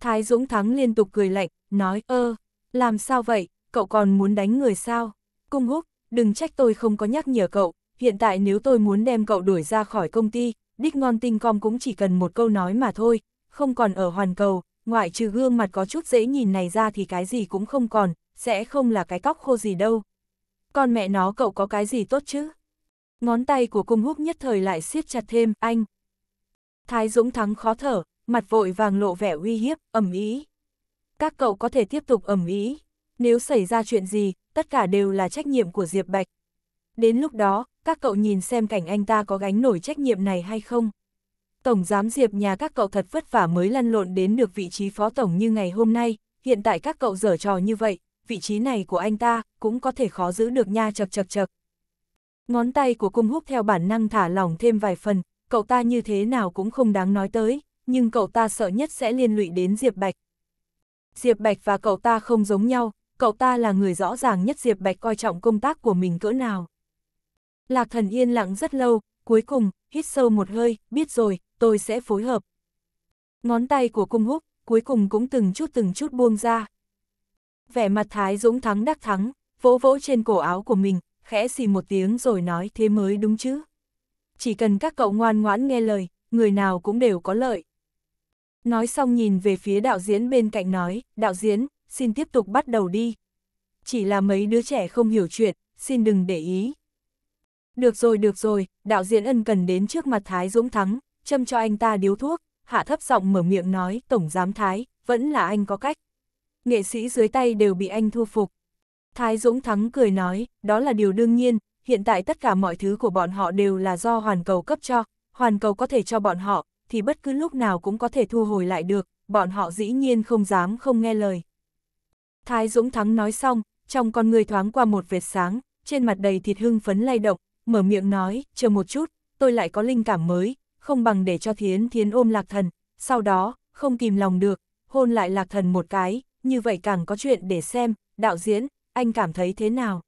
Thái Dũng Thắng liên tục cười lạnh, nói ơ, làm sao vậy, cậu còn muốn đánh người sao? Cung húc, đừng trách tôi không có nhắc nhở cậu, hiện tại nếu tôi muốn đem cậu đuổi ra khỏi công ty, đích ngon tinh com cũng chỉ cần một câu nói mà thôi, không còn ở hoàn cầu, ngoại trừ gương mặt có chút dễ nhìn này ra thì cái gì cũng không còn, sẽ không là cái cóc khô gì đâu. Con mẹ nó cậu có cái gì tốt chứ? Ngón tay của cung húc nhất thời lại siết chặt thêm, anh. Thái Dũng Thắng khó thở, mặt vội vàng lộ vẻ uy hiếp, ẩm ý. Các cậu có thể tiếp tục ẩm ý nếu xảy ra chuyện gì, tất cả đều là trách nhiệm của Diệp Bạch. Đến lúc đó, các cậu nhìn xem cảnh anh ta có gánh nổi trách nhiệm này hay không. Tổng giám Diệp nhà các cậu thật vất vả mới lăn lộn đến được vị trí phó tổng như ngày hôm nay, hiện tại các cậu dở trò như vậy, vị trí này của anh ta cũng có thể khó giữ được nha chật chật chật. Ngón tay của cung húc theo bản năng thả lỏng thêm vài phần, cậu ta như thế nào cũng không đáng nói tới, nhưng cậu ta sợ nhất sẽ liên lụy đến Diệp Bạch. Diệp Bạch và cậu ta không giống nhau, cậu ta là người rõ ràng nhất Diệp Bạch coi trọng công tác của mình cỡ nào. Lạc thần yên lặng rất lâu, cuối cùng, hít sâu một hơi, biết rồi, tôi sẽ phối hợp. Ngón tay của cung húc, cuối cùng cũng từng chút từng chút buông ra. Vẻ mặt Thái Dũng thắng đắc thắng, vỗ vỗ trên cổ áo của mình, khẽ xì một tiếng rồi nói thế mới đúng chứ. Chỉ cần các cậu ngoan ngoãn nghe lời, người nào cũng đều có lợi. Nói xong nhìn về phía đạo diễn bên cạnh nói, đạo diễn, xin tiếp tục bắt đầu đi. Chỉ là mấy đứa trẻ không hiểu chuyện, xin đừng để ý. Được rồi, được rồi, đạo diễn ân cần đến trước mặt Thái Dũng Thắng, châm cho anh ta điếu thuốc, hạ thấp giọng mở miệng nói, Tổng Giám Thái, vẫn là anh có cách. Nghệ sĩ dưới tay đều bị anh thu phục. Thái Dũng Thắng cười nói, đó là điều đương nhiên, hiện tại tất cả mọi thứ của bọn họ đều là do hoàn cầu cấp cho, hoàn cầu có thể cho bọn họ, thì bất cứ lúc nào cũng có thể thu hồi lại được, bọn họ dĩ nhiên không dám không nghe lời. Thái Dũng Thắng nói xong, trong con người thoáng qua một vệt sáng, trên mặt đầy thịt hưng phấn lay động, mở miệng nói, chờ một chút, tôi lại có linh cảm mới, không bằng để cho Thiến Thiến ôm Lạc Thần, sau đó, không kìm lòng được, hôn lại Lạc Thần một cái, như vậy càng có chuyện để xem, đạo diễn, anh cảm thấy thế nào?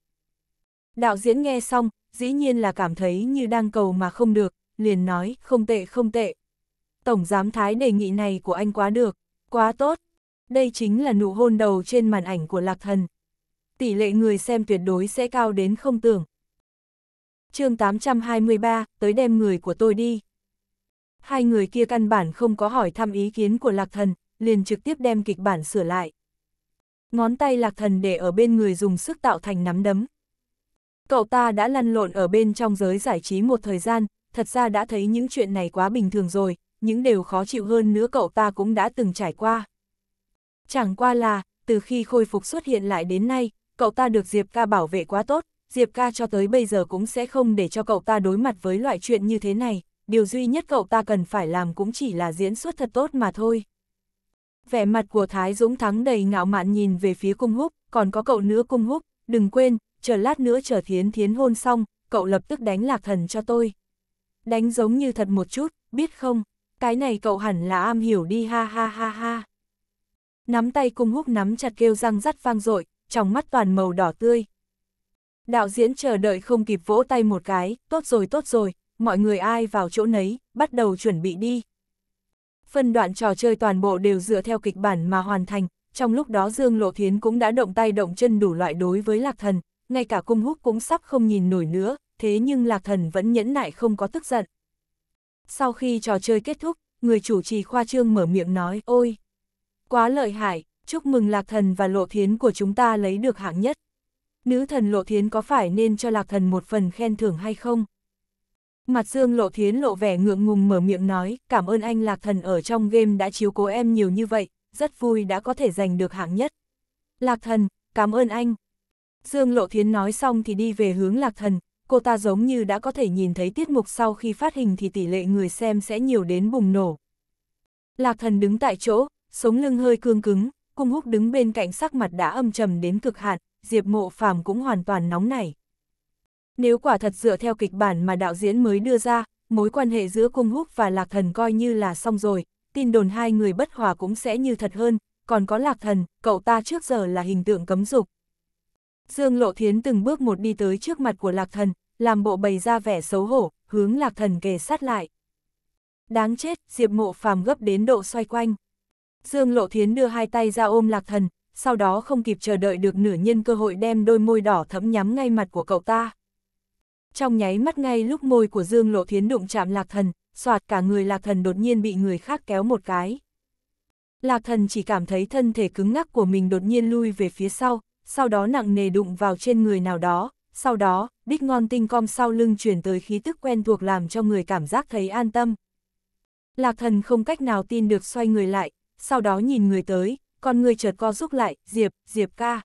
Đạo diễn nghe xong, dĩ nhiên là cảm thấy như đang cầu mà không được, liền nói, không tệ không tệ. Tổng giám thái đề nghị này của anh quá được, quá tốt, đây chính là nụ hôn đầu trên màn ảnh của Lạc Thần. Tỷ lệ người xem tuyệt đối sẽ cao đến không tưởng. chương 823, tới đem người của tôi đi. Hai người kia căn bản không có hỏi thăm ý kiến của Lạc Thần, liền trực tiếp đem kịch bản sửa lại. Ngón tay Lạc Thần để ở bên người dùng sức tạo thành nắm đấm. Cậu ta đã lăn lộn ở bên trong giới giải trí một thời gian, thật ra đã thấy những chuyện này quá bình thường rồi, những điều khó chịu hơn nữa cậu ta cũng đã từng trải qua. Chẳng qua là, từ khi khôi phục xuất hiện lại đến nay, cậu ta được Diệp ca bảo vệ quá tốt, Diệp ca cho tới bây giờ cũng sẽ không để cho cậu ta đối mặt với loại chuyện như thế này, điều duy nhất cậu ta cần phải làm cũng chỉ là diễn xuất thật tốt mà thôi. Vẻ mặt của Thái Dũng Thắng đầy ngạo mạn nhìn về phía cung húc, còn có cậu nữa cung húc, đừng quên, chờ lát nữa chờ thiến thiến hôn xong, cậu lập tức đánh lạc thần cho tôi. Đánh giống như thật một chút, biết không, cái này cậu hẳn là am hiểu đi ha ha ha ha. Nắm tay cung húc nắm chặt kêu răng rắt vang dội trong mắt toàn màu đỏ tươi. Đạo diễn chờ đợi không kịp vỗ tay một cái, tốt rồi tốt rồi, mọi người ai vào chỗ nấy, bắt đầu chuẩn bị đi. Phân đoạn trò chơi toàn bộ đều dựa theo kịch bản mà hoàn thành, trong lúc đó Dương Lộ Thiến cũng đã động tay động chân đủ loại đối với Lạc Thần, ngay cả cung húc cũng sắp không nhìn nổi nữa, thế nhưng Lạc Thần vẫn nhẫn nại không có tức giận. Sau khi trò chơi kết thúc, người chủ trì khoa trương mở miệng nói, ôi, Quá lợi hại, chúc mừng Lạc Thần và Lộ Thiến của chúng ta lấy được hạng nhất. Nữ thần Lộ Thiến có phải nên cho Lạc Thần một phần khen thưởng hay không? Mặt Dương Lộ Thiến lộ vẻ ngượng ngùng mở miệng nói, cảm ơn anh Lạc Thần ở trong game đã chiếu cố em nhiều như vậy, rất vui đã có thể giành được hạng nhất. Lạc Thần, cảm ơn anh. Dương Lộ Thiến nói xong thì đi về hướng Lạc Thần, cô ta giống như đã có thể nhìn thấy tiết mục sau khi phát hình thì tỷ lệ người xem sẽ nhiều đến bùng nổ. Lạc Thần đứng tại chỗ, sống lưng hơi cương cứng, cung húc đứng bên cạnh sắc mặt đã âm trầm đến cực hạn, Diệp Mộ Phàm cũng hoàn toàn nóng nảy. Nếu quả thật dựa theo kịch bản mà đạo diễn mới đưa ra, mối quan hệ giữa cung húc và lạc thần coi như là xong rồi, tin đồn hai người bất hòa cũng sẽ như thật hơn, còn có lạc thần, cậu ta trước giờ là hình tượng cấm dục. Dương Lộ Thiến từng bước một đi tới trước mặt của lạc thần, làm bộ bày ra vẻ xấu hổ, hướng lạc thần kề sát lại. Đáng chết, Diệp Mộ Phàm gấp đến độ xoay quanh. Dương Lộ Thiến đưa hai tay ra ôm lạc thần, sau đó không kịp chờ đợi được nửa nhân cơ hội đem đôi môi đỏ thẫm nhắm ngay mặt của cậu ta. Trong nháy mắt ngay lúc môi của Dương Lộ Thiến đụng chạm lạc thần, soạt cả người lạc thần đột nhiên bị người khác kéo một cái. Lạc thần chỉ cảm thấy thân thể cứng ngắc của mình đột nhiên lui về phía sau, sau đó nặng nề đụng vào trên người nào đó, sau đó, đích ngon tinh com sau lưng chuyển tới khí tức quen thuộc làm cho người cảm giác thấy an tâm. Lạc thần không cách nào tin được xoay người lại, sau đó nhìn người tới, con người chợt co rút lại, Diệp, Diệp ca.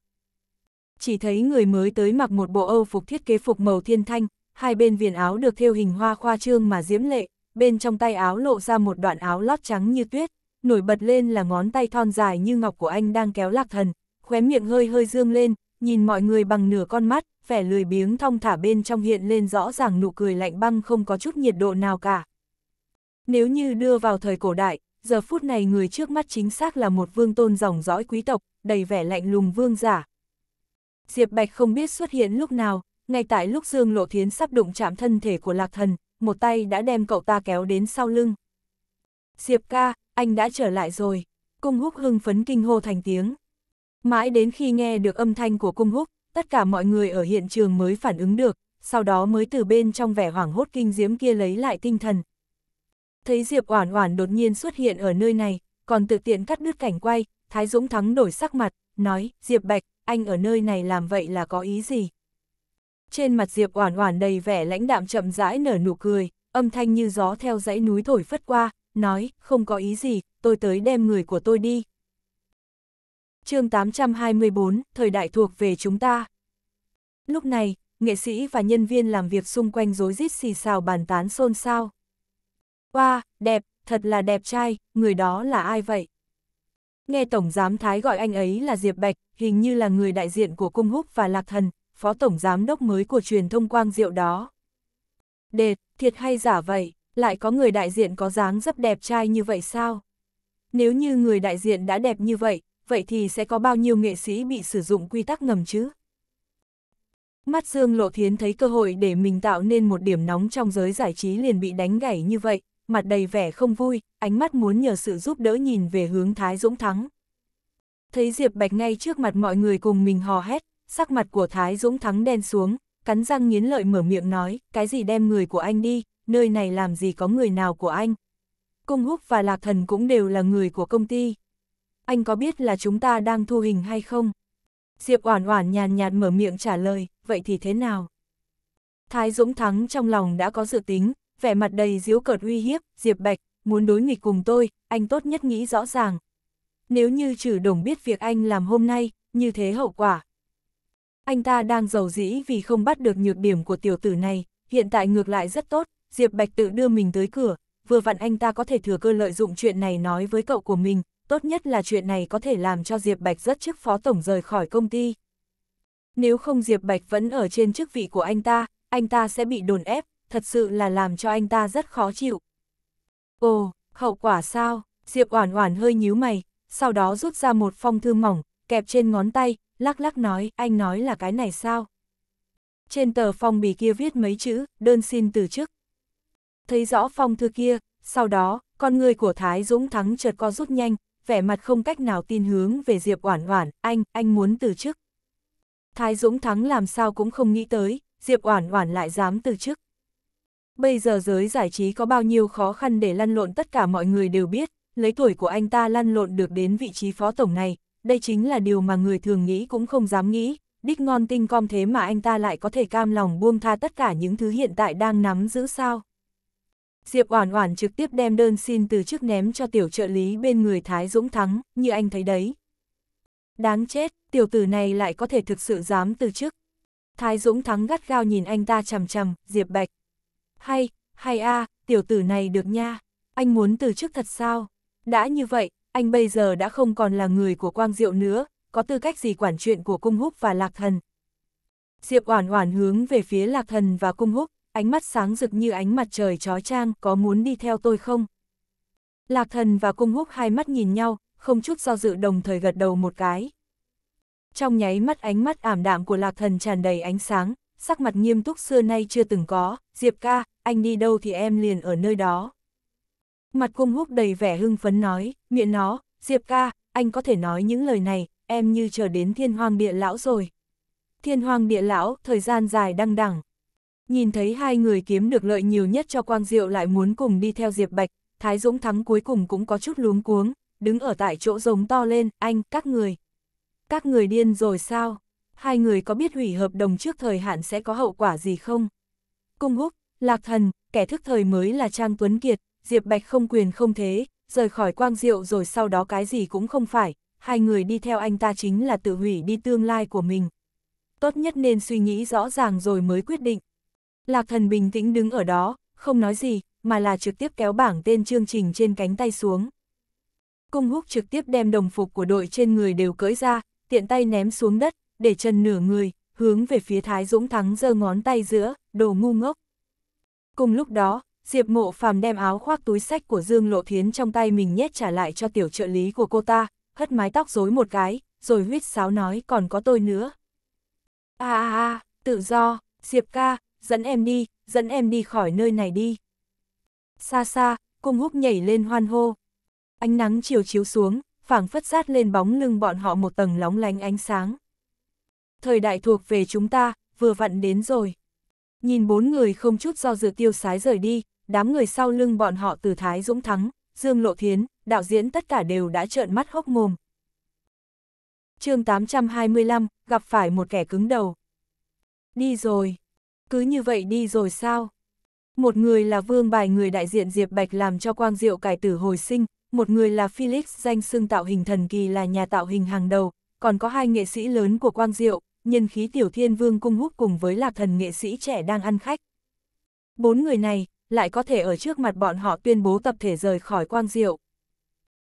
Chỉ thấy người mới tới mặc một bộ âu phục thiết kế phục màu thiên thanh, hai bên viền áo được thêu hình hoa khoa trương mà diễm lệ, bên trong tay áo lộ ra một đoạn áo lót trắng như tuyết, nổi bật lên là ngón tay thon dài như ngọc của anh đang kéo lạc thần, khóe miệng hơi hơi dương lên, nhìn mọi người bằng nửa con mắt, vẻ lười biếng thong thả bên trong hiện lên rõ ràng nụ cười lạnh băng không có chút nhiệt độ nào cả. Nếu như đưa vào thời cổ đại, giờ phút này người trước mắt chính xác là một vương tôn dòng dõi quý tộc, đầy vẻ lạnh lùng vương giả. Diệp Bạch không biết xuất hiện lúc nào, ngay tại lúc Dương Lộ Thiến sắp đụng chạm thân thể của Lạc Thần, một tay đã đem cậu ta kéo đến sau lưng. Diệp ca, anh đã trở lại rồi. Cung húc hưng phấn kinh hô thành tiếng. Mãi đến khi nghe được âm thanh của cung húc, tất cả mọi người ở hiện trường mới phản ứng được, sau đó mới từ bên trong vẻ hoảng hốt kinh diễm kia lấy lại tinh thần, thấy Diệp Oản Oản đột nhiên xuất hiện ở nơi này, còn tự tiện cắt đứt cảnh quay, Thái Dũng Thắng đổi sắc mặt, nói, Diệp Bạch, anh ở nơi này làm vậy là có ý gì? Trên mặt Diệp Oản Oản đầy vẻ lãnh đạm chậm rãi nở nụ cười, âm thanh như gió theo dãy núi thổi phất qua, nói, không có ý gì, tôi tới đem người của tôi đi. chương 824, thời đại thuộc về chúng ta. Lúc này, nghệ sĩ và nhân viên làm việc xung quanh rối rít xì xào bàn tán xôn xao. Oa, đẹp, thật là đẹp trai, người đó là ai vậy? Nghe Tổng Giám Thái gọi anh ấy là Diệp Bạch, hình như là người đại diện của Cung Húc và Lạc Thần, Phó Tổng Giám Đốc mới của truyền thông Quang Diệu đó. Đệt, thiệt hay giả vậy, lại có người đại diện có dáng rất đẹp trai như vậy sao? Nếu như người đại diện đã đẹp như vậy, vậy thì sẽ có bao nhiêu nghệ sĩ bị sử dụng quy tắc ngầm chứ? Mắt Dương Lộ Thiến thấy cơ hội để mình tạo nên một điểm nóng trong giới giải trí liền bị đánh gãy như vậy, mặt đầy vẻ không vui, ánh mắt muốn nhờ sự giúp đỡ nhìn về hướng Thái Dũng Thắng. Thấy Diệp Bạch ngay trước mặt mọi người cùng mình hò hét, sắc mặt của Thái Dũng Thắng đen xuống, cắn răng nghiến lợi mở miệng nói, cái gì đem người của anh đi, nơi này làm gì có người nào của anh. Cung Húc và Lạc Thần cũng đều là người của công ty. Anh có biết là chúng ta đang thu hình hay không? Diệp Oản Oản nhàn nhạt mở miệng trả lời, vậy thì thế nào? Thái Dũng Thắng trong lòng đã có dự tính, vẻ mặt đầy diếu cợt uy hiếp, Diệp Bạch, muốn đối nghịch cùng tôi, anh tốt nhất nghĩ rõ ràng. Nếu như trừ đồng biết việc anh làm hôm nay, như thế hậu quả. Anh ta đang giàu dĩ vì không bắt được nhược điểm của tiểu tử này, hiện tại ngược lại rất tốt, Diệp Bạch tự đưa mình tới cửa, vừa vặn anh ta có thể thừa cơ lợi dụng chuyện này nói với cậu của mình, tốt nhất là chuyện này có thể làm cho Diệp Bạch rất chức phó tổng rời khỏi công ty. Nếu không Diệp Bạch vẫn ở trên chức vị của anh ta, anh ta sẽ bị đồn ép, thật sự là làm cho anh ta rất khó chịu. Ồ, hậu quả sao? Diệp Oản Oản hơi nhíu mày, sau đó rút ra một phong thư mỏng, kẹp trên ngón tay, lắc lắc nói, anh nói là cái này sao? Trên tờ phong bì kia viết mấy chữ, đơn xin từ chức. Thấy rõ phong thư kia, sau đó, con người của Thái Dũng Thắng chợt co rút nhanh, vẻ mặt không cách nào tin hướng về Diệp Oản Oản, anh, anh muốn từ chức. Thái Dũng Thắng làm sao cũng không nghĩ tới, Diệp Oản Oản lại dám từ chức bây giờ giới giải trí có bao nhiêu khó khăn để lăn lộn tất cả mọi người đều biết, lấy tuổi của anh ta lăn lộn được đến vị trí phó tổng này, đây chính là điều mà người thường nghĩ cũng không dám nghĩ, đích ngon tinh com thế mà anh ta lại có thể cam lòng buông tha tất cả những thứ hiện tại đang nắm giữ sao. Diệp Oản Oản trực tiếp đem đơn xin từ chức ném cho tiểu trợ lý bên người Thái Dũng Thắng, như anh thấy đấy. Đáng chết, tiểu tử này lại có thể thực sự dám từ chức. Thái Dũng Thắng gắt gao nhìn anh ta chằm chằm, Diệp Bạch. Hay, hay a, tiểu tử này được nha, anh muốn từ chức thật sao? Đã như vậy, anh bây giờ đã không còn là người của Quang Diệu nữa, có tư cách gì quản chuyện của Cung Húc và Lạc Thần. Diệp Oản Oản hướng về phía Lạc Thần và Cung Húc, ánh mắt sáng rực như ánh mặt trời chói chang, có muốn đi theo tôi không? Lạc Thần và Cung Húc hai mắt nhìn nhau, không chút do dự đồng thời gật đầu một cái. Trong nháy mắt ánh mắt ảm đạm của Lạc Thần tràn đầy ánh sáng, sắc mặt nghiêm túc xưa nay chưa từng có, Diệp ca, anh đi đâu thì em liền ở nơi đó. Mặt cung húc đầy vẻ hưng phấn nói, miệng nó, Diệp ca, anh có thể nói những lời này, em như chờ đến thiên hoàng địa lão rồi. Thiên hoàng địa lão, thời gian dài đăng đẳng. Nhìn thấy hai người kiếm được lợi nhiều nhất cho Quang Diệu lại muốn cùng đi theo Diệp Bạch, Thái Dũng Thắng cuối cùng cũng có chút luống cuống, đứng ở tại chỗ rống to lên, anh, các người. Các người điên rồi sao? hai người có biết hủy hợp đồng trước thời hạn sẽ có hậu quả gì không? Cung Húc, Lạc Thần, kẻ thức thời mới là Trang Tuấn Kiệt, Diệp Bạch không quyền không thế, rời khỏi Quang Diệu rồi sau đó cái gì cũng không phải, hai người đi theo anh ta chính là tự hủy đi tương lai của mình. Tốt nhất nên suy nghĩ rõ ràng rồi mới quyết định. Lạc Thần bình tĩnh đứng ở đó, không nói gì, mà là trực tiếp kéo bảng tên chương trình trên cánh tay xuống. Cung Húc trực tiếp đem đồng phục của đội trên người đều cưỡi ra, tiện tay ném xuống đất, để chân nửa người, hướng về phía Thái Dũng Thắng giơ ngón tay giữa, đồ ngu ngốc. Cùng lúc đó, Diệp Mộ Phàm đem áo khoác túi sách của Dương Lộ Thiến trong tay mình nhét trả lại cho tiểu trợ lý của cô ta, hất mái tóc rối một cái, rồi huyết sáo nói còn có tôi nữa. a a a, tự do, Diệp ca, dẫn em đi, dẫn em đi khỏi nơi này đi. Xa xa, cung húc nhảy lên hoan hô. Ánh nắng chiều chiếu xuống, phảng phất sát lên bóng lưng bọn họ một tầng lóng lánh ánh sáng thời đại thuộc về chúng ta, vừa vặn đến rồi. Nhìn bốn người không chút do dự tiêu sái rời đi, đám người sau lưng bọn họ từ Thái Dũng Thắng, Dương Lộ Thiến, đạo diễn tất cả đều đã trợn mắt hốc mồm. chương 825, gặp phải một kẻ cứng đầu. Đi rồi. Cứ như vậy đi rồi sao? Một người là vương bài người đại diện Diệp Bạch làm cho Quang Diệu cải tử hồi sinh, một người là Felix danh xưng tạo hình thần kỳ là nhà tạo hình hàng đầu, còn có hai nghệ sĩ lớn của Quang Diệu, nhân khí tiểu thiên vương cung húc cùng với lạc thần nghệ sĩ trẻ đang ăn khách. Bốn người này, lại có thể ở trước mặt bọn họ tuyên bố tập thể rời khỏi quang diệu.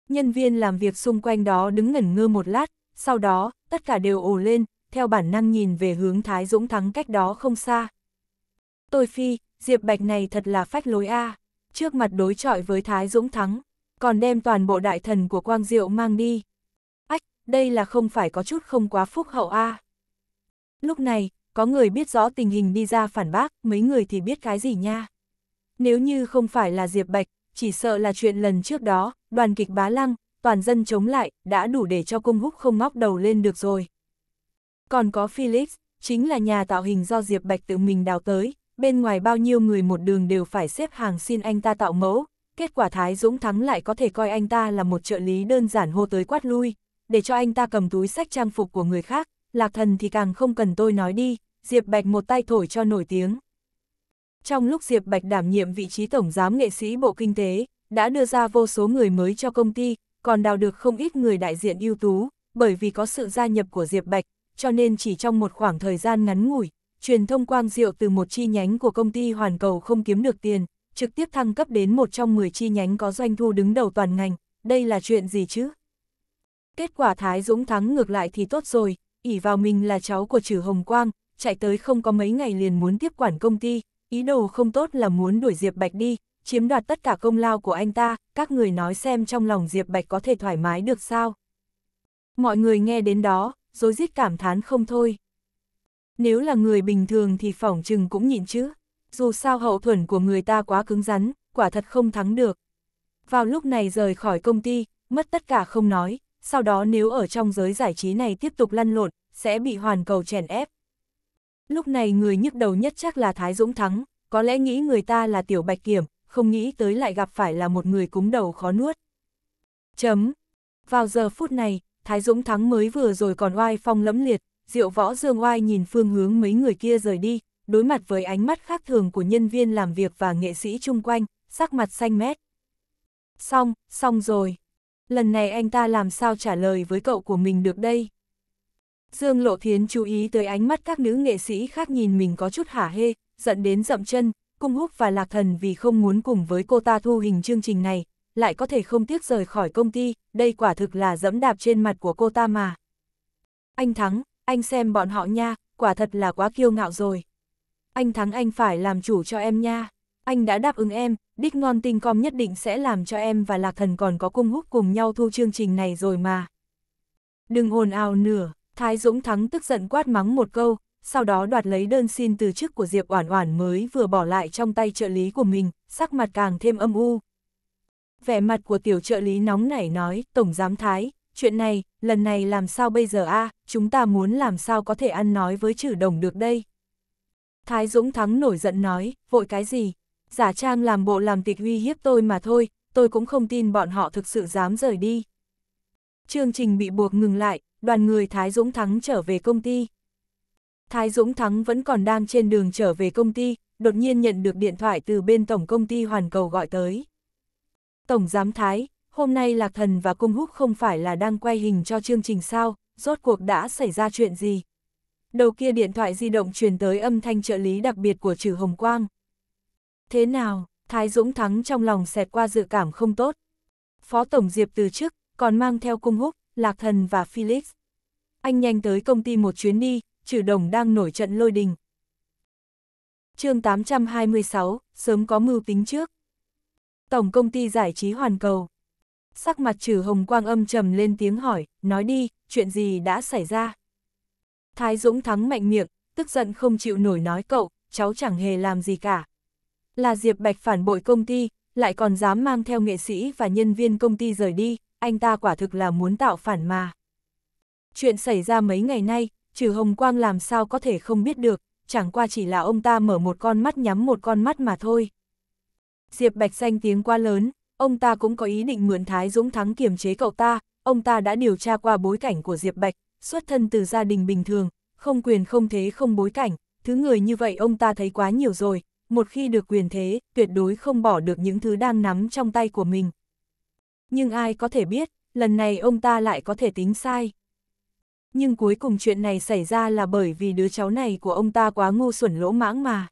Nhân viên làm việc xung quanh đó đứng ngẩn ngơ một lát, sau đó, tất cả đều ồ lên, theo bản năng nhìn về hướng Thái Dũng Thắng cách đó không xa. Tôi phi, Diệp Bạch này thật là phách lối A, trước mặt đối chọi với Thái Dũng Thắng, còn đem toàn bộ đại thần của Quang Diệu mang đi. Ách, đây là không phải có chút không quá phúc hậu A. Lúc này, có người biết rõ tình hình đi ra phản bác, mấy người thì biết cái gì nha. Nếu như không phải là Diệp Bạch, chỉ sợ là chuyện lần trước đó, đoàn kịch bá lăng, toàn dân chống lại, đã đủ để cho cung húc không ngóc đầu lên được rồi. Còn có Felix, chính là nhà tạo hình do Diệp Bạch tự mình đào tới, bên ngoài bao nhiêu người một đường đều phải xếp hàng xin anh ta tạo mẫu, kết quả Thái Dũng thắng lại có thể coi anh ta là một trợ lý đơn giản hô tới quát lui, để cho anh ta cầm túi sách trang phục của người khác, lạc thần thì càng không cần tôi nói đi, Diệp Bạch một tay thổi cho nổi tiếng. Trong lúc Diệp Bạch đảm nhiệm vị trí Tổng Giám Nghệ sĩ Bộ Kinh tế, đã đưa ra vô số người mới cho công ty, còn đào được không ít người đại diện ưu tú, bởi vì có sự gia nhập của Diệp Bạch, cho nên chỉ trong một khoảng thời gian ngắn ngủi, truyền thông quang diệu từ một chi nhánh của công ty hoàn cầu không kiếm được tiền, trực tiếp thăng cấp đến một trong 10 chi nhánh có doanh thu đứng đầu toàn ngành, đây là chuyện gì chứ? Kết quả Thái Dũng thắng ngược lại thì tốt rồi, ỉ vào mình là cháu của trừ Hồng Quang, chạy tới không có mấy ngày liền muốn tiếp quản công ty, ý đồ không tốt là muốn đuổi Diệp Bạch đi, chiếm đoạt tất cả công lao của anh ta, các người nói xem trong lòng Diệp Bạch có thể thoải mái được sao. Mọi người nghe đến đó, dối rít cảm thán không thôi. Nếu là người bình thường thì phỏng chừng cũng nhịn chứ, dù sao hậu thuẫn của người ta quá cứng rắn, quả thật không thắng được. Vào lúc này rời khỏi công ty, mất tất cả không nói, sau đó nếu ở trong giới giải trí này tiếp tục lăn lộn, sẽ bị hoàn cầu chèn ép. Lúc này người nhức đầu nhất chắc là Thái Dũng Thắng, có lẽ nghĩ người ta là Tiểu Bạch Kiểm, không nghĩ tới lại gặp phải là một người cúng đầu khó nuốt. Chấm. Vào giờ phút này, Thái Dũng Thắng mới vừa rồi còn oai phong lẫm liệt, Diệu Võ Dương oai nhìn phương hướng mấy người kia rời đi, đối mặt với ánh mắt khác thường của nhân viên làm việc và nghệ sĩ chung quanh, sắc mặt xanh mét. Xong, xong rồi lần này anh ta làm sao trả lời với cậu của mình được đây? Dương Lộ Thiến chú ý tới ánh mắt các nữ nghệ sĩ khác nhìn mình có chút hả hê, giận đến dậm chân, cung húc và lạc thần vì không muốn cùng với cô ta thu hình chương trình này, lại có thể không tiếc rời khỏi công ty, đây quả thực là dẫm đạp trên mặt của cô ta mà. Anh Thắng, anh xem bọn họ nha, quả thật là quá kiêu ngạo rồi. Anh Thắng anh phải làm chủ cho em nha anh đã đáp ứng em, đích ngon tinh com nhất định sẽ làm cho em và lạc thần còn có cung húc cùng nhau thu chương trình này rồi mà. Đừng hồn ào nửa, Thái Dũng Thắng tức giận quát mắng một câu, sau đó đoạt lấy đơn xin từ chức của Diệp Oản Oản mới vừa bỏ lại trong tay trợ lý của mình, sắc mặt càng thêm âm u. Vẻ mặt của tiểu trợ lý nóng nảy nói, Tổng Giám Thái, chuyện này, lần này làm sao bây giờ a chúng ta muốn làm sao có thể ăn nói với chữ đồng được đây. Thái Dũng Thắng nổi giận nói, vội cái gì, giả trang làm bộ làm tịch uy hiếp tôi mà thôi, tôi cũng không tin bọn họ thực sự dám rời đi. Chương trình bị buộc ngừng lại, đoàn người Thái Dũng Thắng trở về công ty. Thái Dũng Thắng vẫn còn đang trên đường trở về công ty, đột nhiên nhận được điện thoại từ bên tổng công ty Hoàn Cầu gọi tới. Tổng giám Thái, hôm nay Lạc Thần và Cung Húc không phải là đang quay hình cho chương trình sao, rốt cuộc đã xảy ra chuyện gì? Đầu kia điện thoại di động truyền tới âm thanh trợ lý đặc biệt của Trừ Hồng Quang. Thế nào, Thái Dũng Thắng trong lòng xẹt qua dự cảm không tốt. Phó Tổng Diệp từ chức, còn mang theo cung húc, Lạc Thần và Felix. Anh nhanh tới công ty một chuyến đi, trừ đồng đang nổi trận lôi đình. chương 826, sớm có mưu tính trước. Tổng công ty giải trí hoàn cầu. Sắc mặt trừ hồng quang âm trầm lên tiếng hỏi, nói đi, chuyện gì đã xảy ra? Thái Dũng Thắng mạnh miệng, tức giận không chịu nổi nói cậu, cháu chẳng hề làm gì cả, là Diệp Bạch phản bội công ty, lại còn dám mang theo nghệ sĩ và nhân viên công ty rời đi, anh ta quả thực là muốn tạo phản mà. Chuyện xảy ra mấy ngày nay, trừ Hồng Quang làm sao có thể không biết được, chẳng qua chỉ là ông ta mở một con mắt nhắm một con mắt mà thôi. Diệp Bạch xanh tiếng quá lớn, ông ta cũng có ý định mượn Thái Dũng Thắng kiềm chế cậu ta, ông ta đã điều tra qua bối cảnh của Diệp Bạch, xuất thân từ gia đình bình thường, không quyền không thế không bối cảnh, thứ người như vậy ông ta thấy quá nhiều rồi, một khi được quyền thế, tuyệt đối không bỏ được những thứ đang nắm trong tay của mình. Nhưng ai có thể biết, lần này ông ta lại có thể tính sai. Nhưng cuối cùng chuyện này xảy ra là bởi vì đứa cháu này của ông ta quá ngu xuẩn lỗ mãng mà.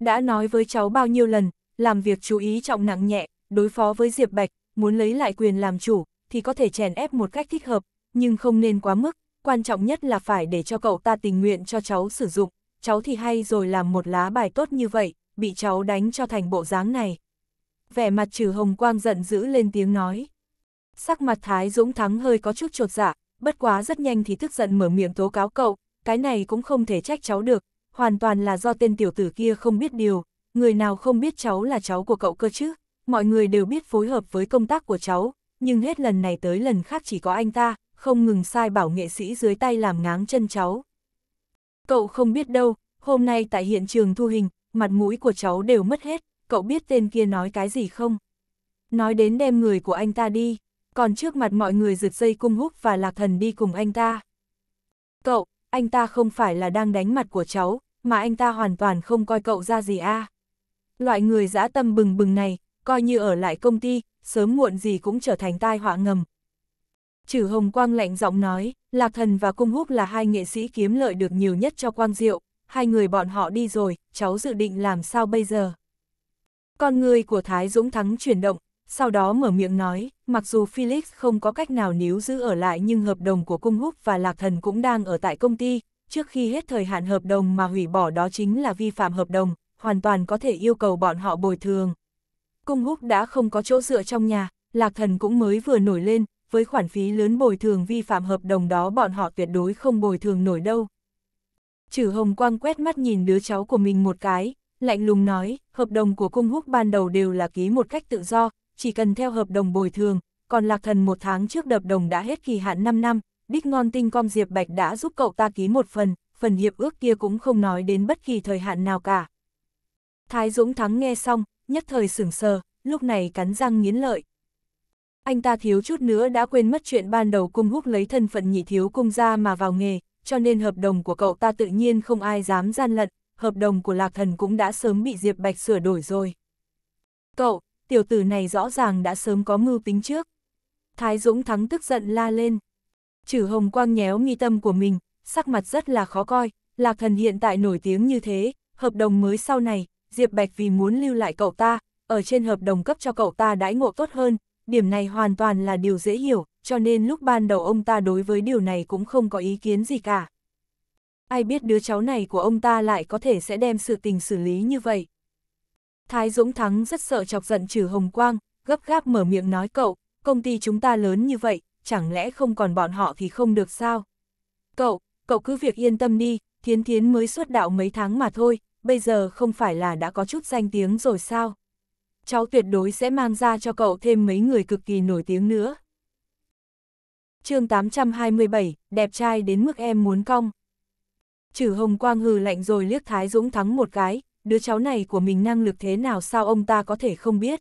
Đã nói với cháu bao nhiêu lần, làm việc chú ý trọng nặng nhẹ, đối phó với Diệp Bạch, muốn lấy lại quyền làm chủ, thì có thể chèn ép một cách thích hợp, nhưng không nên quá mức, quan trọng nhất là phải để cho cậu ta tình nguyện cho cháu sử dụng cháu thì hay rồi làm một lá bài tốt như vậy, bị cháu đánh cho thành bộ dáng này. Vẻ mặt trừ hồng quang giận dữ lên tiếng nói. Sắc mặt Thái Dũng Thắng hơi có chút trột dạ, bất quá rất nhanh thì tức giận mở miệng tố cáo cậu, cái này cũng không thể trách cháu được, hoàn toàn là do tên tiểu tử kia không biết điều, người nào không biết cháu là cháu của cậu cơ chứ, mọi người đều biết phối hợp với công tác của cháu, nhưng hết lần này tới lần khác chỉ có anh ta, không ngừng sai bảo nghệ sĩ dưới tay làm ngáng chân cháu. Cậu không biết đâu, hôm nay tại hiện trường thu hình, mặt mũi của cháu đều mất hết, cậu biết tên kia nói cái gì không? Nói đến đem người của anh ta đi, còn trước mặt mọi người rượt dây cung húc và lạc thần đi cùng anh ta. Cậu, anh ta không phải là đang đánh mặt của cháu, mà anh ta hoàn toàn không coi cậu ra gì a. Loại người dã tâm bừng bừng này, coi như ở lại công ty, sớm muộn gì cũng trở thành tai họa ngầm, Trừ Hồng Quang lạnh giọng nói, Lạc Thần và Cung Húc là hai nghệ sĩ kiếm lợi được nhiều nhất cho Quang Diệu, hai người bọn họ đi rồi, cháu dự định làm sao bây giờ? Con người của Thái Dũng Thắng chuyển động, sau đó mở miệng nói, mặc dù Felix không có cách nào níu giữ ở lại nhưng hợp đồng của Cung Húc và Lạc Thần cũng đang ở tại công ty, trước khi hết thời hạn hợp đồng mà hủy bỏ đó chính là vi phạm hợp đồng, hoàn toàn có thể yêu cầu bọn họ bồi thường. Cung Húc đã không có chỗ dựa trong nhà, Lạc Thần cũng mới vừa nổi lên, với khoản phí lớn bồi thường vi phạm hợp đồng đó bọn họ tuyệt đối không bồi thường nổi đâu. trừ Hồng Quang quét mắt nhìn đứa cháu của mình một cái, lạnh lùng nói, hợp đồng của cung húc ban đầu đều là ký một cách tự do, chỉ cần theo hợp đồng bồi thường, còn lạc thần một tháng trước đập đồng đã hết kỳ hạn 5 năm, đích ngon tinh com Diệp Bạch đã giúp cậu ta ký một phần, phần hiệp ước kia cũng không nói đến bất kỳ thời hạn nào cả. Thái Dũng Thắng nghe xong, nhất thời sửng sờ, lúc này cắn răng nghiến lợi, anh ta thiếu chút nữa đã quên mất chuyện ban đầu cung húc lấy thân phận nhị thiếu cung ra mà vào nghề, cho nên hợp đồng của cậu ta tự nhiên không ai dám gian lận, hợp đồng của lạc thần cũng đã sớm bị Diệp Bạch sửa đổi rồi. Cậu, tiểu tử này rõ ràng đã sớm có mưu tính trước. Thái Dũng Thắng tức giận la lên. Trừ hồng quang nhéo nghi tâm của mình, sắc mặt rất là khó coi, lạc thần hiện tại nổi tiếng như thế, hợp đồng mới sau này, Diệp Bạch vì muốn lưu lại cậu ta, ở trên hợp đồng cấp cho cậu ta đãi ngộ tốt hơn, điểm này hoàn toàn là điều dễ hiểu, cho nên lúc ban đầu ông ta đối với điều này cũng không có ý kiến gì cả. Ai biết đứa cháu này của ông ta lại có thể sẽ đem sự tình xử lý như vậy. Thái Dũng Thắng rất sợ chọc giận trừ Hồng Quang, gấp gáp mở miệng nói cậu, công ty chúng ta lớn như vậy, chẳng lẽ không còn bọn họ thì không được sao? Cậu, cậu cứ việc yên tâm đi, thiến thiến mới xuất đạo mấy tháng mà thôi, bây giờ không phải là đã có chút danh tiếng rồi sao? cháu tuyệt đối sẽ mang ra cho cậu thêm mấy người cực kỳ nổi tiếng nữa. chương 827, đẹp trai đến mức em muốn cong. Trừ Hồng Quang hừ lạnh rồi liếc Thái Dũng thắng một cái, đứa cháu này của mình năng lực thế nào sao ông ta có thể không biết.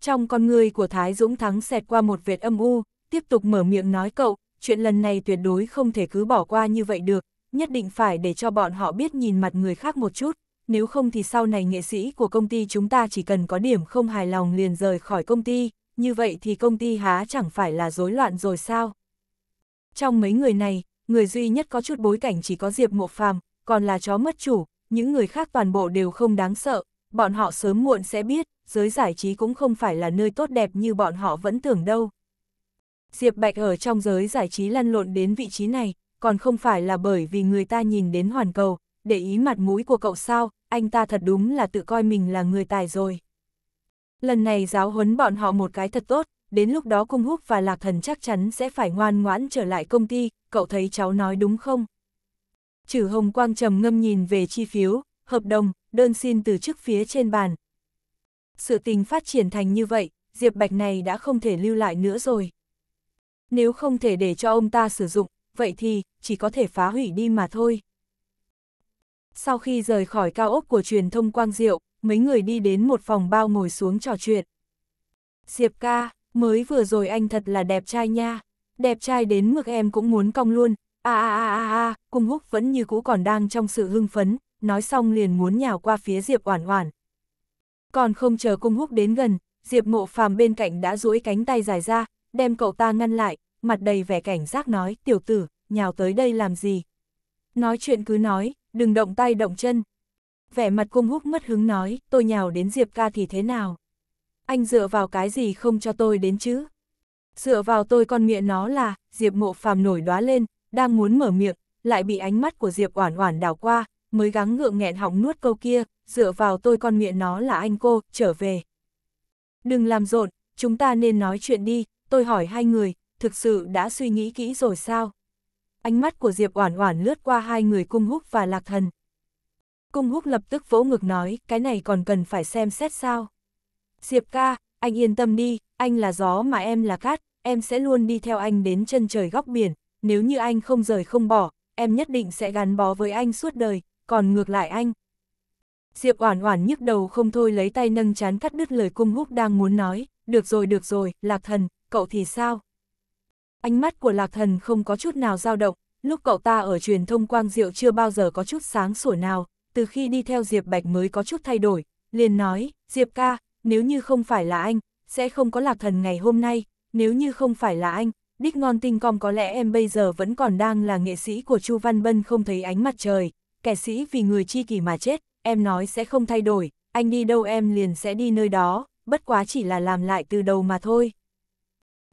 Trong con người của Thái Dũng thắng xẹt qua một vệt âm u, tiếp tục mở miệng nói cậu, chuyện lần này tuyệt đối không thể cứ bỏ qua như vậy được, nhất định phải để cho bọn họ biết nhìn mặt người khác một chút nếu không thì sau này nghệ sĩ của công ty chúng ta chỉ cần có điểm không hài lòng liền rời khỏi công ty, như vậy thì công ty há chẳng phải là rối loạn rồi sao? Trong mấy người này, người duy nhất có chút bối cảnh chỉ có Diệp Mộ Phàm, còn là chó mất chủ, những người khác toàn bộ đều không đáng sợ, bọn họ sớm muộn sẽ biết, giới giải trí cũng không phải là nơi tốt đẹp như bọn họ vẫn tưởng đâu. Diệp Bạch ở trong giới giải trí lăn lộn đến vị trí này, còn không phải là bởi vì người ta nhìn đến hoàn cầu, để ý mặt mũi của cậu sao, anh ta thật đúng là tự coi mình là người tài rồi. Lần này giáo huấn bọn họ một cái thật tốt, đến lúc đó cung húc và lạc thần chắc chắn sẽ phải ngoan ngoãn trở lại công ty, cậu thấy cháu nói đúng không? Trừ hồng quang trầm ngâm nhìn về chi phiếu, hợp đồng, đơn xin từ chức phía trên bàn. Sự tình phát triển thành như vậy, Diệp Bạch này đã không thể lưu lại nữa rồi. Nếu không thể để cho ông ta sử dụng, vậy thì chỉ có thể phá hủy đi mà thôi. Sau khi rời khỏi cao ốc của truyền thông Quang Diệu, mấy người đi đến một phòng bao ngồi xuống trò chuyện. Diệp ca, mới vừa rồi anh thật là đẹp trai nha, đẹp trai đến mức em cũng muốn cong luôn, a a a a a, cung húc vẫn như cũ còn đang trong sự hưng phấn, nói xong liền muốn nhào qua phía Diệp Oản Oản. Còn không chờ cung húc đến gần, Diệp Mộ Phàm bên cạnh đã duỗi cánh tay dài ra, đem cậu ta ngăn lại, mặt đầy vẻ cảnh giác nói, "Tiểu tử, nhào tới đây làm gì?" Nói chuyện cứ nói, đừng động tay động chân. Vẻ mặt cung húc mất hứng nói, tôi nhào đến Diệp ca thì thế nào? Anh dựa vào cái gì không cho tôi đến chứ? Dựa vào tôi con miệng nó là, Diệp mộ phàm nổi đóa lên, đang muốn mở miệng, lại bị ánh mắt của Diệp oản oản đảo qua, mới gắng ngượng nghẹn họng nuốt câu kia, dựa vào tôi con miệng nó là anh cô, trở về. Đừng làm rộn, chúng ta nên nói chuyện đi, tôi hỏi hai người, thực sự đã suy nghĩ kỹ rồi sao? ánh mắt của Diệp Oản Oản lướt qua hai người Cung Húc và Lạc Thần. Cung Húc lập tức vỗ ngực nói, cái này còn cần phải xem xét sao? Diệp ca, anh yên tâm đi, anh là gió mà em là cát, em sẽ luôn đi theo anh đến chân trời góc biển, nếu như anh không rời không bỏ, em nhất định sẽ gắn bó với anh suốt đời, còn ngược lại anh. Diệp Oản Oản nhức đầu không thôi lấy tay nâng chán cắt đứt lời Cung Húc đang muốn nói, được rồi được rồi, Lạc Thần, cậu thì sao? Ánh mắt của lạc thần không có chút nào dao động, lúc cậu ta ở truyền thông quang diệu chưa bao giờ có chút sáng sủa nào, từ khi đi theo Diệp Bạch mới có chút thay đổi, liền nói, Diệp ca, nếu như không phải là anh, sẽ không có lạc thần ngày hôm nay, nếu như không phải là anh, đích ngon tinh com có lẽ em bây giờ vẫn còn đang là nghệ sĩ của Chu Văn Bân không thấy ánh mặt trời, kẻ sĩ vì người chi kỷ mà chết, em nói sẽ không thay đổi, anh đi đâu em liền sẽ đi nơi đó, bất quá chỉ là làm lại từ đầu mà thôi.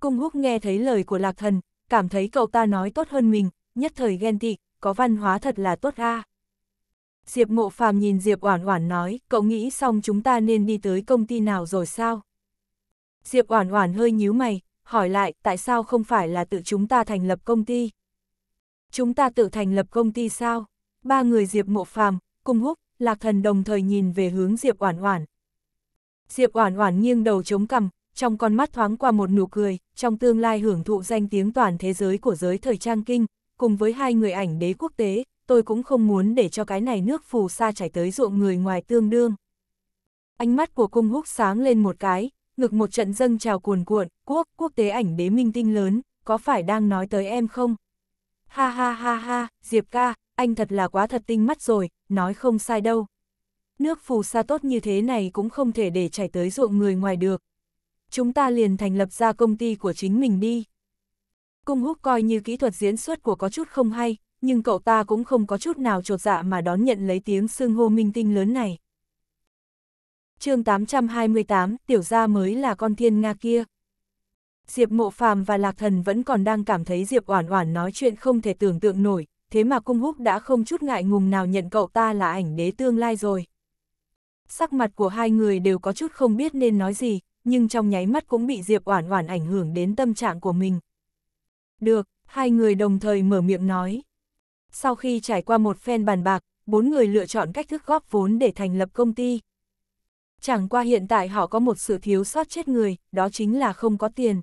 Cung húc nghe thấy lời của lạc thần, cảm thấy cậu ta nói tốt hơn mình, nhất thời ghen tị, có văn hóa thật là tốt a. Diệp mộ phàm nhìn Diệp Oản Oản nói, cậu nghĩ xong chúng ta nên đi tới công ty nào rồi sao? Diệp Oản Oản hơi nhíu mày, hỏi lại, tại sao không phải là tự chúng ta thành lập công ty? Chúng ta tự thành lập công ty sao? Ba người Diệp Mộ Phàm, Cung Húc, Lạc Thần đồng thời nhìn về hướng Diệp Oản Oản. Diệp Oản Oản nghiêng đầu chống cằm, trong con mắt thoáng qua một nụ cười, trong tương lai hưởng thụ danh tiếng toàn thế giới của giới thời trang kinh, cùng với hai người ảnh đế quốc tế, tôi cũng không muốn để cho cái này nước phù sa chảy tới ruộng người ngoài tương đương. Ánh mắt của cung húc sáng lên một cái, ngực một trận dâng trào cuồn cuộn, quốc, quốc tế ảnh đế minh tinh lớn, có phải đang nói tới em không? Ha ha ha ha, Diệp ca, anh thật là quá thật tinh mắt rồi, nói không sai đâu. Nước phù sa tốt như thế này cũng không thể để chảy tới ruộng người ngoài được, chúng ta liền thành lập ra công ty của chính mình đi. Cung húc coi như kỹ thuật diễn xuất của có chút không hay, nhưng cậu ta cũng không có chút nào trột dạ mà đón nhận lấy tiếng sương hô minh tinh lớn này. chương 828, tiểu gia mới là con thiên Nga kia. Diệp Mộ Phàm và Lạc Thần vẫn còn đang cảm thấy Diệp Oản Oản nói chuyện không thể tưởng tượng nổi, thế mà Cung Húc đã không chút ngại ngùng nào nhận cậu ta là ảnh đế tương lai rồi. Sắc mặt của hai người đều có chút không biết nên nói gì, nhưng trong nháy mắt cũng bị Diệp Oản Oản ảnh hưởng đến tâm trạng của mình. Được, hai người đồng thời mở miệng nói. Sau khi trải qua một phen bàn bạc, bốn người lựa chọn cách thức góp vốn để thành lập công ty. Chẳng qua hiện tại họ có một sự thiếu sót chết người, đó chính là không có tiền.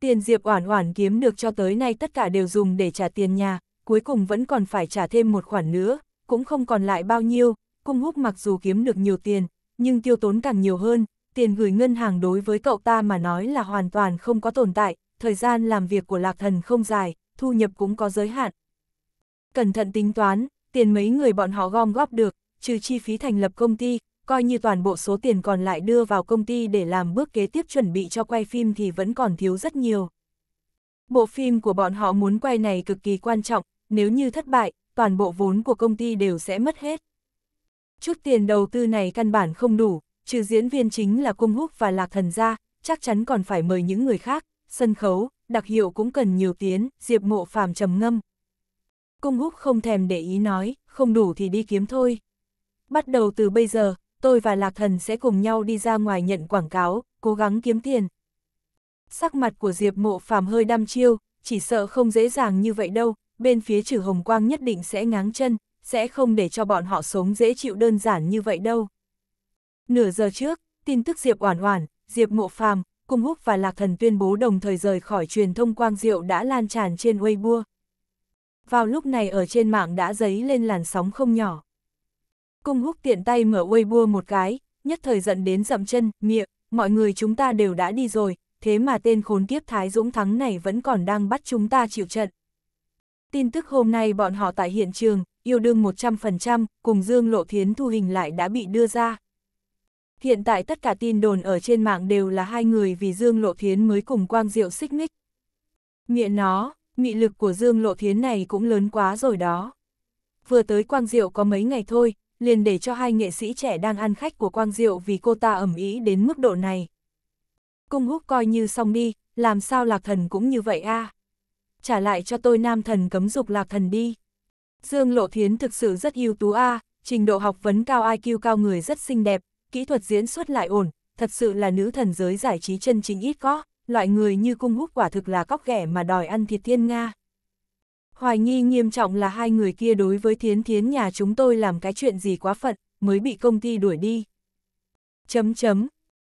Tiền Diệp Oản Oản kiếm được cho tới nay tất cả đều dùng để trả tiền nhà, cuối cùng vẫn còn phải trả thêm một khoản nữa, cũng không còn lại bao nhiêu, cung húc mặc dù kiếm được nhiều tiền, nhưng tiêu tốn càng nhiều hơn, tiền gửi ngân hàng đối với cậu ta mà nói là hoàn toàn không có tồn tại, thời gian làm việc của lạc thần không dài, thu nhập cũng có giới hạn. Cẩn thận tính toán, tiền mấy người bọn họ gom góp được, trừ chi phí thành lập công ty, coi như toàn bộ số tiền còn lại đưa vào công ty để làm bước kế tiếp chuẩn bị cho quay phim thì vẫn còn thiếu rất nhiều. Bộ phim của bọn họ muốn quay này cực kỳ quan trọng, nếu như thất bại, toàn bộ vốn của công ty đều sẽ mất hết. Chút tiền đầu tư này căn bản không đủ, trừ diễn viên chính là Cung Húc và Lạc Thần ra, chắc chắn còn phải mời những người khác, sân khấu, đặc hiệu cũng cần nhiều tiếng, Diệp Mộ Phàm trầm ngâm. Cung Húc không thèm để ý nói, không đủ thì đi kiếm thôi. Bắt đầu từ bây giờ, tôi và Lạc Thần sẽ cùng nhau đi ra ngoài nhận quảng cáo, cố gắng kiếm tiền. Sắc mặt của Diệp Mộ Phàm hơi đăm chiêu, chỉ sợ không dễ dàng như vậy đâu, bên phía trừ Hồng Quang nhất định sẽ ngáng chân, sẽ không để cho bọn họ sống dễ chịu đơn giản như vậy đâu. Nửa giờ trước, tin tức Diệp Oản Oản, Diệp Mộ Phàm, Cung Húc và Lạc Thần tuyên bố đồng thời rời khỏi truyền thông Quang Diệu đã lan tràn trên Weibo. Vào lúc này ở trên mạng đã dấy lên làn sóng không nhỏ. Cung Húc tiện tay mở Weibo một cái, nhất thời giận đến dậm chân, miệng, mọi người chúng ta đều đã đi rồi, thế mà tên khốn kiếp Thái Dũng Thắng này vẫn còn đang bắt chúng ta chịu trận. Tin tức hôm nay bọn họ tại hiện trường, yêu đương 100%, cùng Dương Lộ Thiến thu hình lại đã bị đưa ra. Hiện tại tất cả tin đồn ở trên mạng đều là hai người vì Dương Lộ Thiến mới cùng Quang Diệu xích mích. Miệng nó, nghị lực của Dương Lộ Thiến này cũng lớn quá rồi đó. Vừa tới Quang Diệu có mấy ngày thôi, liền để cho hai nghệ sĩ trẻ đang ăn khách của Quang Diệu vì cô ta ẩm ý đến mức độ này. Cung húc coi như xong đi, làm sao lạc thần cũng như vậy a à? Trả lại cho tôi nam thần cấm dục lạc thần đi. Dương Lộ Thiến thực sự rất ưu tú a à, trình độ học vấn cao IQ cao người rất xinh đẹp, kỹ thuật diễn xuất lại ổn, thật sự là nữ thần giới giải trí chân chính ít có, loại người như cung húc quả thực là cóc ghẻ mà đòi ăn thịt thiên Nga. Hoài nghi nghiêm trọng là hai người kia đối với thiến thiến nhà chúng tôi làm cái chuyện gì quá phận, mới bị công ty đuổi đi. Chấm chấm.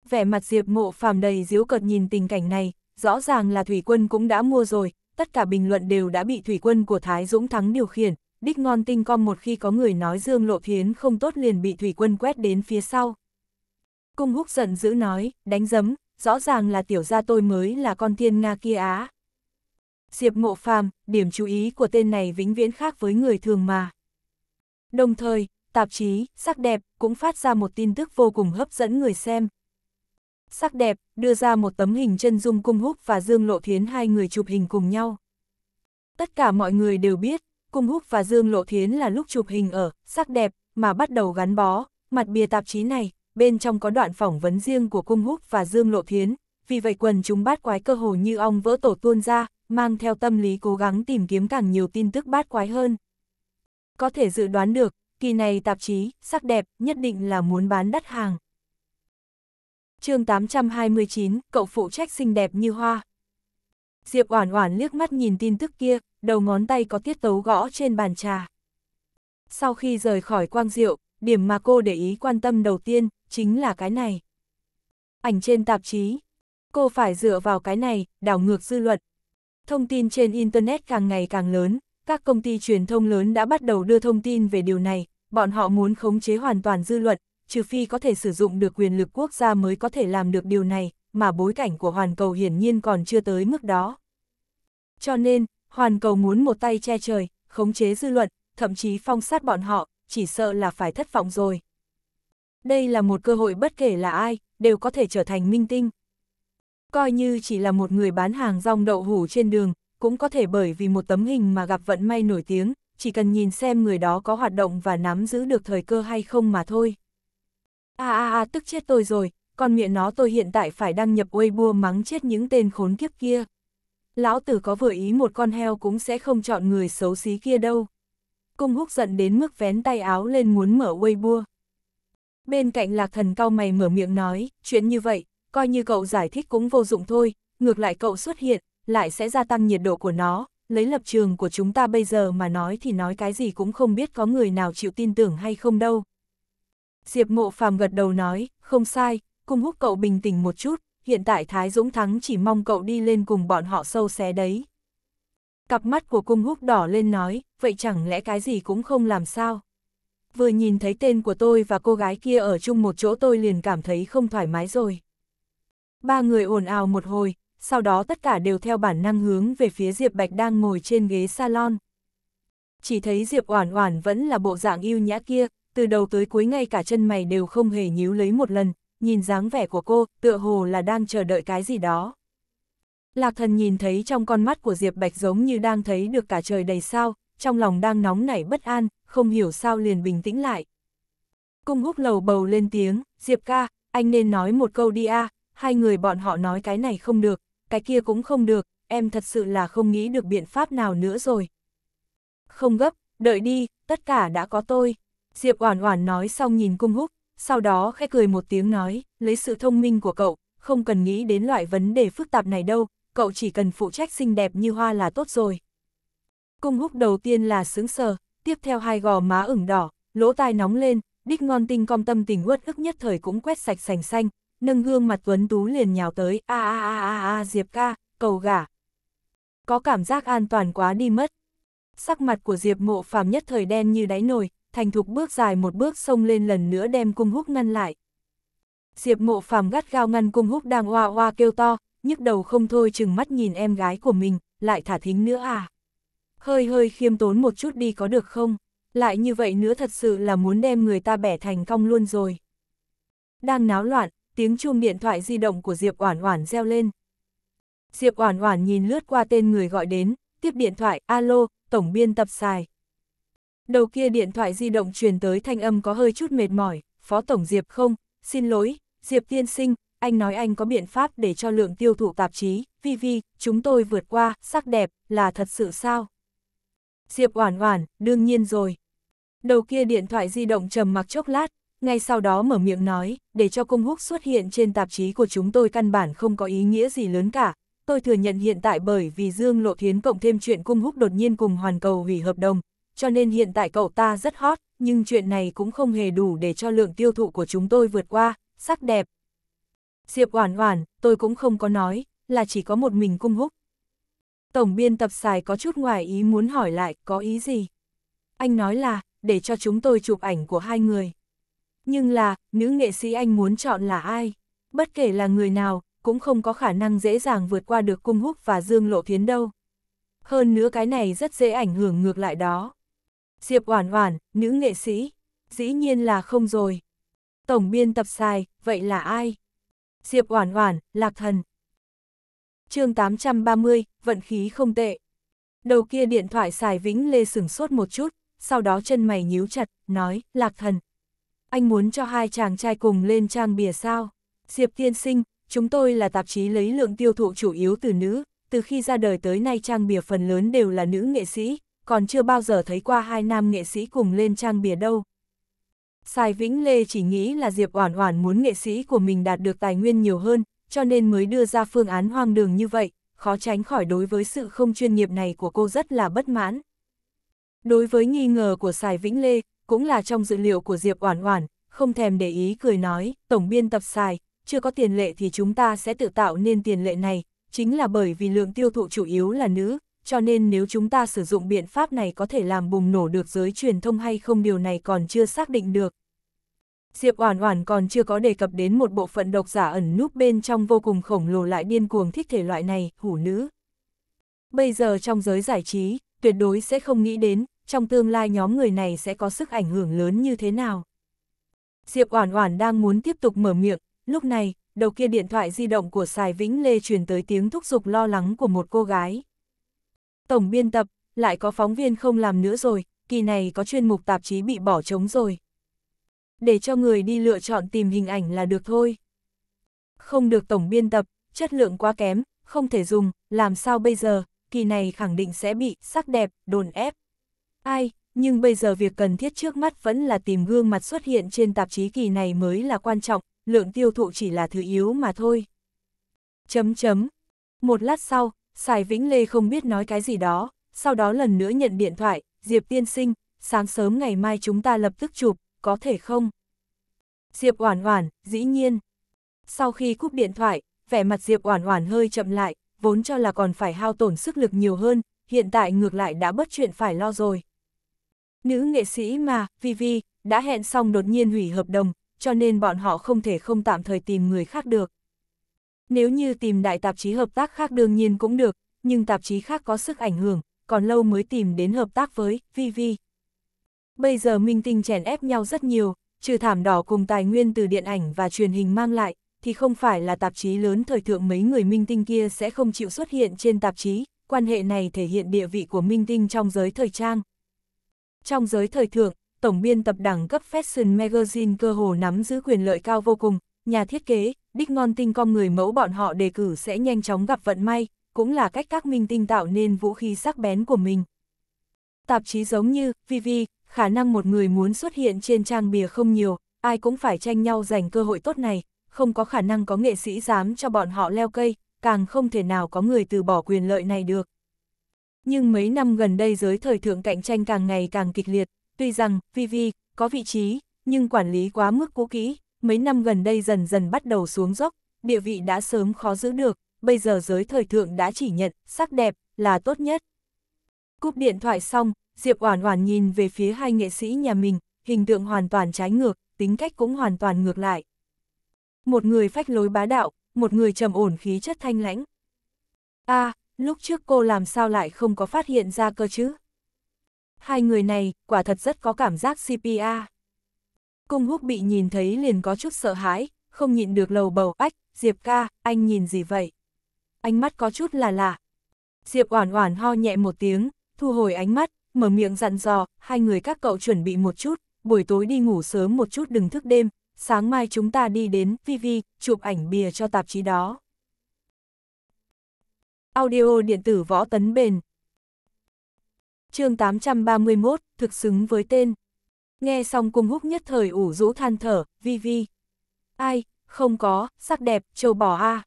Vẻ mặt Diệp mộ phàm đầy diếu cợt nhìn tình cảnh này, rõ ràng là Thủy Quân cũng đã mua rồi, tất cả bình luận đều đã bị Thủy Quân của Thái Dũng Thắng điều khiển, đích ngon tinh com một khi có người nói Dương Lộ Thiến không tốt liền bị Thủy Quân quét đến phía sau. Cung húc giận dữ nói, đánh giấm rõ ràng là tiểu gia tôi mới là con thiên Nga kia á. Diệp mộ phàm, điểm chú ý của tên này vĩnh viễn khác với người thường mà. Đồng thời, tạp chí, sắc đẹp, cũng phát ra một tin tức vô cùng hấp dẫn người xem. Sắc đẹp, đưa ra một tấm hình chân dung cung húc và Dương Lộ Thiến hai người chụp hình cùng nhau. Tất cả mọi người đều biết, cung húc và Dương Lộ Thiến là lúc chụp hình ở, sắc đẹp, mà bắt đầu gắn bó, mặt bìa tạp chí này, bên trong có đoạn phỏng vấn riêng của Cung Húc và Dương Lộ Thiến, vì vậy quần chúng bát quái cơ hồ như ong vỡ tổ tuôn ra, mang theo tâm lý cố gắng tìm kiếm càng nhiều tin tức bát quái hơn. Có thể dự đoán được, kỳ này tạp chí, sắc đẹp, nhất định là muốn bán đắt hàng. chương 829, cậu phụ trách xinh đẹp như hoa. Diệp Oản Oản liếc mắt nhìn tin tức kia, đầu ngón tay có tiết tấu gõ trên bàn trà. Sau khi rời khỏi Quang Diệu, điểm mà cô để ý quan tâm đầu tiên chính là cái này. Ảnh trên tạp chí, cô phải dựa vào cái này, đảo ngược dư luận. Thông tin trên Internet càng ngày càng lớn, các công ty truyền thông lớn đã bắt đầu đưa thông tin về điều này, bọn họ muốn khống chế hoàn toàn dư luận, trừ phi có thể sử dụng được quyền lực quốc gia mới có thể làm được điều này, mà bối cảnh của hoàn cầu hiển nhiên còn chưa tới mức đó. Cho nên, hoàn cầu muốn một tay che trời, khống chế dư luận, thậm chí phong sát bọn họ, chỉ sợ là phải thất vọng rồi đây là một cơ hội bất kể là ai, đều có thể trở thành minh tinh. Coi như chỉ là một người bán hàng rong đậu hủ trên đường, cũng có thể bởi vì một tấm hình mà gặp vận may nổi tiếng, chỉ cần nhìn xem người đó có hoạt động và nắm giữ được thời cơ hay không mà thôi. a a a tức chết tôi rồi, con miệng nó tôi hiện tại phải đăng nhập Weibo mắng chết những tên khốn kiếp kia. Lão tử có vừa ý một con heo cũng sẽ không chọn người xấu xí kia đâu. Cung húc giận đến mức vén tay áo lên muốn mở Weibo. Bên cạnh lạc thần cao mày mở miệng nói, chuyện như vậy, coi như cậu giải thích cũng vô dụng thôi, ngược lại cậu xuất hiện, lại sẽ gia tăng nhiệt độ của nó, lấy lập trường của chúng ta bây giờ mà nói thì nói cái gì cũng không biết có người nào chịu tin tưởng hay không đâu. Diệp mộ phàm gật đầu nói, không sai, cung húc cậu bình tĩnh một chút, hiện tại Thái Dũng Thắng chỉ mong cậu đi lên cùng bọn họ sâu xé đấy. Cặp mắt của cung húc đỏ lên nói, vậy chẳng lẽ cái gì cũng không làm sao? vừa nhìn thấy tên của tôi và cô gái kia ở chung một chỗ tôi liền cảm thấy không thoải mái rồi. Ba người ồn ào một hồi, sau đó tất cả đều theo bản năng hướng về phía Diệp Bạch đang ngồi trên ghế salon. Chỉ thấy Diệp Oản Oản vẫn là bộ dạng yêu nhã kia, từ đầu tới cuối ngay cả chân mày đều không hề nhíu lấy một lần, nhìn dáng vẻ của cô, tựa hồ là đang chờ đợi cái gì đó. Lạc thần nhìn thấy trong con mắt của Diệp Bạch giống như đang thấy được cả trời đầy sao, trong lòng đang nóng nảy bất an, không hiểu sao liền bình tĩnh lại. Cung húc lầu bầu lên tiếng, Diệp ca, anh nên nói một câu đi a hai người bọn họ nói cái này không được, cái kia cũng không được, em thật sự là không nghĩ được biện pháp nào nữa rồi. Không gấp, đợi đi, tất cả đã có tôi. Diệp Oản Oản nói xong nhìn Cung Húc, sau đó khẽ cười một tiếng nói, lấy sự thông minh của cậu, không cần nghĩ đến loại vấn đề phức tạp này đâu, cậu chỉ cần phụ trách xinh đẹp như hoa là tốt rồi. Cung húc đầu tiên là sướng sờ, tiếp theo hai gò má ửng đỏ, lỗ tai nóng lên, đích ngon tinh com tâm tình uất ức nhất thời cũng quét sạch sành xanh, nâng gương mặt tuấn tú liền nhào tới, a a a a a Diệp ca, cầu gả. Có cảm giác an toàn quá đi mất. Sắc mặt của Diệp mộ phàm nhất thời đen như đáy nồi, thành thục bước dài một bước xông lên lần nữa đem cung húc ngăn lại. Diệp mộ phàm gắt gao ngăn cung húc đang hoa hoa kêu to, nhức đầu không thôi chừng mắt nhìn em gái của mình, lại thả thính nữa à hơi hơi khiêm tốn một chút đi có được không, lại như vậy nữa thật sự là muốn đem người ta bẻ thành cong luôn rồi. Đang náo loạn, tiếng chuông điện thoại di động của Diệp Oản Oản reo lên. Diệp Oản Oản nhìn lướt qua tên người gọi đến, tiếp điện thoại, alo, tổng biên tập xài. Đầu kia điện thoại di động truyền tới thanh âm có hơi chút mệt mỏi, phó tổng Diệp không, xin lỗi, Diệp tiên sinh, anh nói anh có biện pháp để cho lượng tiêu thụ tạp chí, vi vi, chúng tôi vượt qua, sắc đẹp, là thật sự sao? Diệp Oản Oản, đương nhiên rồi. Đầu kia điện thoại di động trầm mặc chốc lát, ngay sau đó mở miệng nói, để cho Cung húc xuất hiện trên tạp chí của chúng tôi căn bản không có ý nghĩa gì lớn cả. Tôi thừa nhận hiện tại bởi vì Dương Lộ Thiến cộng thêm chuyện cung húc đột nhiên cùng hoàn cầu hủy hợp đồng, cho nên hiện tại cậu ta rất hot, nhưng chuyện này cũng không hề đủ để cho lượng tiêu thụ của chúng tôi vượt qua, sắc đẹp. Diệp Oản Oản, tôi cũng không có nói, là chỉ có một mình cung húc, Tổng biên tập xài có chút ngoài ý muốn hỏi lại có ý gì. Anh nói là, để cho chúng tôi chụp ảnh của hai người. Nhưng là, nữ nghệ sĩ anh muốn chọn là ai? Bất kể là người nào, cũng không có khả năng dễ dàng vượt qua được cung húc và dương lộ thiến đâu. Hơn nữa cái này rất dễ ảnh hưởng ngược lại đó. Diệp Oản Oản, nữ nghệ sĩ, dĩ nhiên là không rồi. Tổng biên tập xài vậy là ai? Diệp Oản Oản, Lạc Thần. Chương 830, vận khí không tệ. Đầu kia điện thoại xài vĩnh lê sửng sốt một chút, sau đó chân mày nhíu chặt, nói, lạc thần. Anh muốn cho hai chàng trai cùng lên trang bìa sao? Diệp tiên sinh, chúng tôi là tạp chí lấy lượng tiêu thụ chủ yếu từ nữ, từ khi ra đời tới nay trang bìa phần lớn đều là nữ nghệ sĩ, còn chưa bao giờ thấy qua hai nam nghệ sĩ cùng lên trang bìa đâu. Sài Vĩnh Lê chỉ nghĩ là Diệp Oản Oản muốn nghệ sĩ của mình đạt được tài nguyên nhiều hơn, cho nên mới đưa ra phương án hoang đường như vậy, khó tránh khỏi đối với sự không chuyên nghiệp này của cô rất là bất mãn. Đối với nghi ngờ của Sài Vĩnh Lê, cũng là trong dự liệu của Diệp Oản Oản, không thèm để ý cười nói, tổng biên tập Sài, chưa có tiền lệ thì chúng ta sẽ tự tạo nên tiền lệ này, chính là bởi vì lượng tiêu thụ chủ yếu là nữ, cho nên nếu chúng ta sử dụng biện pháp này có thể làm bùng nổ được giới truyền thông hay không điều này còn chưa xác định được. Diệp Oản Oản còn chưa có đề cập đến một bộ phận độc giả ẩn núp bên trong vô cùng khổng lồ lại điên cuồng thích thể loại này, hủ nữ. Bây giờ trong giới giải trí, tuyệt đối sẽ không nghĩ đến, trong tương lai nhóm người này sẽ có sức ảnh hưởng lớn như thế nào. Diệp Oản Oản đang muốn tiếp tục mở miệng, lúc này, đầu kia điện thoại di động của Sài Vĩnh Lê truyền tới tiếng thúc giục lo lắng của một cô gái. Tổng biên tập, lại có phóng viên không làm nữa rồi, kỳ này có chuyên mục tạp chí bị bỏ trống rồi để cho người đi lựa chọn tìm hình ảnh là được thôi. Không được tổng biên tập, chất lượng quá kém, không thể dùng, làm sao bây giờ, kỳ này khẳng định sẽ bị sắc đẹp, đồn ép. Ai, nhưng bây giờ việc cần thiết trước mắt vẫn là tìm gương mặt xuất hiện trên tạp chí kỳ này mới là quan trọng, lượng tiêu thụ chỉ là thứ yếu mà thôi. Chấm chấm. Một lát sau, Sài Vĩnh Lê không biết nói cái gì đó, sau đó lần nữa nhận điện thoại, Diệp Tiên Sinh, sáng sớm ngày mai chúng ta lập tức chụp, có thể không? Diệp Oản Oản, dĩ nhiên. Sau khi cúp điện thoại, vẻ mặt Diệp Oản Oản hơi chậm lại, vốn cho là còn phải hao tổn sức lực nhiều hơn, hiện tại ngược lại đã bất chuyện phải lo rồi. Nữ nghệ sĩ mà, Vivi, đã hẹn xong đột nhiên hủy hợp đồng, cho nên bọn họ không thể không tạm thời tìm người khác được. Nếu như tìm đại tạp chí hợp tác khác đương nhiên cũng được, nhưng tạp chí khác có sức ảnh hưởng, còn lâu mới tìm đến hợp tác với Vivi, Bây giờ minh tinh chèn ép nhau rất nhiều, trừ thảm đỏ cùng tài nguyên từ điện ảnh và truyền hình mang lại, thì không phải là tạp chí lớn thời thượng mấy người minh tinh kia sẽ không chịu xuất hiện trên tạp chí, quan hệ này thể hiện địa vị của minh tinh trong giới thời trang. Trong giới thời thượng, tổng biên tập đẳng cấp Fashion Magazine cơ hồ nắm giữ quyền lợi cao vô cùng, nhà thiết kế, đích ngon tinh con người mẫu bọn họ đề cử sẽ nhanh chóng gặp vận may, cũng là cách các minh tinh tạo nên vũ khí sắc bén của mình. Tạp chí giống như VV, khả năng một người muốn xuất hiện trên trang bìa không nhiều, ai cũng phải tranh nhau giành cơ hội tốt này, không có khả năng có nghệ sĩ dám cho bọn họ leo cây, càng không thể nào có người từ bỏ quyền lợi này được. Nhưng mấy năm gần đây giới thời thượng cạnh tranh càng ngày càng kịch liệt, tuy rằng Vivi có vị trí, nhưng quản lý quá mức cũ kỹ, mấy năm gần đây dần dần bắt đầu xuống dốc, địa vị đã sớm khó giữ được, bây giờ giới thời thượng đã chỉ nhận sắc đẹp là tốt nhất. Cúp điện thoại xong, Diệp Oản Oản nhìn về phía hai nghệ sĩ nhà mình, hình tượng hoàn toàn trái ngược, tính cách cũng hoàn toàn ngược lại. Một người phách lối bá đạo, một người trầm ổn khí chất thanh lãnh. A, lúc trước cô làm sao lại không có phát hiện ra cơ chứ? Hai người này, quả thật rất có cảm giác CPA. Cung húc bị nhìn thấy liền có chút sợ hãi, không nhịn được lầu bầu ách, Diệp ca, anh nhìn gì vậy? Ánh mắt có chút là lạ. Diệp oản oản ho nhẹ một tiếng, thu hồi ánh mắt, mở miệng dặn dò, hai người các cậu chuẩn bị một chút, buổi tối đi ngủ sớm một chút đừng thức đêm, sáng mai chúng ta đi đến VV, chụp ảnh bìa cho tạp chí đó. Audio điện tử võ tấn bền chương 831, thực xứng với tên. Nghe xong cung húc nhất thời ủ rũ than thở, vi vi. Ai, không có, sắc đẹp, trâu bò a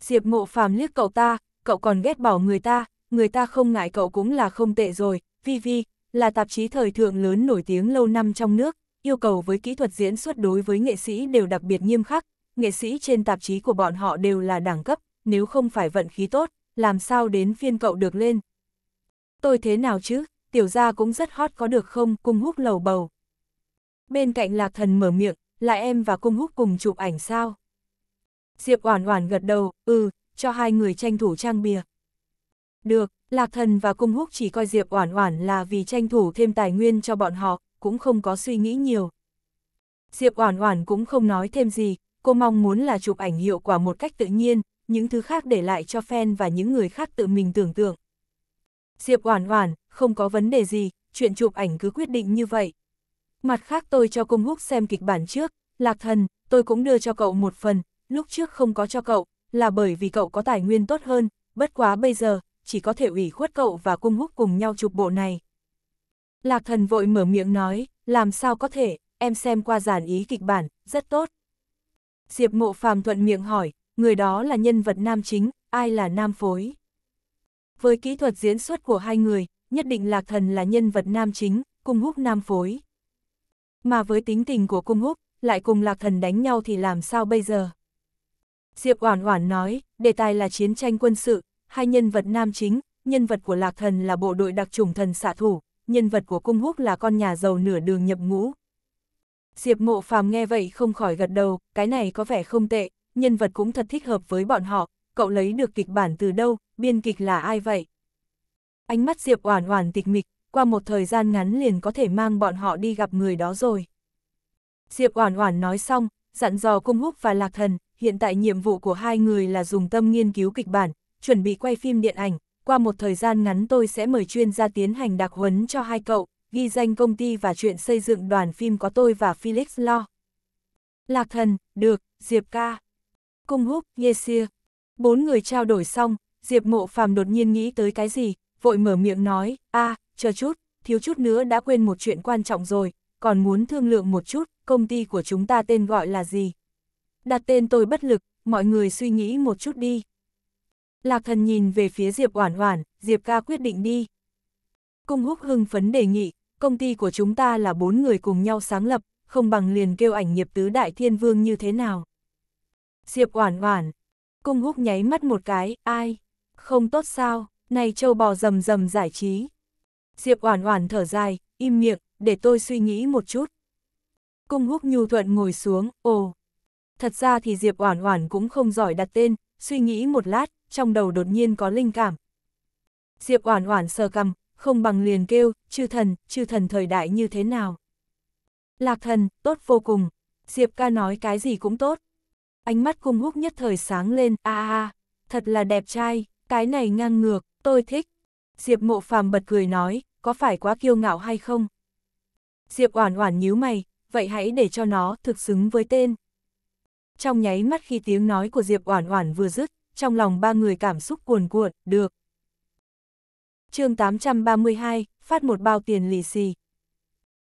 Diệp mộ phàm liếc cậu ta, cậu còn ghét bỏ người ta, người ta không ngại cậu cũng là không tệ rồi, Vivi, là tạp chí thời thượng lớn nổi tiếng lâu năm trong nước, yêu cầu với kỹ thuật diễn xuất đối với nghệ sĩ đều đặc biệt nghiêm khắc, nghệ sĩ trên tạp chí của bọn họ đều là đẳng cấp, nếu không phải vận khí tốt, làm sao đến phiên cậu được lên. Tôi thế nào chứ, tiểu gia cũng rất hot có được không, cung húc lầu bầu. Bên cạnh lạc thần mở miệng, là em và cung húc cùng chụp ảnh sao. Diệp Oản Oản gật đầu, ừ, cho hai người tranh thủ trang bìa. Được, Lạc Thần và Cung Húc chỉ coi Diệp Oản Oản là vì tranh thủ thêm tài nguyên cho bọn họ, cũng không có suy nghĩ nhiều. Diệp Oản Oản cũng không nói thêm gì, cô mong muốn là chụp ảnh hiệu quả một cách tự nhiên, những thứ khác để lại cho fan và những người khác tự mình tưởng tượng. Diệp Oản Oản, không có vấn đề gì, chuyện chụp ảnh cứ quyết định như vậy. Mặt khác tôi cho Cung Húc xem kịch bản trước, Lạc Thần, tôi cũng đưa cho cậu một phần, lúc trước không có cho cậu, là bởi vì cậu có tài nguyên tốt hơn, bất quá bây giờ, chỉ có thể ủy khuất cậu và cung húc cùng nhau chụp bộ này. Lạc thần vội mở miệng nói, làm sao có thể, em xem qua giản ý kịch bản, rất tốt. Diệp mộ phàm thuận miệng hỏi, người đó là nhân vật nam chính, ai là nam phối? Với kỹ thuật diễn xuất của hai người, nhất định lạc thần là nhân vật nam chính, cung húc nam phối. Mà với tính tình của cung húc, lại cùng lạc thần đánh nhau thì làm sao bây giờ? Diệp Oản Oản nói, đề tài là chiến tranh quân sự, hai nhân vật nam chính, nhân vật của Lạc Thần là bộ đội đặc chủng thần xạ thủ, nhân vật của Cung Húc là con nhà giàu nửa đường nhập ngũ. Diệp Mộ Phàm nghe vậy không khỏi gật đầu, cái này có vẻ không tệ, nhân vật cũng thật thích hợp với bọn họ, cậu lấy được kịch bản từ đâu, biên kịch là ai vậy? Ánh mắt Diệp Oản Oản tịch mịch, qua một thời gian ngắn liền có thể mang bọn họ đi gặp người đó rồi. Diệp Oản Oản nói xong, dặn dò Cung Húc và Lạc Thần, hiện tại nhiệm vụ của hai người là dùng tâm nghiên cứu kịch bản, chuẩn bị quay phim điện ảnh, qua một thời gian ngắn tôi sẽ mời chuyên gia tiến hành đặc huấn cho hai cậu, ghi danh công ty và chuyện xây dựng đoàn phim có tôi và Felix lo. Lạc thần, được, Diệp ca. Cung húc, Yesia. Bốn người trao đổi xong, Diệp mộ phàm đột nhiên nghĩ tới cái gì, vội mở miệng nói, a à, chờ chút, thiếu chút nữa đã quên một chuyện quan trọng rồi, còn muốn thương lượng một chút, công ty của chúng ta tên gọi là gì? Đặt tên tôi bất lực, mọi người suy nghĩ một chút đi. Lạc thần nhìn về phía Diệp Oản Oản, Diệp ca quyết định đi. Cung húc hưng phấn đề nghị, công ty của chúng ta là bốn người cùng nhau sáng lập, không bằng liền kêu ảnh nghiệp tứ đại thiên vương như thế nào. Diệp Oản Oản, cung húc nháy mắt một cái, ai, không tốt sao, này châu bò rầm rầm giải trí. Diệp Oản Oản thở dài, im miệng, để tôi suy nghĩ một chút. Cung húc nhu thuận ngồi xuống, ồ. Thật ra thì Diệp Oản Oản cũng không giỏi đặt tên, suy nghĩ một lát, trong đầu đột nhiên có linh cảm. Diệp Oản Oản sờ cầm không bằng liền kêu, "Chư thần, chư thần thời đại như thế nào?" "Lạc thần, tốt vô cùng." Diệp ca nói cái gì cũng tốt. Ánh mắt cung húc nhất thời sáng lên, "A a, thật là đẹp trai, cái này ngang ngược, tôi thích." Diệp Mộ Phàm bật cười nói, "Có phải quá kiêu ngạo hay không?" Diệp Oản Oản nhíu mày, "Vậy hãy để cho nó thực xứng với tên." Trong nháy mắt khi tiếng nói của Diệp Oản Oản vừa dứt, trong lòng ba người cảm xúc cuồn cuộn, được. chương 832, phát một bao tiền lì xì.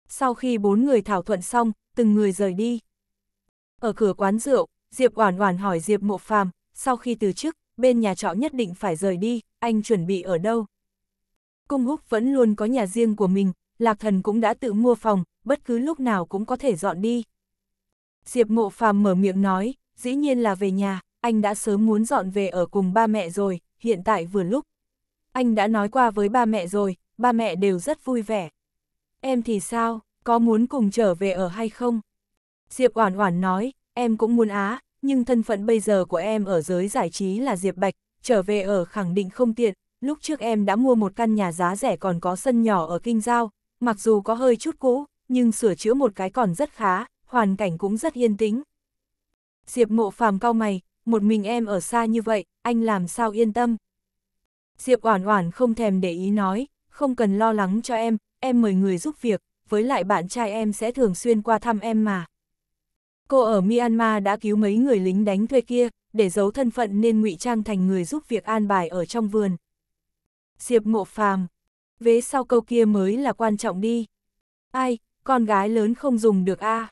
Sau khi bốn người thảo thuận xong, từng người rời đi. Ở cửa quán rượu, Diệp Oản Oản hỏi Diệp Mộ Phàm, sau khi từ chức, bên nhà trọ nhất định phải rời đi, anh chuẩn bị ở đâu? Cung Húc vẫn luôn có nhà riêng của mình, Lạc Thần cũng đã tự mua phòng, bất cứ lúc nào cũng có thể dọn đi. Diệp Mộ Phàm mở miệng nói, dĩ nhiên là về nhà anh đã sớm muốn dọn về ở cùng ba mẹ rồi, hiện tại vừa lúc. Anh đã nói qua với ba mẹ rồi, ba mẹ đều rất vui vẻ. Em thì sao, có muốn cùng trở về ở hay không? Diệp Oản Oản nói, em cũng muốn á, nhưng thân phận bây giờ của em ở giới giải trí là Diệp Bạch, trở về ở khẳng định không tiện, lúc trước em đã mua một căn nhà giá rẻ còn có sân nhỏ ở Kinh Giao, mặc dù có hơi chút cũ, nhưng sửa chữa một cái còn rất khá, hoàn cảnh cũng rất yên tĩnh. Diệp Mộ Phàm cau mày, một mình em ở xa như vậy, anh làm sao yên tâm. Diệp Oản Oản không thèm để ý nói, không cần lo lắng cho em, em mời người giúp việc, với lại bạn trai em sẽ thường xuyên qua thăm em mà. Cô ở Myanmar đã cứu mấy người lính đánh thuê kia, để giấu thân phận nên ngụy trang thành người giúp việc an bài ở trong vườn. Diệp Ngộ Phàm, vế sau câu kia mới là quan trọng đi. Ai, con gái lớn không dùng được a. À?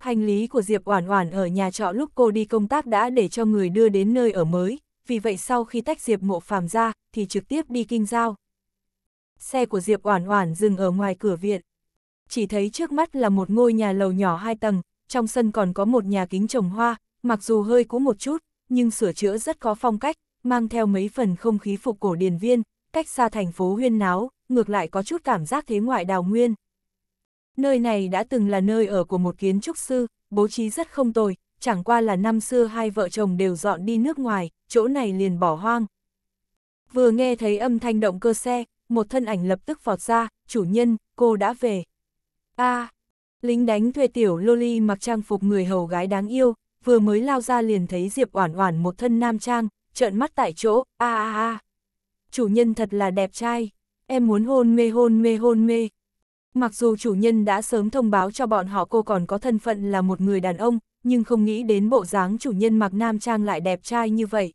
Hành lý của Diệp Oản Oản ở nhà trọ lúc cô đi công tác đã để cho người đưa đến nơi ở mới, vì vậy sau khi tách Diệp Mộ Phàm ra, thì trực tiếp đi kinh giao. Xe của Diệp Oản Oản dừng ở ngoài cửa viện. Chỉ thấy trước mắt là một ngôi nhà lầu nhỏ hai tầng, trong sân còn có một nhà kính trồng hoa, mặc dù hơi cũ một chút, nhưng sửa chữa rất có phong cách, mang theo mấy phần không khí phục cổ điển viên, cách xa thành phố huyên náo, ngược lại có chút cảm giác thế ngoại đào nguyên. Nơi này đã từng là nơi ở của một kiến trúc sư, bố trí rất không tồi, chẳng qua là năm xưa hai vợ chồng đều dọn đi nước ngoài, chỗ này liền bỏ hoang. Vừa nghe thấy âm thanh động cơ xe, một thân ảnh lập tức vọt ra, chủ nhân, cô đã về. a à, lính đánh thuê tiểu Loli mặc trang phục người hầu gái đáng yêu, vừa mới lao ra liền thấy Diệp Oản Oản một thân nam trang, trợn mắt tại chỗ, a a a. Chủ nhân thật là đẹp trai, em muốn hôn mê hôn mê hôn mê. Mặc dù chủ nhân đã sớm thông báo cho bọn họ cô còn có thân phận là một người đàn ông, nhưng không nghĩ đến bộ dáng chủ nhân mặc nam trang lại đẹp trai như vậy.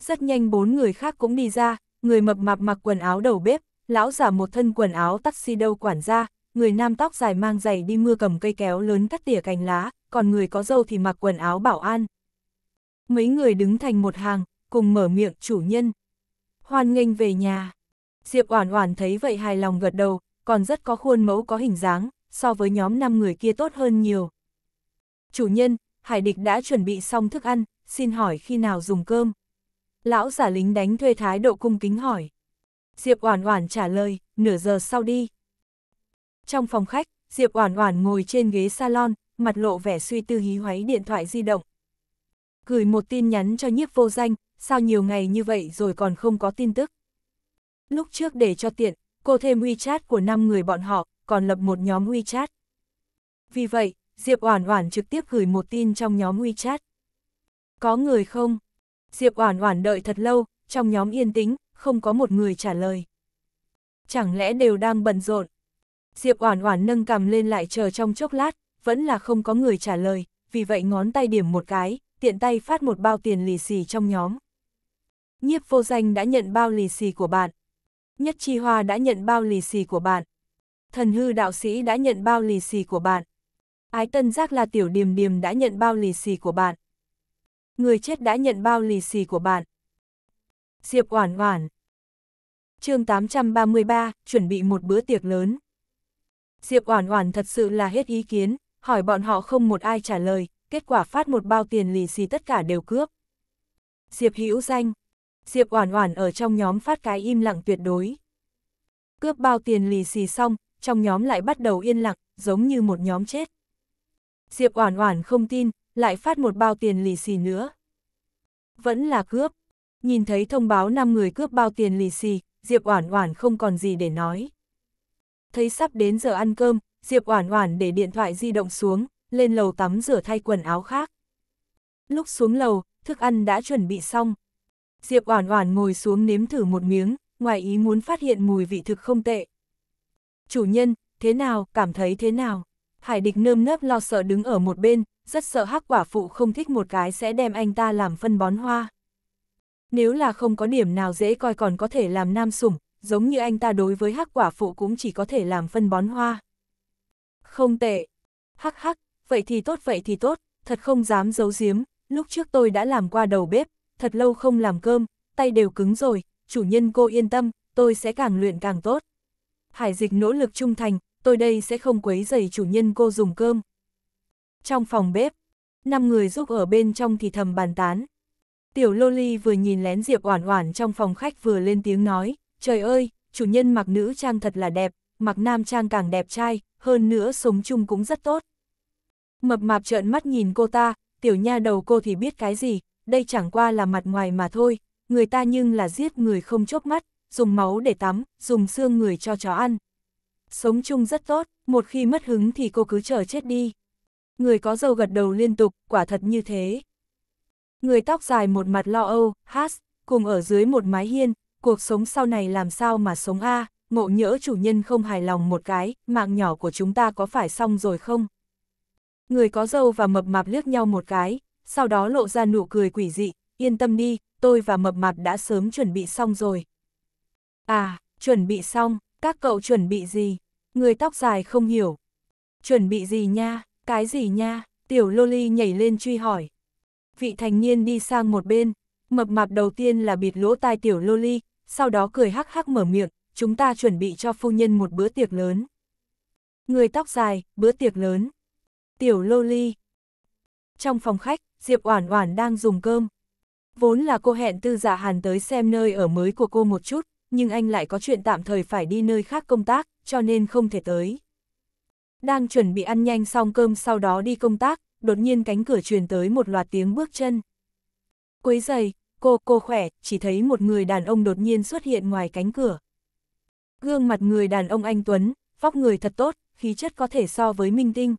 Rất nhanh bốn người khác cũng đi ra, người mập mạp mặc quần áo đầu bếp, lão giả một thân quần áo taxi đâu quản gia, người nam tóc dài mang giày đi mưa cầm cây kéo lớn cắt tỉa cành lá, còn người có dâu thì mặc quần áo bảo an. Mấy người đứng thành một hàng, cùng mở miệng chủ nhân. Hoan nghênh về nhà. Diệp Oản Oản thấy vậy hài lòng gật đầu, còn rất có khuôn mẫu có hình dáng, so với nhóm 5 người kia tốt hơn nhiều. Chủ nhân, hải địch đã chuẩn bị xong thức ăn, xin hỏi khi nào dùng cơm. Lão giả lính đánh thuê thái độ cung kính hỏi. Diệp Oản Oản trả lời, nửa giờ sau đi. Trong phòng khách, Diệp Oản Oản ngồi trên ghế salon, mặt lộ vẻ suy tư hí hoáy điện thoại di động. Gửi một tin nhắn cho nhiếp vô danh, sao nhiều ngày như vậy rồi còn không có tin tức. Lúc trước để cho tiện, cô thêm WeChat của 5 người bọn họ, còn lập một nhóm WeChat. Vì vậy, Diệp Oản Oản trực tiếp gửi một tin trong nhóm WeChat. Có người không? Diệp Oản Oản đợi thật lâu, trong nhóm yên tĩnh, không có một người trả lời. Chẳng lẽ đều đang bận rộn? Diệp Oản Oản nâng cằm lên lại chờ trong chốc lát, vẫn là không có người trả lời, vì vậy ngón tay điểm một cái, tiện tay phát một bao tiền lì xì trong nhóm. Nhiếp Vô Danh đã nhận bao lì xì của bạn. Nhất Chi Hoa đã nhận bao lì xì của bạn. Thần hư đạo sĩ đã nhận bao lì xì của bạn. Ái tân giác là tiểu điềm điềm đã nhận bao lì xì của bạn. Người chết đã nhận bao lì xì của bạn. Diệp Oản Oản. Chương 833, chuẩn bị một bữa tiệc lớn. Diệp Oản Oản thật sự là hết ý kiến, hỏi bọn họ không một ai trả lời, kết quả phát một bao tiền lì xì tất cả đều cướp. Diệp Hữu Danh Diệp Oản Oản ở trong nhóm phát cái im lặng tuyệt đối. Cướp bao tiền lì xì xong, trong nhóm lại bắt đầu yên lặng, giống như một nhóm chết. Diệp Oản Oản không tin, lại phát một bao tiền lì xì nữa. Vẫn là cướp. Nhìn thấy thông báo 5 người cướp bao tiền lì xì, Diệp Oản Oản không còn gì để nói. Thấy sắp đến giờ ăn cơm, Diệp Oản Oản để điện thoại di động xuống, lên lầu tắm rửa thay quần áo khác. Lúc xuống lầu, thức ăn đã chuẩn bị xong, Diệp Oản Oản ngồi xuống nếm thử một miếng, ngoài ý muốn phát hiện mùi vị thực không tệ. Chủ nhân, thế nào, cảm thấy thế nào? Hải địch nơm nớp lo sợ đứng ở một bên, rất sợ hắc quả phụ không thích một cái sẽ đem anh ta làm phân bón hoa. Nếu là không có điểm nào dễ coi còn có thể làm nam sủng, giống như anh ta đối với hắc quả phụ cũng chỉ có thể làm phân bón hoa. Không tệ. Hắc hắc, vậy thì tốt vậy thì tốt, thật không dám giấu giếm, lúc trước tôi đã làm qua đầu bếp, thật lâu không làm cơm, tay đều cứng rồi, chủ nhân cô yên tâm, tôi sẽ càng luyện càng tốt. Hải dịch nỗ lực trung thành, tôi đây sẽ không quấy dày chủ nhân cô dùng cơm. Trong phòng bếp, năm người giúp ở bên trong thì thầm bàn tán. Tiểu Loli vừa nhìn lén Diệp Oản Oản trong phòng khách vừa lên tiếng nói, trời ơi, chủ nhân mặc nữ trang thật là đẹp, mặc nam trang càng đẹp trai, hơn nữa sống chung cũng rất tốt. Mập mạp trợn mắt nhìn cô ta, tiểu nha đầu cô thì biết cái gì, đây chẳng qua là mặt ngoài mà thôi, người ta nhưng là giết người không chớp mắt, dùng máu để tắm, dùng xương người cho chó ăn. Sống chung rất tốt, một khi mất hứng thì cô cứ chờ chết đi. Người có dâu gật đầu liên tục, quả thật như thế. Người tóc dài một mặt lo âu, hát, cùng ở dưới một mái hiên, cuộc sống sau này làm sao mà sống a ngộ nhỡ chủ nhân không hài lòng một cái, mạng nhỏ của chúng ta có phải xong rồi không? Người có dâu và mập mạp liếc nhau một cái, sau đó lộ ra nụ cười quỷ dị, yên tâm đi, tôi và mập mạp đã sớm chuẩn bị xong rồi. À, chuẩn bị xong, các cậu chuẩn bị gì? Người tóc dài không hiểu. Chuẩn bị gì nha, cái gì nha, tiểu loli nhảy lên truy hỏi. Vị thành niên đi sang một bên, mập mạp đầu tiên là bịt lỗ tai tiểu loli, sau đó cười hắc hắc mở miệng, chúng ta chuẩn bị cho phu nhân một bữa tiệc lớn. Người tóc dài, bữa tiệc lớn. Tiểu loli, trong phòng khách, Diệp Oản Oản đang dùng cơm. Vốn là cô hẹn Tư Dạ Hàn tới xem nơi ở mới của cô một chút, nhưng anh lại có chuyện tạm thời phải đi nơi khác công tác, cho nên không thể tới. Đang chuẩn bị ăn nhanh xong cơm sau đó đi công tác, đột nhiên cánh cửa truyền tới một loạt tiếng bước chân. Quấy giày, cô, cô khỏe, chỉ thấy một người đàn ông đột nhiên xuất hiện ngoài cánh cửa. Gương mặt người đàn ông anh Tuấn, vóc người thật tốt, khí chất có thể so với minh tinh.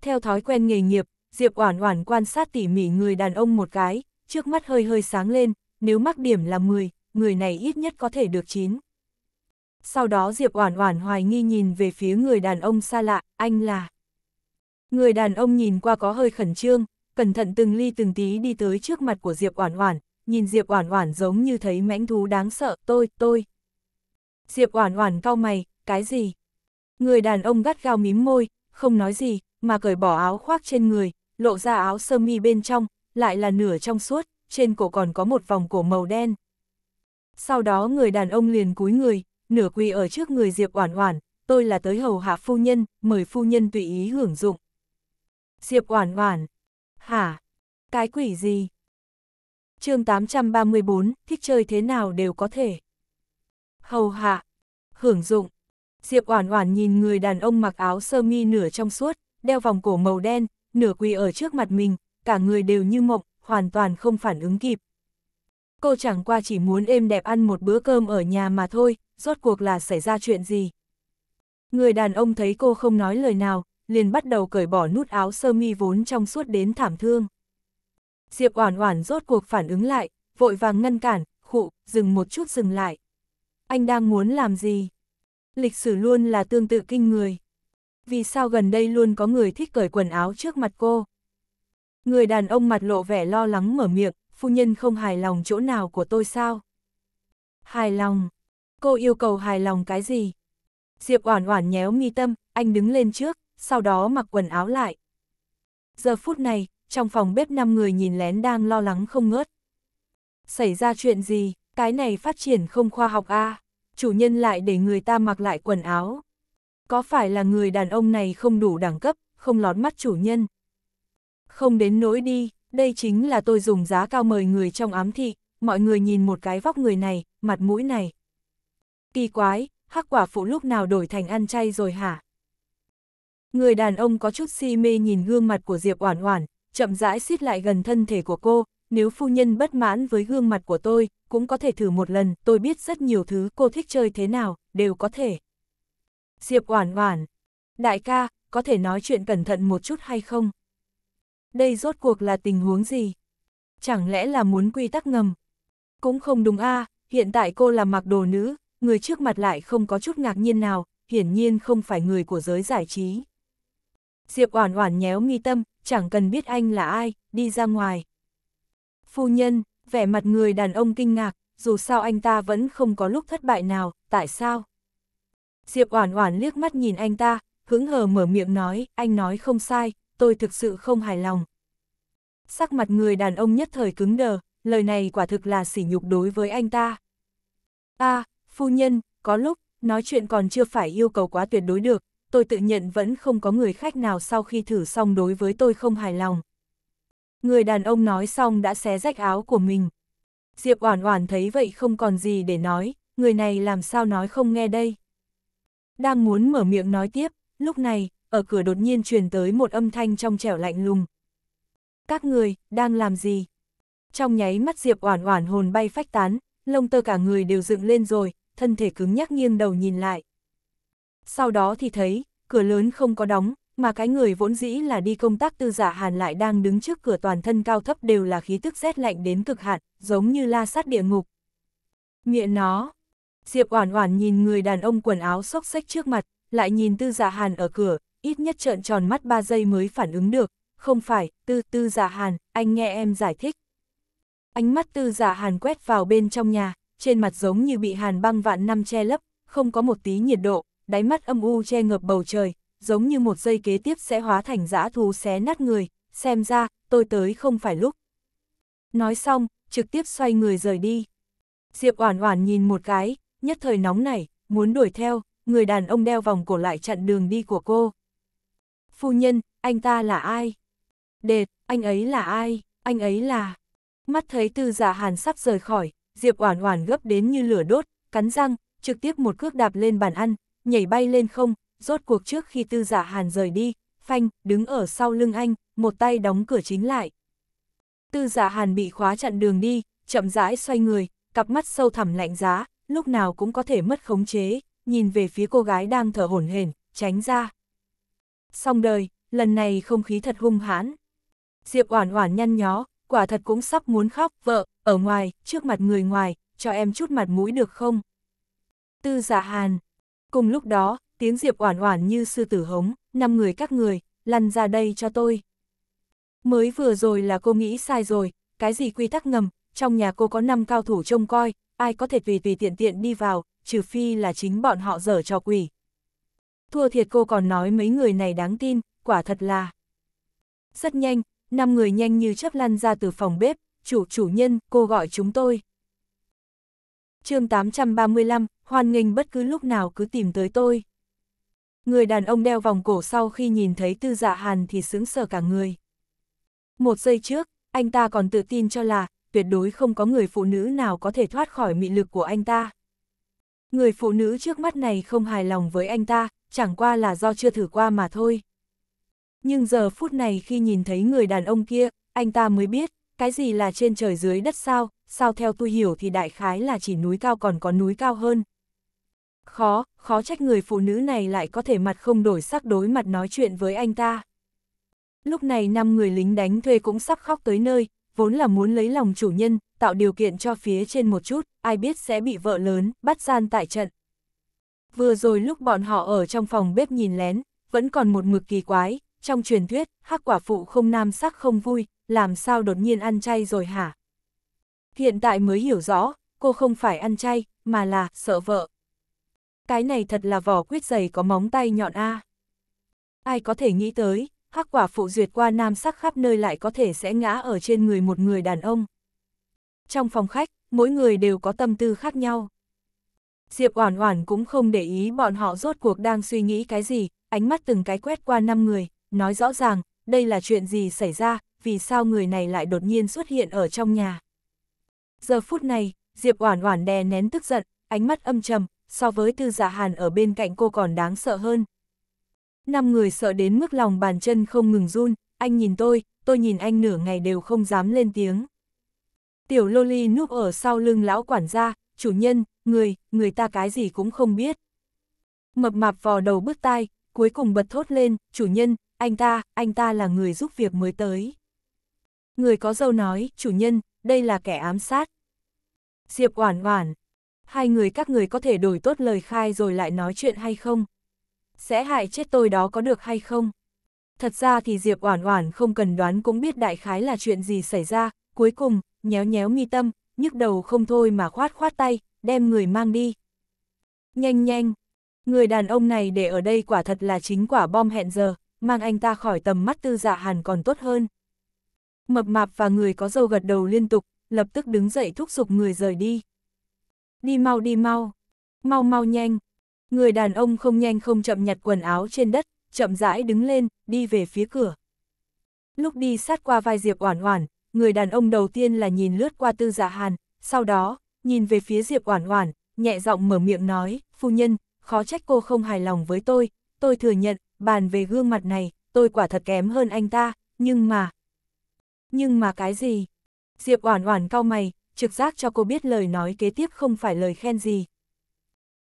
Theo thói quen nghề nghiệp, Diệp Oản Oản quan sát tỉ mỉ người đàn ông một cái, trước mắt hơi hơi sáng lên, nếu mắc điểm là 10, người này ít nhất có thể được 9. Sau đó Diệp Oản Oản hoài nghi nhìn về phía người đàn ông xa lạ, anh là. Người đàn ông nhìn qua có hơi khẩn trương, cẩn thận từng ly từng tí đi tới trước mặt của Diệp Oản Oản, nhìn Diệp Oản Oản giống như thấy mãnh thú đáng sợ, "Tôi, tôi." Diệp Oản Oản cau mày, "Cái gì?" Người đàn ông gắt gao mím môi, không nói gì, mà cởi bỏ áo khoác trên người, lộ ra áo sơ mi bên trong, lại là nửa trong suốt, trên cổ còn có một vòng cổ màu đen. Sau đó người đàn ông liền cúi người, nửa quỳ ở trước người Diệp Oản Oản, tôi là tới hầu hạ phu nhân, mời phu nhân tùy ý hưởng dụng. Diệp Oản Oản, hả? Cái quỷ gì? chương 834, thích chơi thế nào đều có thể. Hầu hạ, hưởng dụng. Diệp Oản Oản nhìn người đàn ông mặc áo sơ mi nửa trong suốt, đeo vòng cổ màu đen, nửa quỳ ở trước mặt mình, cả người đều như mộng, hoàn toàn không phản ứng kịp. Cô chẳng qua chỉ muốn êm đẹp ăn một bữa cơm ở nhà mà thôi, rốt cuộc là xảy ra chuyện gì. Người đàn ông thấy cô không nói lời nào, liền bắt đầu cởi bỏ nút áo sơ mi vốn trong suốt đến thảm thương. Diệp Oản Oản rốt cuộc phản ứng lại, vội vàng ngăn cản, khụ, dừng một chút dừng lại. Anh đang muốn làm gì? Lịch sử luôn là tương tự kinh người vì sao gần đây luôn có người thích cởi quần áo trước mặt cô. Người đàn ông mặt lộ vẻ lo lắng mở miệng, phu nhân không hài lòng chỗ nào của tôi sao? Hài lòng? Cô yêu cầu hài lòng cái gì? Diệp Oản Oản nhéo mi tâm, anh đứng lên trước, sau đó mặc quần áo lại. Giờ phút này, trong phòng bếp năm người nhìn lén đang lo lắng không ngớt. Xảy ra chuyện gì, cái này phát triển không khoa học a à? Chủ nhân lại để người ta mặc lại quần áo. Có phải là người đàn ông này không đủ đẳng cấp, không lót mắt chủ nhân? Không đến nỗi đi, đây chính là tôi dùng giá cao mời người trong ám thị, mọi người nhìn một cái vóc người này, mặt mũi này. Kỳ quái, hắc quả phụ lúc nào đổi thành ăn chay rồi hả? Người đàn ông có chút si mê nhìn gương mặt của Diệp Oản Oản, chậm rãi xít lại gần thân thể của cô, nếu phu nhân bất mãn với gương mặt của tôi, cũng có thể thử một lần, tôi biết rất nhiều thứ cô thích chơi thế nào, đều có thể. Diệp Oản Oản, đại ca, có thể nói chuyện cẩn thận một chút hay không? Đây rốt cuộc là tình huống gì? Chẳng lẽ là muốn quy tắc ngầm? Cũng không đúng a, hiện tại cô là mặc đồ nữ, người trước mặt lại không có chút ngạc nhiên nào, hiển nhiên không phải người của giới giải trí. Diệp Oản Oản nhéo mi tâm, chẳng cần biết anh là ai, đi ra ngoài. Phu nhân, vẻ mặt người đàn ông kinh ngạc, dù sao anh ta vẫn không có lúc thất bại nào, tại sao? Diệp Oản Oản liếc mắt nhìn anh ta, hứng hờ mở miệng nói, anh nói không sai, tôi thực sự không hài lòng. Sắc mặt người đàn ông nhất thời cứng đờ, lời này quả thực là sỉ nhục đối với anh ta. A, à, phu nhân, có lúc, nói chuyện còn chưa phải yêu cầu quá tuyệt đối được, tôi tự nhận vẫn không có người khách nào sau khi thử xong đối với tôi không hài lòng. Người đàn ông nói xong đã xé rách áo của mình. Diệp Oản Oản thấy vậy không còn gì để nói, người này làm sao nói không nghe đây. Đang muốn mở miệng nói tiếp, lúc này, ở cửa đột nhiên truyền tới một âm thanh trong trẻo lạnh lùng. Các người, đang làm gì? Trong nháy mắt Diệp Oản Oản hồn bay phách tán, lông tơ cả người đều dựng lên rồi, thân thể cứng nhắc nghiêng đầu nhìn lại. Sau đó thì thấy, cửa lớn không có đóng, mà cái người vốn dĩ là đi công tác tư giả Hàn lại đang đứng trước cửa toàn thân cao thấp đều là khí tức rét lạnh đến cực hạn, giống như la sát địa ngục. Miệng nó, Diệp Oản Oản nhìn người đàn ông quần áo xốc xếch trước mặt, lại nhìn Tư Dạ Hàn ở cửa, ít nhất trợn tròn mắt 3 giây mới phản ứng được, không phải, Tư Tư Dạ Hàn, anh nghe em giải thích. Ánh mắt Tư Dạ Hàn quét vào bên trong nhà, trên mặt giống như bị hàn băng vạn năm che lấp, không có một tí nhiệt độ, đáy mắt âm u che ngập bầu trời, giống như một giây kế tiếp sẽ hóa thành dã thú xé nát người, xem ra, tôi tới không phải lúc. Nói xong, trực tiếp xoay người rời đi. Diệp Oản Oản nhìn một cái, nhất thời nóng nảy, muốn đuổi theo, người đàn ông đeo vòng cổ lại chặn đường đi của cô. Phu nhân, anh ta là ai? Đệt, anh ấy là ai? Anh ấy là... Mắt thấy tư giả dạ hàn sắp rời khỏi, Diệp Oản Oản gấp đến như lửa đốt, cắn răng, trực tiếp một cước đạp lên bàn ăn, nhảy bay lên không, rốt cuộc trước khi tư giả dạ hàn rời đi, phanh, đứng ở sau lưng anh, một tay đóng cửa chính lại. Tư giả dạ hàn bị khóa chặn đường đi, chậm rãi xoay người, cặp mắt sâu thẳm lạnh giá, lúc nào cũng có thể mất khống chế, nhìn về phía cô gái đang thở hổn hển, tránh ra. Xong đời, lần này không khí thật hung hãn. Diệp Oản Oản nhăn nhó, quả thật cũng sắp muốn khóc, vợ, ở ngoài, trước mặt người ngoài, cho em chút mặt mũi được không? Tư giả dạ Hàn. Cùng lúc đó, tiếng Diệp Oản Oản như sư tử hống, năm người các người, lăn ra đây cho tôi. Mới vừa rồi là cô nghĩ sai rồi, cái gì quy tắc ngầm, trong nhà cô có năm cao thủ trông coi, ai có thể tùy tùy tiện tiện đi vào, trừ phi là chính bọn họ dở cho quỷ. Thua thiệt cô còn nói mấy người này đáng tin, quả thật là. Rất nhanh, năm người nhanh như chớp lăn ra từ phòng bếp, chủ chủ nhân, cô gọi chúng tôi. chương 835, hoan nghênh bất cứ lúc nào cứ tìm tới tôi. Người đàn ông đeo vòng cổ sau khi nhìn thấy tư dạ hàn thì sướng sờ cả người. Một giây trước, anh ta còn tự tin cho là, tuyệt đối không có người phụ nữ nào có thể thoát khỏi mị lực của anh ta. Người phụ nữ trước mắt này không hài lòng với anh ta, chẳng qua là do chưa thử qua mà thôi. Nhưng giờ phút này khi nhìn thấy người đàn ông kia, anh ta mới biết, cái gì là trên trời dưới đất sao, sao theo tôi hiểu thì đại khái là chỉ núi cao còn có núi cao hơn. Khó, khó trách người phụ nữ này lại có thể mặt không đổi sắc đối mặt nói chuyện với anh ta. Lúc này năm người lính đánh thuê cũng sắp khóc tới nơi, vốn là muốn lấy lòng chủ nhân, tạo điều kiện cho phía trên một chút, ai biết sẽ bị vợ lớn, bắt gian tại trận. Vừa rồi lúc bọn họ ở trong phòng bếp nhìn lén, vẫn còn một mực kỳ quái, trong truyền thuyết, hắc quả phụ không nam sắc không vui, làm sao đột nhiên ăn chay rồi hả? Hiện tại mới hiểu rõ, cô không phải ăn chay, mà là sợ vợ. Cái này thật là vỏ quyết giày có móng tay nhọn a. Ai có thể nghĩ tới, hắc quả phụ duyệt qua nam sắc khắp nơi lại có thể sẽ ngã ở trên người một người đàn ông. Trong phòng khách, mỗi người đều có tâm tư khác nhau. Diệp Oản Oản cũng không để ý bọn họ rốt cuộc đang suy nghĩ cái gì, ánh mắt từng cái quét qua năm người, nói rõ ràng, đây là chuyện gì xảy ra, vì sao người này lại đột nhiên xuất hiện ở trong nhà. Giờ phút này, Diệp Oản Oản đè nén tức giận, ánh mắt âm trầm, so với Tư Dạ Hàn ở bên cạnh cô còn đáng sợ hơn, Năm người sợ đến mức lòng bàn chân không ngừng run, anh nhìn tôi, tôi nhìn anh nửa ngày đều không dám lên tiếng. Tiểu Loli núp ở sau lưng lão quản gia, chủ nhân, người, người ta cái gì cũng không biết. Mập mạp vò đầu bứt tai, cuối cùng bật thốt lên, chủ nhân, anh ta, anh ta là người giúp việc mới tới. Người có dâu nói, chủ nhân, đây là kẻ ám sát. Diệp Oản Oản, hai người các người có thể đổi tốt lời khai rồi lại nói chuyện hay không? sẽ hại chết tôi đó có được hay không? Thật ra thì Diệp Oản Oản không cần đoán cũng biết đại khái là chuyện gì xảy ra, cuối cùng, nhéo nhéo mi tâm, nhức đầu không thôi mà khoát khoát tay, đem người mang đi. Nhanh nhanh, người đàn ông này để ở đây quả thật là chính quả bom hẹn giờ, mang anh ta khỏi tầm mắt tư dạ hàn còn tốt hơn. Mập mạp và người có dâu gật đầu liên tục, lập tức đứng dậy thúc giục người rời đi. Đi mau đi mau, mau mau nhanh, Người đàn ông không nhanh không chậm nhặt quần áo trên đất, chậm rãi đứng lên, đi về phía cửa. Lúc đi sát qua vai Diệp Oản Oản, người đàn ông đầu tiên là nhìn lướt qua Tư Dạ Hàn, sau đó, nhìn về phía Diệp Oản Oản, nhẹ giọng mở miệng nói, "Phu nhân, khó trách cô không hài lòng với tôi, tôi thừa nhận, bàn về gương mặt này, tôi quả thật kém hơn anh ta, nhưng mà..." "Nhưng mà cái gì?" Diệp Oản Oản cau mày, trực giác cho cô biết lời nói kế tiếp không phải lời khen gì.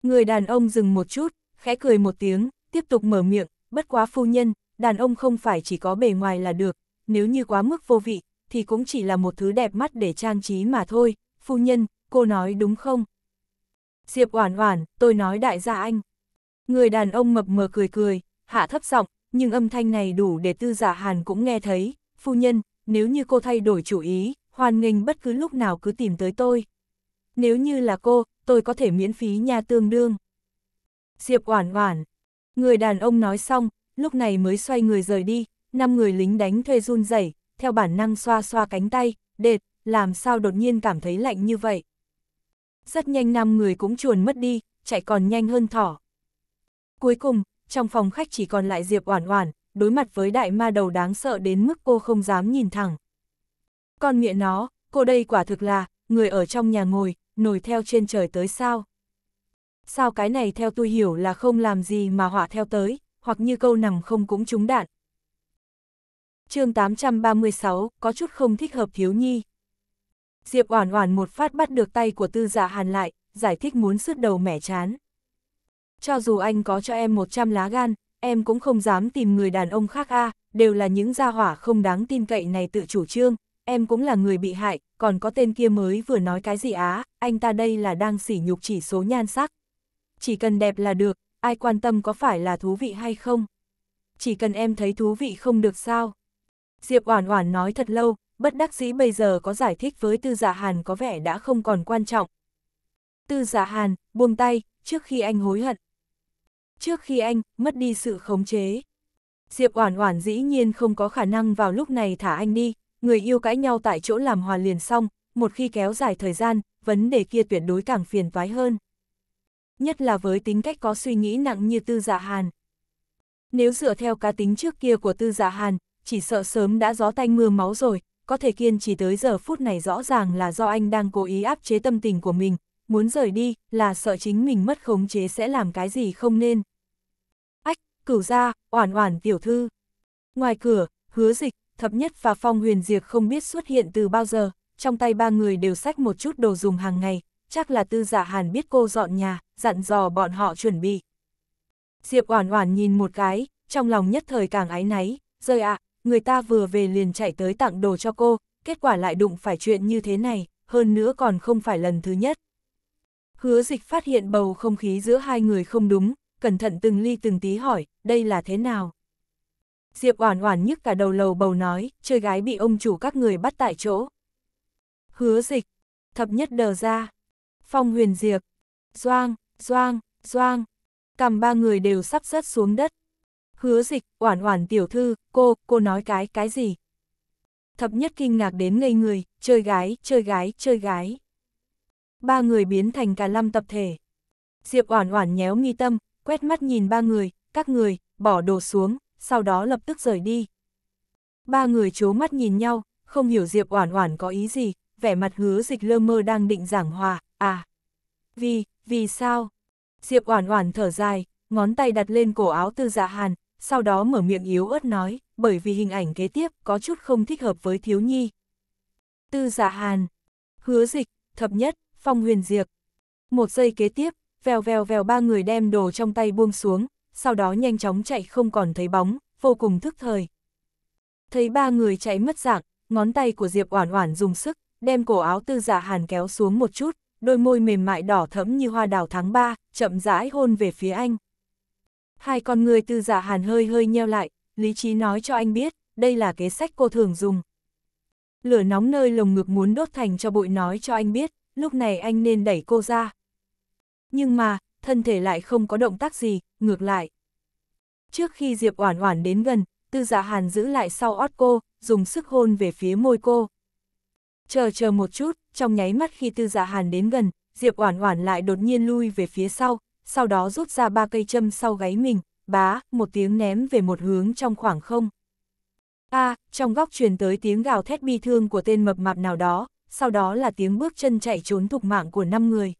Người đàn ông dừng một chút, khẽ cười một tiếng, tiếp tục mở miệng, bất quá phu nhân, đàn ông không phải chỉ có bề ngoài là được, nếu như quá mức vô vị, thì cũng chỉ là một thứ đẹp mắt để trang trí mà thôi, phu nhân, cô nói đúng không? Diệp Oản Oản, tôi nói đại gia anh. Người đàn ông mập mờ cười cười, hạ thấp giọng, nhưng âm thanh này đủ để Tư Dạ Hàn cũng nghe thấy, "Phu nhân, nếu như cô thay đổi chủ ý, hoan nghênh bất cứ lúc nào cứ tìm tới tôi. Nếu như là cô, tôi có thể miễn phí nhà tương đương. Diệp Oản Oản. Người đàn ông nói xong, lúc này mới xoay người rời đi, năm người lính đánh thuê run rẩy, theo bản năng xoa xoa cánh tay, đệt, làm sao đột nhiên cảm thấy lạnh như vậy. Rất nhanh năm người cũng chuồn mất đi, chạy còn nhanh hơn thỏ. Cuối cùng, trong phòng khách chỉ còn lại Diệp Oản Oản, đối mặt với đại ma đầu đáng sợ đến mức cô không dám nhìn thẳng. Con mẹ nó, cô đây quả thực là người ở trong nhà ngồi, nổi theo trên trời tới sao? Sao cái này theo tôi hiểu là không làm gì mà họa theo tới, hoặc như câu nằm không cũng trúng đạn. chương 836, có chút không thích hợp thiếu nhi. Diệp Oản Oản một phát bắt được tay của Tư Dạ Hàn lại, giải thích muốn sứt đầu mẻ chán. Cho dù anh có cho em 100 lá gan, em cũng không dám tìm người đàn ông khác a, đều là những gia hỏa không đáng tin cậy này tự chủ trương, em cũng là người bị hại, còn có tên kia mới vừa nói cái gì á, anh ta đây là đang sỉ nhục chỉ số nhan sắc. Chỉ cần đẹp là được, ai quan tâm có phải là thú vị hay không. Chỉ cần em thấy thú vị không được sao. Diệp Oản Oản nói thật lâu, bất đắc dĩ bây giờ có giải thích với Tư Dạ Hàn có vẻ đã không còn quan trọng. Tư Dạ Hàn, buông tay, trước khi anh hối hận. Trước khi anh mất đi sự khống chế. Diệp Oản Oản dĩ nhiên không có khả năng vào lúc này thả anh đi, người yêu cãi nhau tại chỗ làm hòa liền xong, một khi kéo dài thời gian, vấn đề kia tuyệt đối càng phiền toái hơn. Nhất là với tính cách có suy nghĩ nặng như tư dạ hàn. Nếu dựa theo cá tính trước kia của tư dạ hàn, chỉ sợ sớm đã gió tanh mưa máu rồi, có thể kiên trì tới giờ phút này rõ ràng là do anh đang cố ý áp chế tâm tình của mình, muốn rời đi là sợ chính mình mất khống chế sẽ làm cái gì không nên. Ách, cửu ra, oản oản tiểu thư. Ngoài cửa, hứa dịch, thập nhất và phong huyền diệt không biết xuất hiện từ bao giờ, trong tay ba người đều xách một chút đồ dùng hàng ngày, chắc là tư giả dạ hàn biết cô dọn nhà, dặn dò bọn họ chuẩn bị. Diệp oản oản nhìn một cái, trong lòng nhất thời càng áy náy, rơi ạ, à, người ta vừa về liền chạy tới tặng đồ cho cô, kết quả lại đụng phải chuyện như thế này, hơn nữa còn không phải lần thứ nhất. Hứa dịch phát hiện bầu không khí giữa hai người không đúng, cẩn thận từng ly từng tí hỏi, đây là thế nào? Diệp Oản Oản nhức cả đầu lầu bầu nói, chơi gái bị ông chủ các người bắt tại chỗ. Hứa dịch, thập nhất đờ ra, phong huyền diệp, doang, doang, doang, cầm ba người đều sắp rớt xuống đất. Hứa dịch, Oản Oản tiểu thư, cô, cô nói cái, cái gì? Thập nhất kinh ngạc đến ngây người, chơi gái, chơi gái, chơi gái. Ba người biến thành cả năm tập thể. Diệp Oản Oản nhéo mi tâm, quét mắt nhìn ba người, các người, bỏ đồ xuống, sau đó lập tức rời đi. Ba người chố mắt nhìn nhau, không hiểu Diệp Oản Oản có ý gì, vẻ mặt hứa dịch lơ mơ đang định giảng hòa, à. Vì, vì sao? Diệp Oản Oản thở dài, ngón tay đặt lên cổ áo Tư Dạ Hàn, sau đó mở miệng yếu ớt nói, bởi vì hình ảnh kế tiếp có chút không thích hợp với thiếu nhi. Tư Dạ Hàn, Hứa Dịch, Thập Nhất, Phong Huyền Diệp. Một giây kế tiếp, vèo vèo vèo ba người đem đồ trong tay buông xuống, sau đó nhanh chóng chạy không còn thấy bóng, vô cùng thức thời. Thấy ba người chạy mất dạng, ngón tay của Diệp Oản Oản dùng sức, đem cổ áo tư giả dạ hàn kéo xuống một chút, đôi môi mềm mại đỏ thẫm như hoa đào tháng 3, chậm rãi hôn về phía anh. Hai con người tư giả dạ hàn hơi hơi nheo lại, lý trí nói cho anh biết, đây là kế sách cô thường dùng. Lửa nóng nơi lồng ngực muốn đốt thành cho bụi nói cho anh biết, lúc này anh nên đẩy cô ra. Nhưng mà, thân thể lại không có động tác gì, ngược lại. Trước khi Diệp Oản Oản đến gần, Tư Dạ Hàn giữ lại sau ót cô, dùng sức hôn về phía môi cô. Chờ chờ một chút, trong nháy mắt khi Tư Dạ Hàn đến gần, Diệp Oản Oản lại đột nhiên lui về phía sau, sau đó rút ra ba cây châm sau gáy mình, bá, một tiếng ném về một hướng trong khoảng không. A, trong góc truyền tới tiếng gào thét bi thương của tên mập mạp nào đó, sau đó là tiếng bước chân chạy trốn thục mạng của năm người.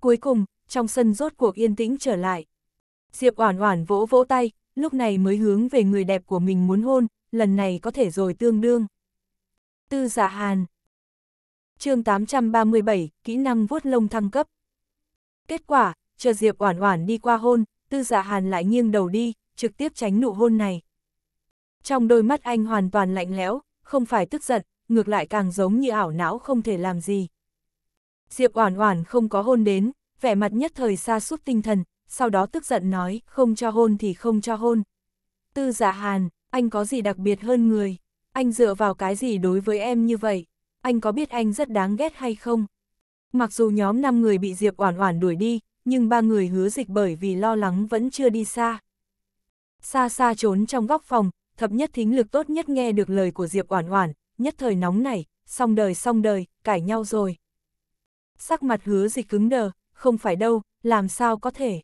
Cuối cùng, trong sân rốt cuộc yên tĩnh trở lại. Diệp Oản Oản vỗ vỗ tay, lúc này mới hướng về người đẹp của mình muốn hôn, lần này có thể rồi tương đương. Tư Dạ Hàn. Chương 837, kỹ năng vuốt lông thăng cấp. Kết quả, chờ Diệp Oản Oản đi qua hôn, Tư Dạ Hàn lại nghiêng đầu đi, trực tiếp tránh nụ hôn này. Trong đôi mắt anh hoàn toàn lạnh lẽo, không phải tức giận, ngược lại càng giống như ảo não không thể làm gì. Diệp Oản Oản không có hôn đến, vẻ mặt nhất thời xa suốt tinh thần, sau đó tức giận nói, không cho hôn thì không cho hôn. Tư giả dạ hàn, anh có gì đặc biệt hơn người? Anh dựa vào cái gì đối với em như vậy? Anh có biết anh rất đáng ghét hay không? Mặc dù nhóm 5 người bị Diệp Oản Oản đuổi đi, nhưng ba người hứa dịch bởi vì lo lắng vẫn chưa đi xa. Xa xa trốn trong góc phòng, thập nhất thính lực tốt nhất nghe được lời của Diệp Oản Oản, nhất thời nóng nảy, xong đời xong đời, cãi nhau rồi. Sắc mặt hứa dịch cứng đờ, không phải đâu, làm sao có thể.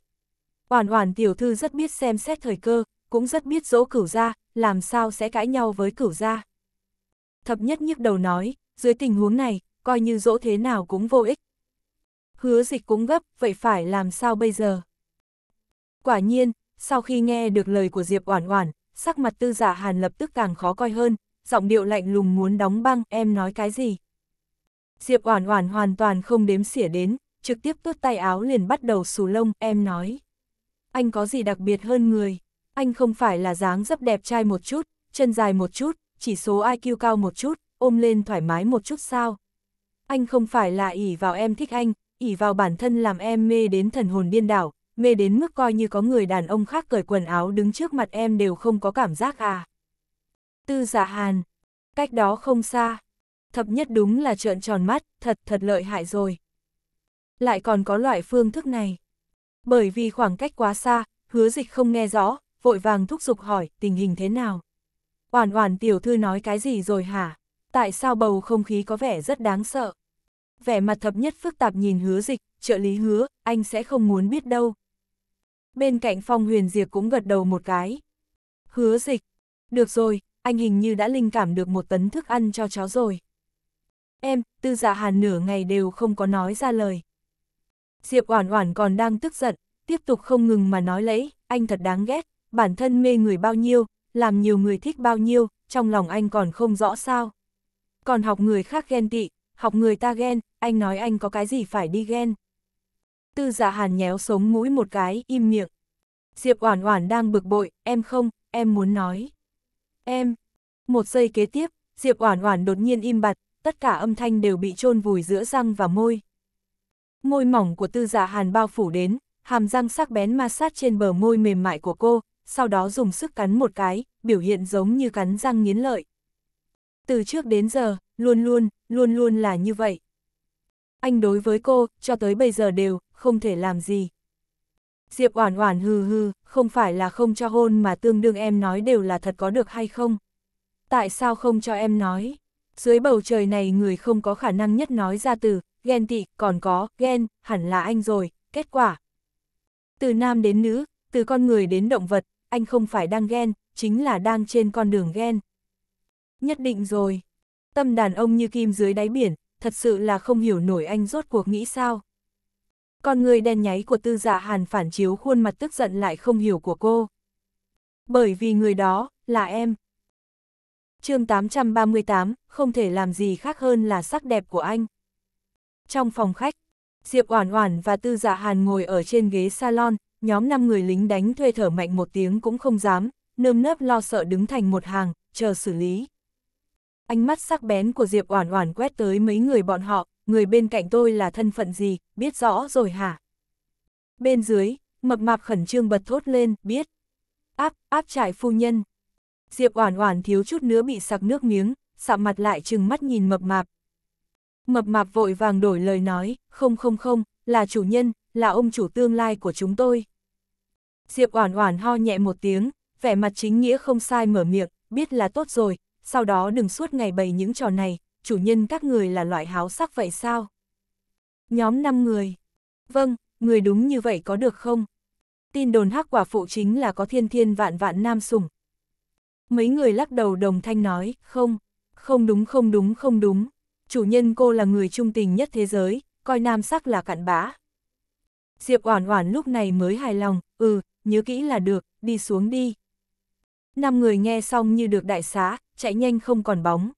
hoàn hoàn tiểu thư rất biết xem xét thời cơ, cũng rất biết dỗ cửu gia, làm sao sẽ cãi nhau với cửu gia? Thập nhất nhức đầu nói, dưới tình huống này, coi như dỗ thế nào cũng vô ích. Hứa dịch cũng gấp, vậy phải làm sao bây giờ? Quả nhiên, sau khi nghe được lời của Diệp Oản Oản, sắc mặt tư giả dạ hàn lập tức càng khó coi hơn, giọng điệu lạnh lùng muốn đóng băng, em nói cái gì? Diệp Oản Oản hoàn toàn không đếm xỉa đến, trực tiếp tuốt tay áo liền bắt đầu xù lông, em nói. Anh có gì đặc biệt hơn người? Anh không phải là dáng dấp đẹp trai một chút, chân dài một chút, chỉ số IQ cao một chút, ôm lên thoải mái một chút sao? Anh không phải là ỉ vào em thích anh, ỉ vào bản thân làm em mê đến thần hồn điên đảo, mê đến mức coi như có người đàn ông khác cởi quần áo đứng trước mặt em đều không có cảm giác à. Tư giả dạ hàn, cách đó không xa. Thập nhất đúng là trợn tròn mắt, thật thật lợi hại rồi lại còn có loại phương thức này. Bởi vì khoảng cách quá xa, hứa dịch không nghe rõ, vội vàng thúc giục hỏi tình hình thế nào. hoàn hoàn tiểu thư nói cái gì rồi hả? Tại sao bầu không khí có vẻ rất đáng sợ? Vẻ mặt thập nhất phức tạp nhìn hứa dịch, trợ lý hứa, anh sẽ không muốn biết đâu. Bên cạnh phong huyền diệt cũng gật đầu một cái. Hứa dịch, được rồi, anh hình như đã linh cảm được một tấn thức ăn cho chó rồi. Em, tư dạ hàn nửa ngày đều không có nói ra lời. Diệp Oản Oản còn đang tức giận, tiếp tục không ngừng mà nói lấy, anh thật đáng ghét, bản thân mê người bao nhiêu, làm nhiều người thích bao nhiêu, trong lòng anh còn không rõ sao. Còn học người khác ghen tị, học người ta ghen, anh nói anh có cái gì phải đi ghen. Tư dạ hàn nhéo sống mũi một cái, im miệng. Diệp Oản Oản đang bực bội, em không, em muốn nói. Em. Một giây kế tiếp, Diệp Oản Oản đột nhiên im bặt, tất cả âm thanh đều bị chôn vùi giữa răng và môi. Môi mỏng của tư Dạ hàn bao phủ đến, hàm răng sắc bén ma sát trên bờ môi mềm mại của cô, sau đó dùng sức cắn một cái, biểu hiện giống như cắn răng nghiến lợi. Từ trước đến giờ, luôn luôn, luôn luôn là như vậy. Anh đối với cô, cho tới bây giờ đều, không thể làm gì. Diệp Oản Oản hừ hừ, không phải là không cho hôn mà tương đương em nói đều là thật có được hay không? Tại sao không cho em nói? Dưới bầu trời này người không có khả năng nhất nói ra từ, ghen tị, còn có, ghen, hẳn là anh rồi, kết quả. Từ nam đến nữ, từ con người đến động vật, anh không phải đang ghen, chính là đang trên con đường ghen. Nhất định rồi. Tâm đàn ông như kim dưới đáy biển, thật sự là không hiểu nổi anh rốt cuộc nghĩ sao. Con người đen nháy của tư dạ hàn phản chiếu khuôn mặt tức giận lại không hiểu của cô. Bởi vì người đó, là em. chương 838, không thể làm gì khác hơn là sắc đẹp của anh. Trong phòng khách, Diệp Oản Oản và Tư Dạ Hàn ngồi ở trên ghế salon, nhóm 5 người lính đánh thuê thở mạnh một tiếng cũng không dám, nơm nớp lo sợ đứng thành một hàng, chờ xử lý. Ánh mắt sắc bén của Diệp Oản Oản quét tới mấy người bọn họ, người bên cạnh tôi là thân phận gì, biết rõ rồi hả? Bên dưới, mập mạp khẩn trương bật thốt lên, biết. Áp, áp trại phu nhân. Diệp Oản Oản thiếu chút nữa bị sặc nước miếng, sạm mặt lại trừng mắt nhìn mập mạp, Mập mạp vội vàng đổi lời nói, không không không, là chủ nhân, là ông chủ tương lai của chúng tôi. Diệp Oản Oản ho nhẹ một tiếng, vẻ mặt chính nghĩa không sai mở miệng, biết là tốt rồi, sau đó đừng suốt ngày bày những trò này, chủ nhân các người là loại háo sắc vậy sao? Nhóm 5 người. Vâng, người đúng như vậy có được không? Tin đồn hắc quả phụ chính là có thiên thiên vạn vạn nam sủng. Mấy người lắc đầu đồng thanh nói, không, không đúng không đúng không đúng chủ nhân cô là người trung tình nhất thế giới, coi nam sắc là cặn bã. Diệp Oản Oản lúc này mới hài lòng, ừ, nhớ kỹ là được, đi xuống đi. Năm người nghe xong như được đại xá, chạy nhanh không còn bóng.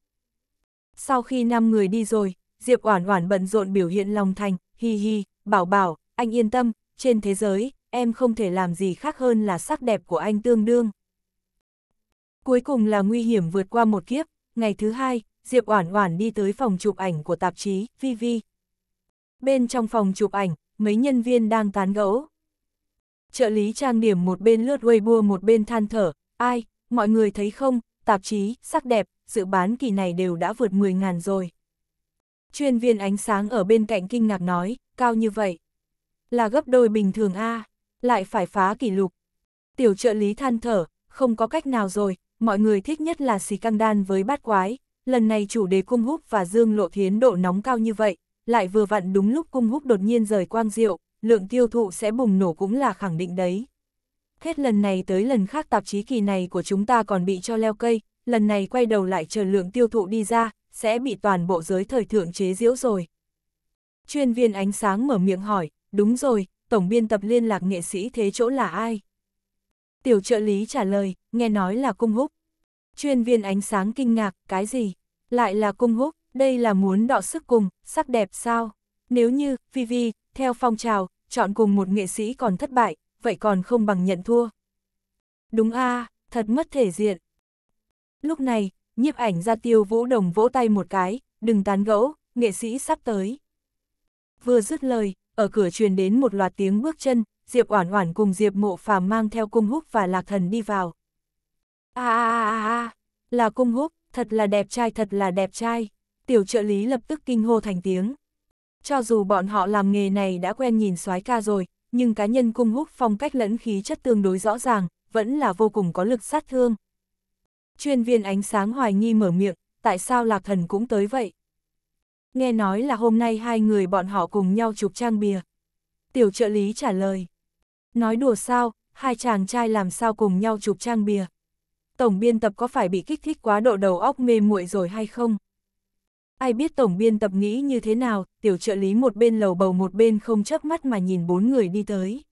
Sau khi năm người đi rồi, Diệp Oản Oản bận rộn biểu hiện lòng thành, hi hi, bảo bảo, anh yên tâm, trên thế giới, em không thể làm gì khác hơn là sắc đẹp của anh tương đương. Cuối cùng là nguy hiểm vượt qua một kiếp, ngày thứ hai, Diệp Oản Oản đi tới phòng chụp ảnh của tạp chí VV. Bên trong phòng chụp ảnh, mấy nhân viên đang tán gẫu. Trợ lý trang điểm một bên lướt Weibo một bên than thở, "Ai, mọi người thấy không, tạp chí sắc đẹp, dự bán kỳ này đều đã vượt 10.000 rồi." Chuyên viên ánh sáng ở bên cạnh kinh ngạc nói, "Cao như vậy, là gấp đôi bình thường a, lại phải phá kỷ lục." Tiểu trợ lý than thở, "Không có cách nào rồi, mọi người thích nhất là xì căng đan với bát quái, lần này chủ đề cung húc và dương lộ thiến độ nóng cao như vậy, lại vừa vặn đúng lúc cung húc đột nhiên rời quang diệu, lượng tiêu thụ sẽ bùng nổ cũng là khẳng định đấy. Hết lần này tới lần khác tạp chí kỳ này của chúng ta còn bị cho leo cây, lần này quay đầu lại chờ lượng tiêu thụ đi ra, sẽ bị toàn bộ giới thời thượng chế diễu rồi. Chuyên viên ánh sáng mở miệng hỏi, đúng rồi, tổng biên tập liên lạc nghệ sĩ thế chỗ là ai? Tiểu trợ lý trả lời, nghe nói là cung húc. Chuyên viên ánh sáng kinh ngạc, cái gì? Lại là cung húc, đây là muốn đọ sức cùng, sắc đẹp sao? Nếu như, Vivi, theo phong trào, chọn cùng một nghệ sĩ còn thất bại, vậy còn không bằng nhận thua. Đúng a thật mất thể diện. Lúc này, nhiếp ảnh ra tiêu vũ đồng vỗ tay một cái, đừng tán gẫu, nghệ sĩ sắp tới. Vừa dứt lời, ở cửa truyền đến một loạt tiếng bước chân, Diệp Oản Oản cùng Diệp Mộ Phàm mang theo cung húc và Lạc Thần đi vào. À, à à à à, là cung húc, thật là đẹp trai thật là đẹp trai. Tiểu trợ lý lập tức kinh hô thành tiếng. Cho dù bọn họ làm nghề này đã quen nhìn soái ca rồi, nhưng cá nhân cung húc phong cách lẫn khí chất tương đối rõ ràng, vẫn là vô cùng có lực sát thương. Chuyên viên ánh sáng hoài nghi mở miệng, tại sao Lạc Thần cũng tới vậy? Nghe nói là hôm nay hai người bọn họ cùng nhau chụp trang bìa. Tiểu trợ lý trả lời. Nói đùa sao, hai chàng trai làm sao cùng nhau chụp trang bìa tổng biên tập có phải bị kích thích quá độ đầu óc mê muội rồi hay không? Ai biết tổng biên tập nghĩ như thế nào, tiểu trợ lý một bên lầu bầu một bên không chớp mắt mà nhìn bốn người đi tới.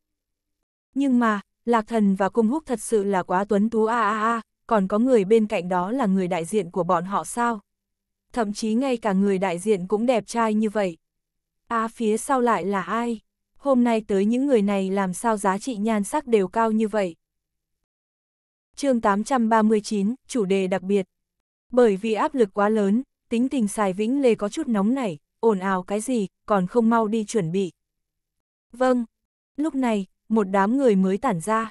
Nhưng mà, Lạc Thần và Cung Húc thật sự là quá tuấn tú a a a, còn có người bên cạnh đó là người đại diện của bọn họ sao? Thậm chí ngay cả người đại diện cũng đẹp trai như vậy. A à, phía sau lại là ai? Hôm nay tới những người này làm sao giá trị nhan sắc đều cao như vậy? chương 839, chủ đề đặc biệt. Bởi vì áp lực quá lớn, tính tình xài vĩnh lê có chút nóng nảy, ồn ào cái gì, còn không mau đi chuẩn bị. Vâng, lúc này, một đám người mới tản ra.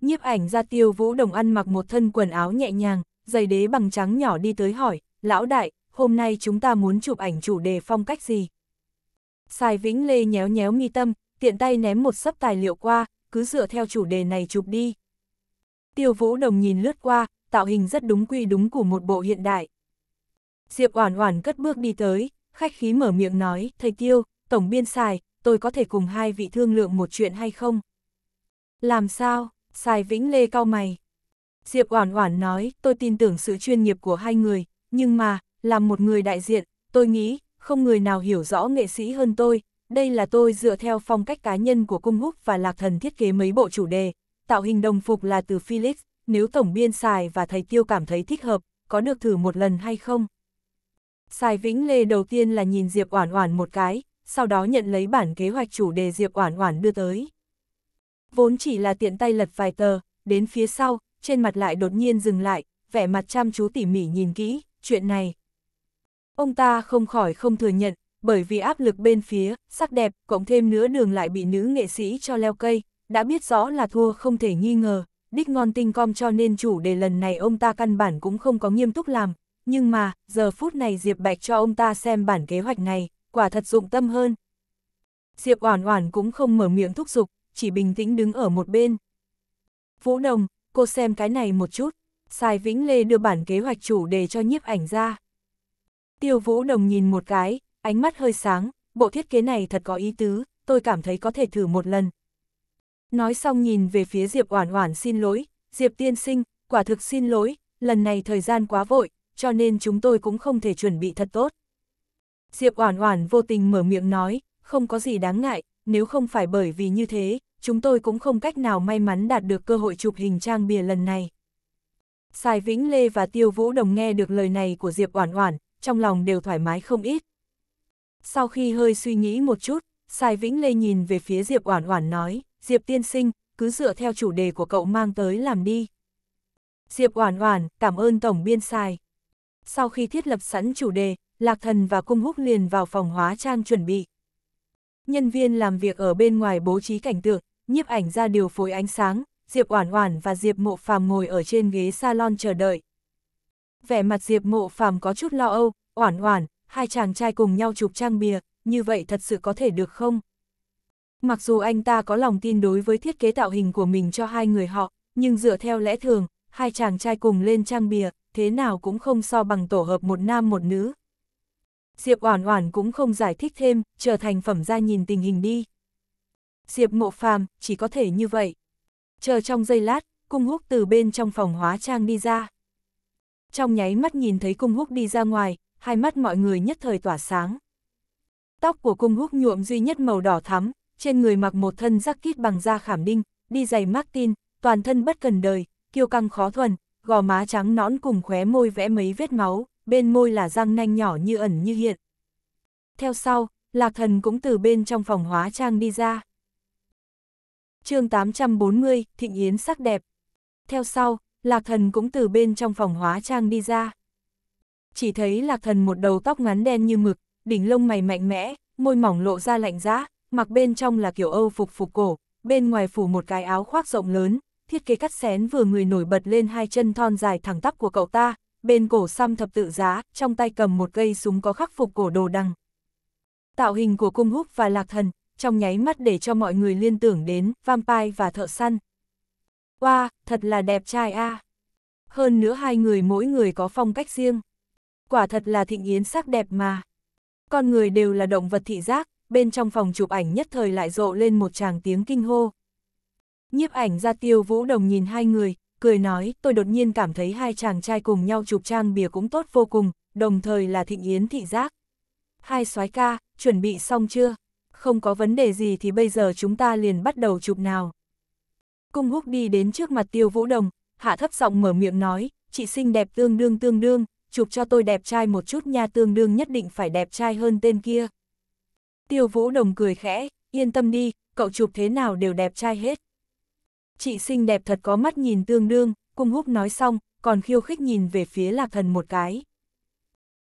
Nhiếp ảnh ra tiêu vũ đồng ăn mặc một thân quần áo nhẹ nhàng, giày đế bằng trắng nhỏ đi tới hỏi, lão đại, hôm nay chúng ta muốn chụp ảnh chủ đề phong cách gì? Xài vĩnh lê nhéo nhéo mi tâm, tiện tay ném một sấp tài liệu qua, cứ dựa theo chủ đề này chụp đi. Tiêu Vũ Đồng nhìn lướt qua, tạo hình rất đúng quy đúng của một bộ hiện đại. Diệp Oản Oản cất bước đi tới, khách khí mở miệng nói, "Thầy Tiêu, tổng biên xài, tôi có thể cùng hai vị thương lượng một chuyện hay không?" "Làm sao?" Xài Vĩnh Lê cau mày. Diệp Oản Oản nói, "Tôi tin tưởng sự chuyên nghiệp của hai người, nhưng mà, làm một người đại diện, tôi nghĩ không người nào hiểu rõ nghệ sĩ hơn tôi, đây là tôi dựa theo phong cách cá nhân của Cung Húc và Lạc Thần thiết kế mấy bộ chủ đề, tạo hình đồng phục là từ Felix, nếu tổng biên xài và thầy tiêu cảm thấy thích hợp, có được thử một lần hay không? Xài Vĩnh Lê đầu tiên là nhìn Diệp Oản Oản một cái, sau đó nhận lấy bản kế hoạch chủ đề Diệp Oản Oản đưa tới. Vốn chỉ là tiện tay lật vài tờ, đến phía sau, trên mặt lại đột nhiên dừng lại, vẻ mặt chăm chú tỉ mỉ nhìn kỹ, chuyện này. Ông ta không khỏi không thừa nhận, bởi vì áp lực bên phía, sắc đẹp, cộng thêm nữa đường lại bị nữ nghệ sĩ cho leo cây, đã biết rõ là thua không thể nghi ngờ, đích ngon tinh com cho nên chủ đề lần này ông ta căn bản cũng không có nghiêm túc làm, nhưng mà, giờ phút này Diệp Bạch cho ông ta xem bản kế hoạch này, quả thật dụng tâm hơn. Diệp Oản Oản cũng không mở miệng thúc giục, chỉ bình tĩnh đứng ở một bên. Vũ Đồng, cô xem cái này một chút, Sai Vĩnh Lê đưa bản kế hoạch chủ đề cho nhiếp ảnh ra. Tiêu Vũ Đồng nhìn một cái, ánh mắt hơi sáng, bộ thiết kế này thật có ý tứ, tôi cảm thấy có thể thử một lần, Nói xong nhìn về phía Diệp Oản Oản xin lỗi, Diệp tiên sinh, quả thực xin lỗi, lần này thời gian quá vội, cho nên chúng tôi cũng không thể chuẩn bị thật tốt. Diệp Oản Oản vô tình mở miệng nói, không có gì đáng ngại, nếu không phải bởi vì như thế, chúng tôi cũng không cách nào may mắn đạt được cơ hội chụp hình trang bìa lần này. Sai Vĩnh Lê và Tiêu Vũ Đồng nghe được lời này của Diệp Oản Oản, trong lòng đều thoải mái không ít. Sau khi hơi suy nghĩ một chút, Sai Vĩnh Lê nhìn về phía Diệp Oản Oản nói, Diệp tiên sinh, cứ dựa theo chủ đề của cậu mang tới làm đi. Diệp Oản Oản, cảm ơn tổng biên sai. Sau khi thiết lập sẵn chủ đề, Lạc Thần và Cung Húc liền vào phòng hóa trang chuẩn bị. Nhân viên làm việc ở bên ngoài bố trí cảnh tượng, nhiếp ảnh ra điều phối ánh sáng, Diệp Oản Oản và Diệp Mộ Phàm ngồi ở trên ghế salon chờ đợi. Vẻ mặt Diệp Mộ Phàm có chút lo âu, "Oản Oản, hai chàng trai cùng nhau chụp trang bìa, như vậy thật sự có thể được không?" Mặc dù anh ta có lòng tin đối với thiết kế tạo hình của mình cho hai người họ, nhưng dựa theo lẽ thường, hai chàng trai cùng lên trang bìa, thế nào cũng không so bằng tổ hợp một nam một nữ. Diệp Oản Oản cũng không giải thích thêm, trở thành phẩm ra nhìn tình hình đi. Diệp Mộ Phàm, chỉ có thể như vậy. Chờ trong giây lát, Cung Húc từ bên trong phòng hóa trang đi ra. Trong nháy mắt nhìn thấy Cung Húc đi ra ngoài, hai mắt mọi người nhất thời tỏa sáng. Tóc của Cung Húc nhuộm duy nhất màu đỏ thắm, trên người mặc một thân giắc kít bằng da khảm đinh, đi giày Martin, toàn thân bất cần đời, kiêu căng khó thuần, gò má trắng nõn cùng khóe môi vẽ mấy vết máu, bên môi là răng nanh nhỏ như ẩn như hiện. Theo sau, Lạc Thần cũng từ bên trong phòng hóa trang đi ra. chương 840, Thịnh Yến sắc đẹp. Theo sau, Lạc Thần cũng từ bên trong phòng hóa trang đi ra. Chỉ thấy Lạc Thần một đầu tóc ngắn đen như mực, đỉnh lông mày mạnh mẽ, môi mỏng lộ ra lạnh giá, mặc bên trong là kiểu Âu phục phục cổ, bên ngoài phủ một cái áo khoác rộng lớn, thiết kế cắt xén vừa người nổi bật lên hai chân thon dài thẳng tắp của cậu ta, bên cổ xăm thập tự giá, trong tay cầm một cây súng có khắc phục cổ đồ đằng. Tạo hình của cung húc và lạc thần, trong nháy mắt để cho mọi người liên tưởng đến vampire và thợ săn. Wow, thật là đẹp trai a. À. Hơn nữa hai người mỗi người có phong cách riêng. Quả thật là thịnh yến sắc đẹp mà. Con người đều là động vật thị giác, bên trong phòng chụp ảnh nhất thời lại rộ lên một tràng tiếng kinh hô. Nhiếp ảnh ra tiêu vũ đồng nhìn hai người, cười nói, tôi đột nhiên cảm thấy hai chàng trai cùng nhau chụp trang bìa cũng tốt vô cùng, đồng thời là thịnh yến thị giác. Hai soái ca, chuẩn bị xong chưa? Không có vấn đề gì thì bây giờ chúng ta liền bắt đầu chụp nào. Cung húc đi đến trước mặt tiêu vũ đồng, hạ thấp giọng mở miệng nói, chị xinh đẹp tương đương tương đương, chụp cho tôi đẹp trai một chút nha tương đương nhất định phải đẹp trai hơn tên kia. Tiêu Vũ Đồng cười khẽ, yên tâm đi, cậu chụp thế nào đều đẹp trai hết. Chị xinh đẹp thật có mắt nhìn tương đương, cung húc nói xong, còn khiêu khích nhìn về phía Lạc Thần một cái.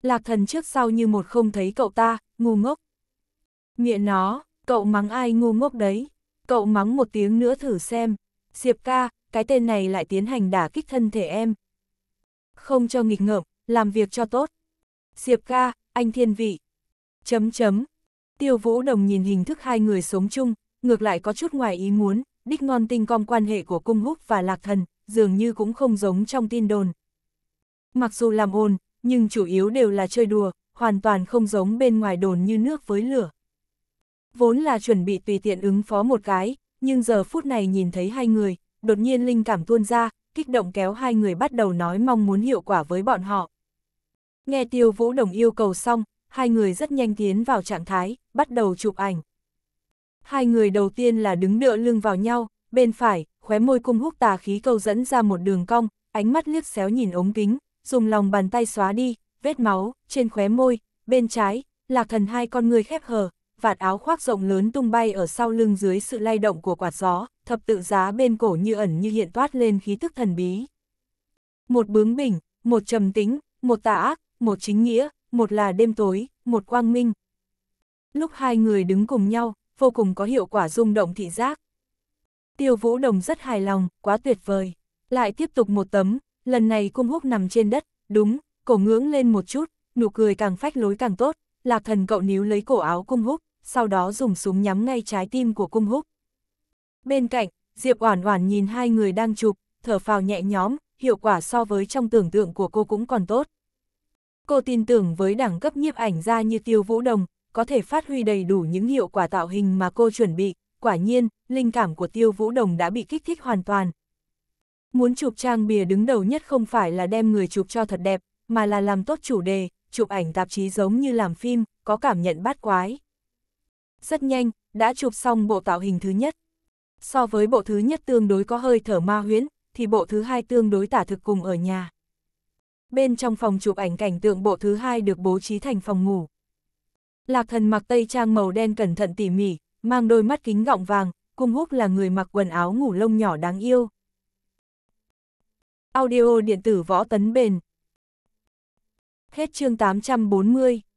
Lạc Thần trước sau như một không thấy cậu ta, ngu ngốc. Miệng nó, cậu mắng ai ngu ngốc đấy, cậu mắng một tiếng nữa thử xem. Diệp ca, cái tên này lại tiến hành đả kích thân thể em. Không cho nghịch ngợm, làm việc cho tốt. Diệp ca, anh thiên vị. Chấm chấm, Tiêu Vũ Đồng nhìn hình thức hai người sống chung, ngược lại có chút ngoài ý muốn, đích ngon tinh com quan hệ của cung húc và lạc thần, dường như cũng không giống trong tin đồn. Mặc dù làm ồn, nhưng chủ yếu đều là chơi đùa, hoàn toàn không giống bên ngoài đồn như nước với lửa. Vốn là chuẩn bị tùy tiện ứng phó một cái, nhưng giờ phút này nhìn thấy hai người, đột nhiên linh cảm tuôn ra, kích động kéo hai người bắt đầu nói mong muốn hiệu quả với bọn họ. Nghe Tiêu Vũ Đồng yêu cầu xong, hai người rất nhanh tiến vào trạng thái, bắt đầu chụp ảnh. Hai người đầu tiên là đứng nựa lưng vào nhau, bên phải, khóe môi cung hút tà khí câu dẫn ra một đường cong, ánh mắt liếc xéo nhìn ống kính, dùng lòng bàn tay xóa đi, vết máu, trên khóe môi, bên trái, lạc thần hai con người khép hờ, vạt áo khoác rộng lớn tung bay ở sau lưng dưới sự lay động của quạt gió, thập tự giá bên cổ như ẩn như hiện toát lên khí tức thần bí. Một bướng bỉnh, một trầm tính, một tà ác, một chính nghĩa, một là đêm tối, một quang minh. Lúc hai người đứng cùng nhau, vô cùng có hiệu quả rung động thị giác. Tiêu Vũ Đồng rất hài lòng, quá tuyệt vời. Lại tiếp tục một tấm, lần này cung húc nằm trên đất, đúng, cổ ngưỡng lên một chút, nụ cười càng phách lối càng tốt, lạc thần cậu níu lấy cổ áo cung húc, sau đó dùng súng nhắm ngay trái tim của cung húc. Bên cạnh, Diệp Oản Oản nhìn hai người đang chụp, thở phào nhẹ nhõm, hiệu quả so với trong tưởng tượng của cô cũng còn tốt. Cô tin tưởng với đẳng cấp nhiếp ảnh gia như Tiêu Vũ Đồng, có thể phát huy đầy đủ những hiệu quả tạo hình mà cô chuẩn bị, quả nhiên, linh cảm của Tiêu Vũ Đồng đã bị kích thích hoàn toàn. Muốn chụp trang bìa đứng đầu nhất không phải là đem người chụp cho thật đẹp, mà là làm tốt chủ đề, chụp ảnh tạp chí giống như làm phim, có cảm nhận bát quái. Rất nhanh, đã chụp xong bộ tạo hình thứ nhất. So với bộ thứ nhất tương đối có hơi thở ma huyễn, thì bộ thứ hai tương đối tả thực cùng ở nhà bên trong phòng chụp ảnh cảnh tượng bộ thứ hai được bố trí thành phòng ngủ. Lạc thần mặc tây trang màu đen cẩn thận tỉ mỉ, mang đôi mắt kính gọng vàng, cung húc là người mặc quần áo ngủ lông nhỏ đáng yêu. Audio điện tử võ tấn bền. Hết chương 840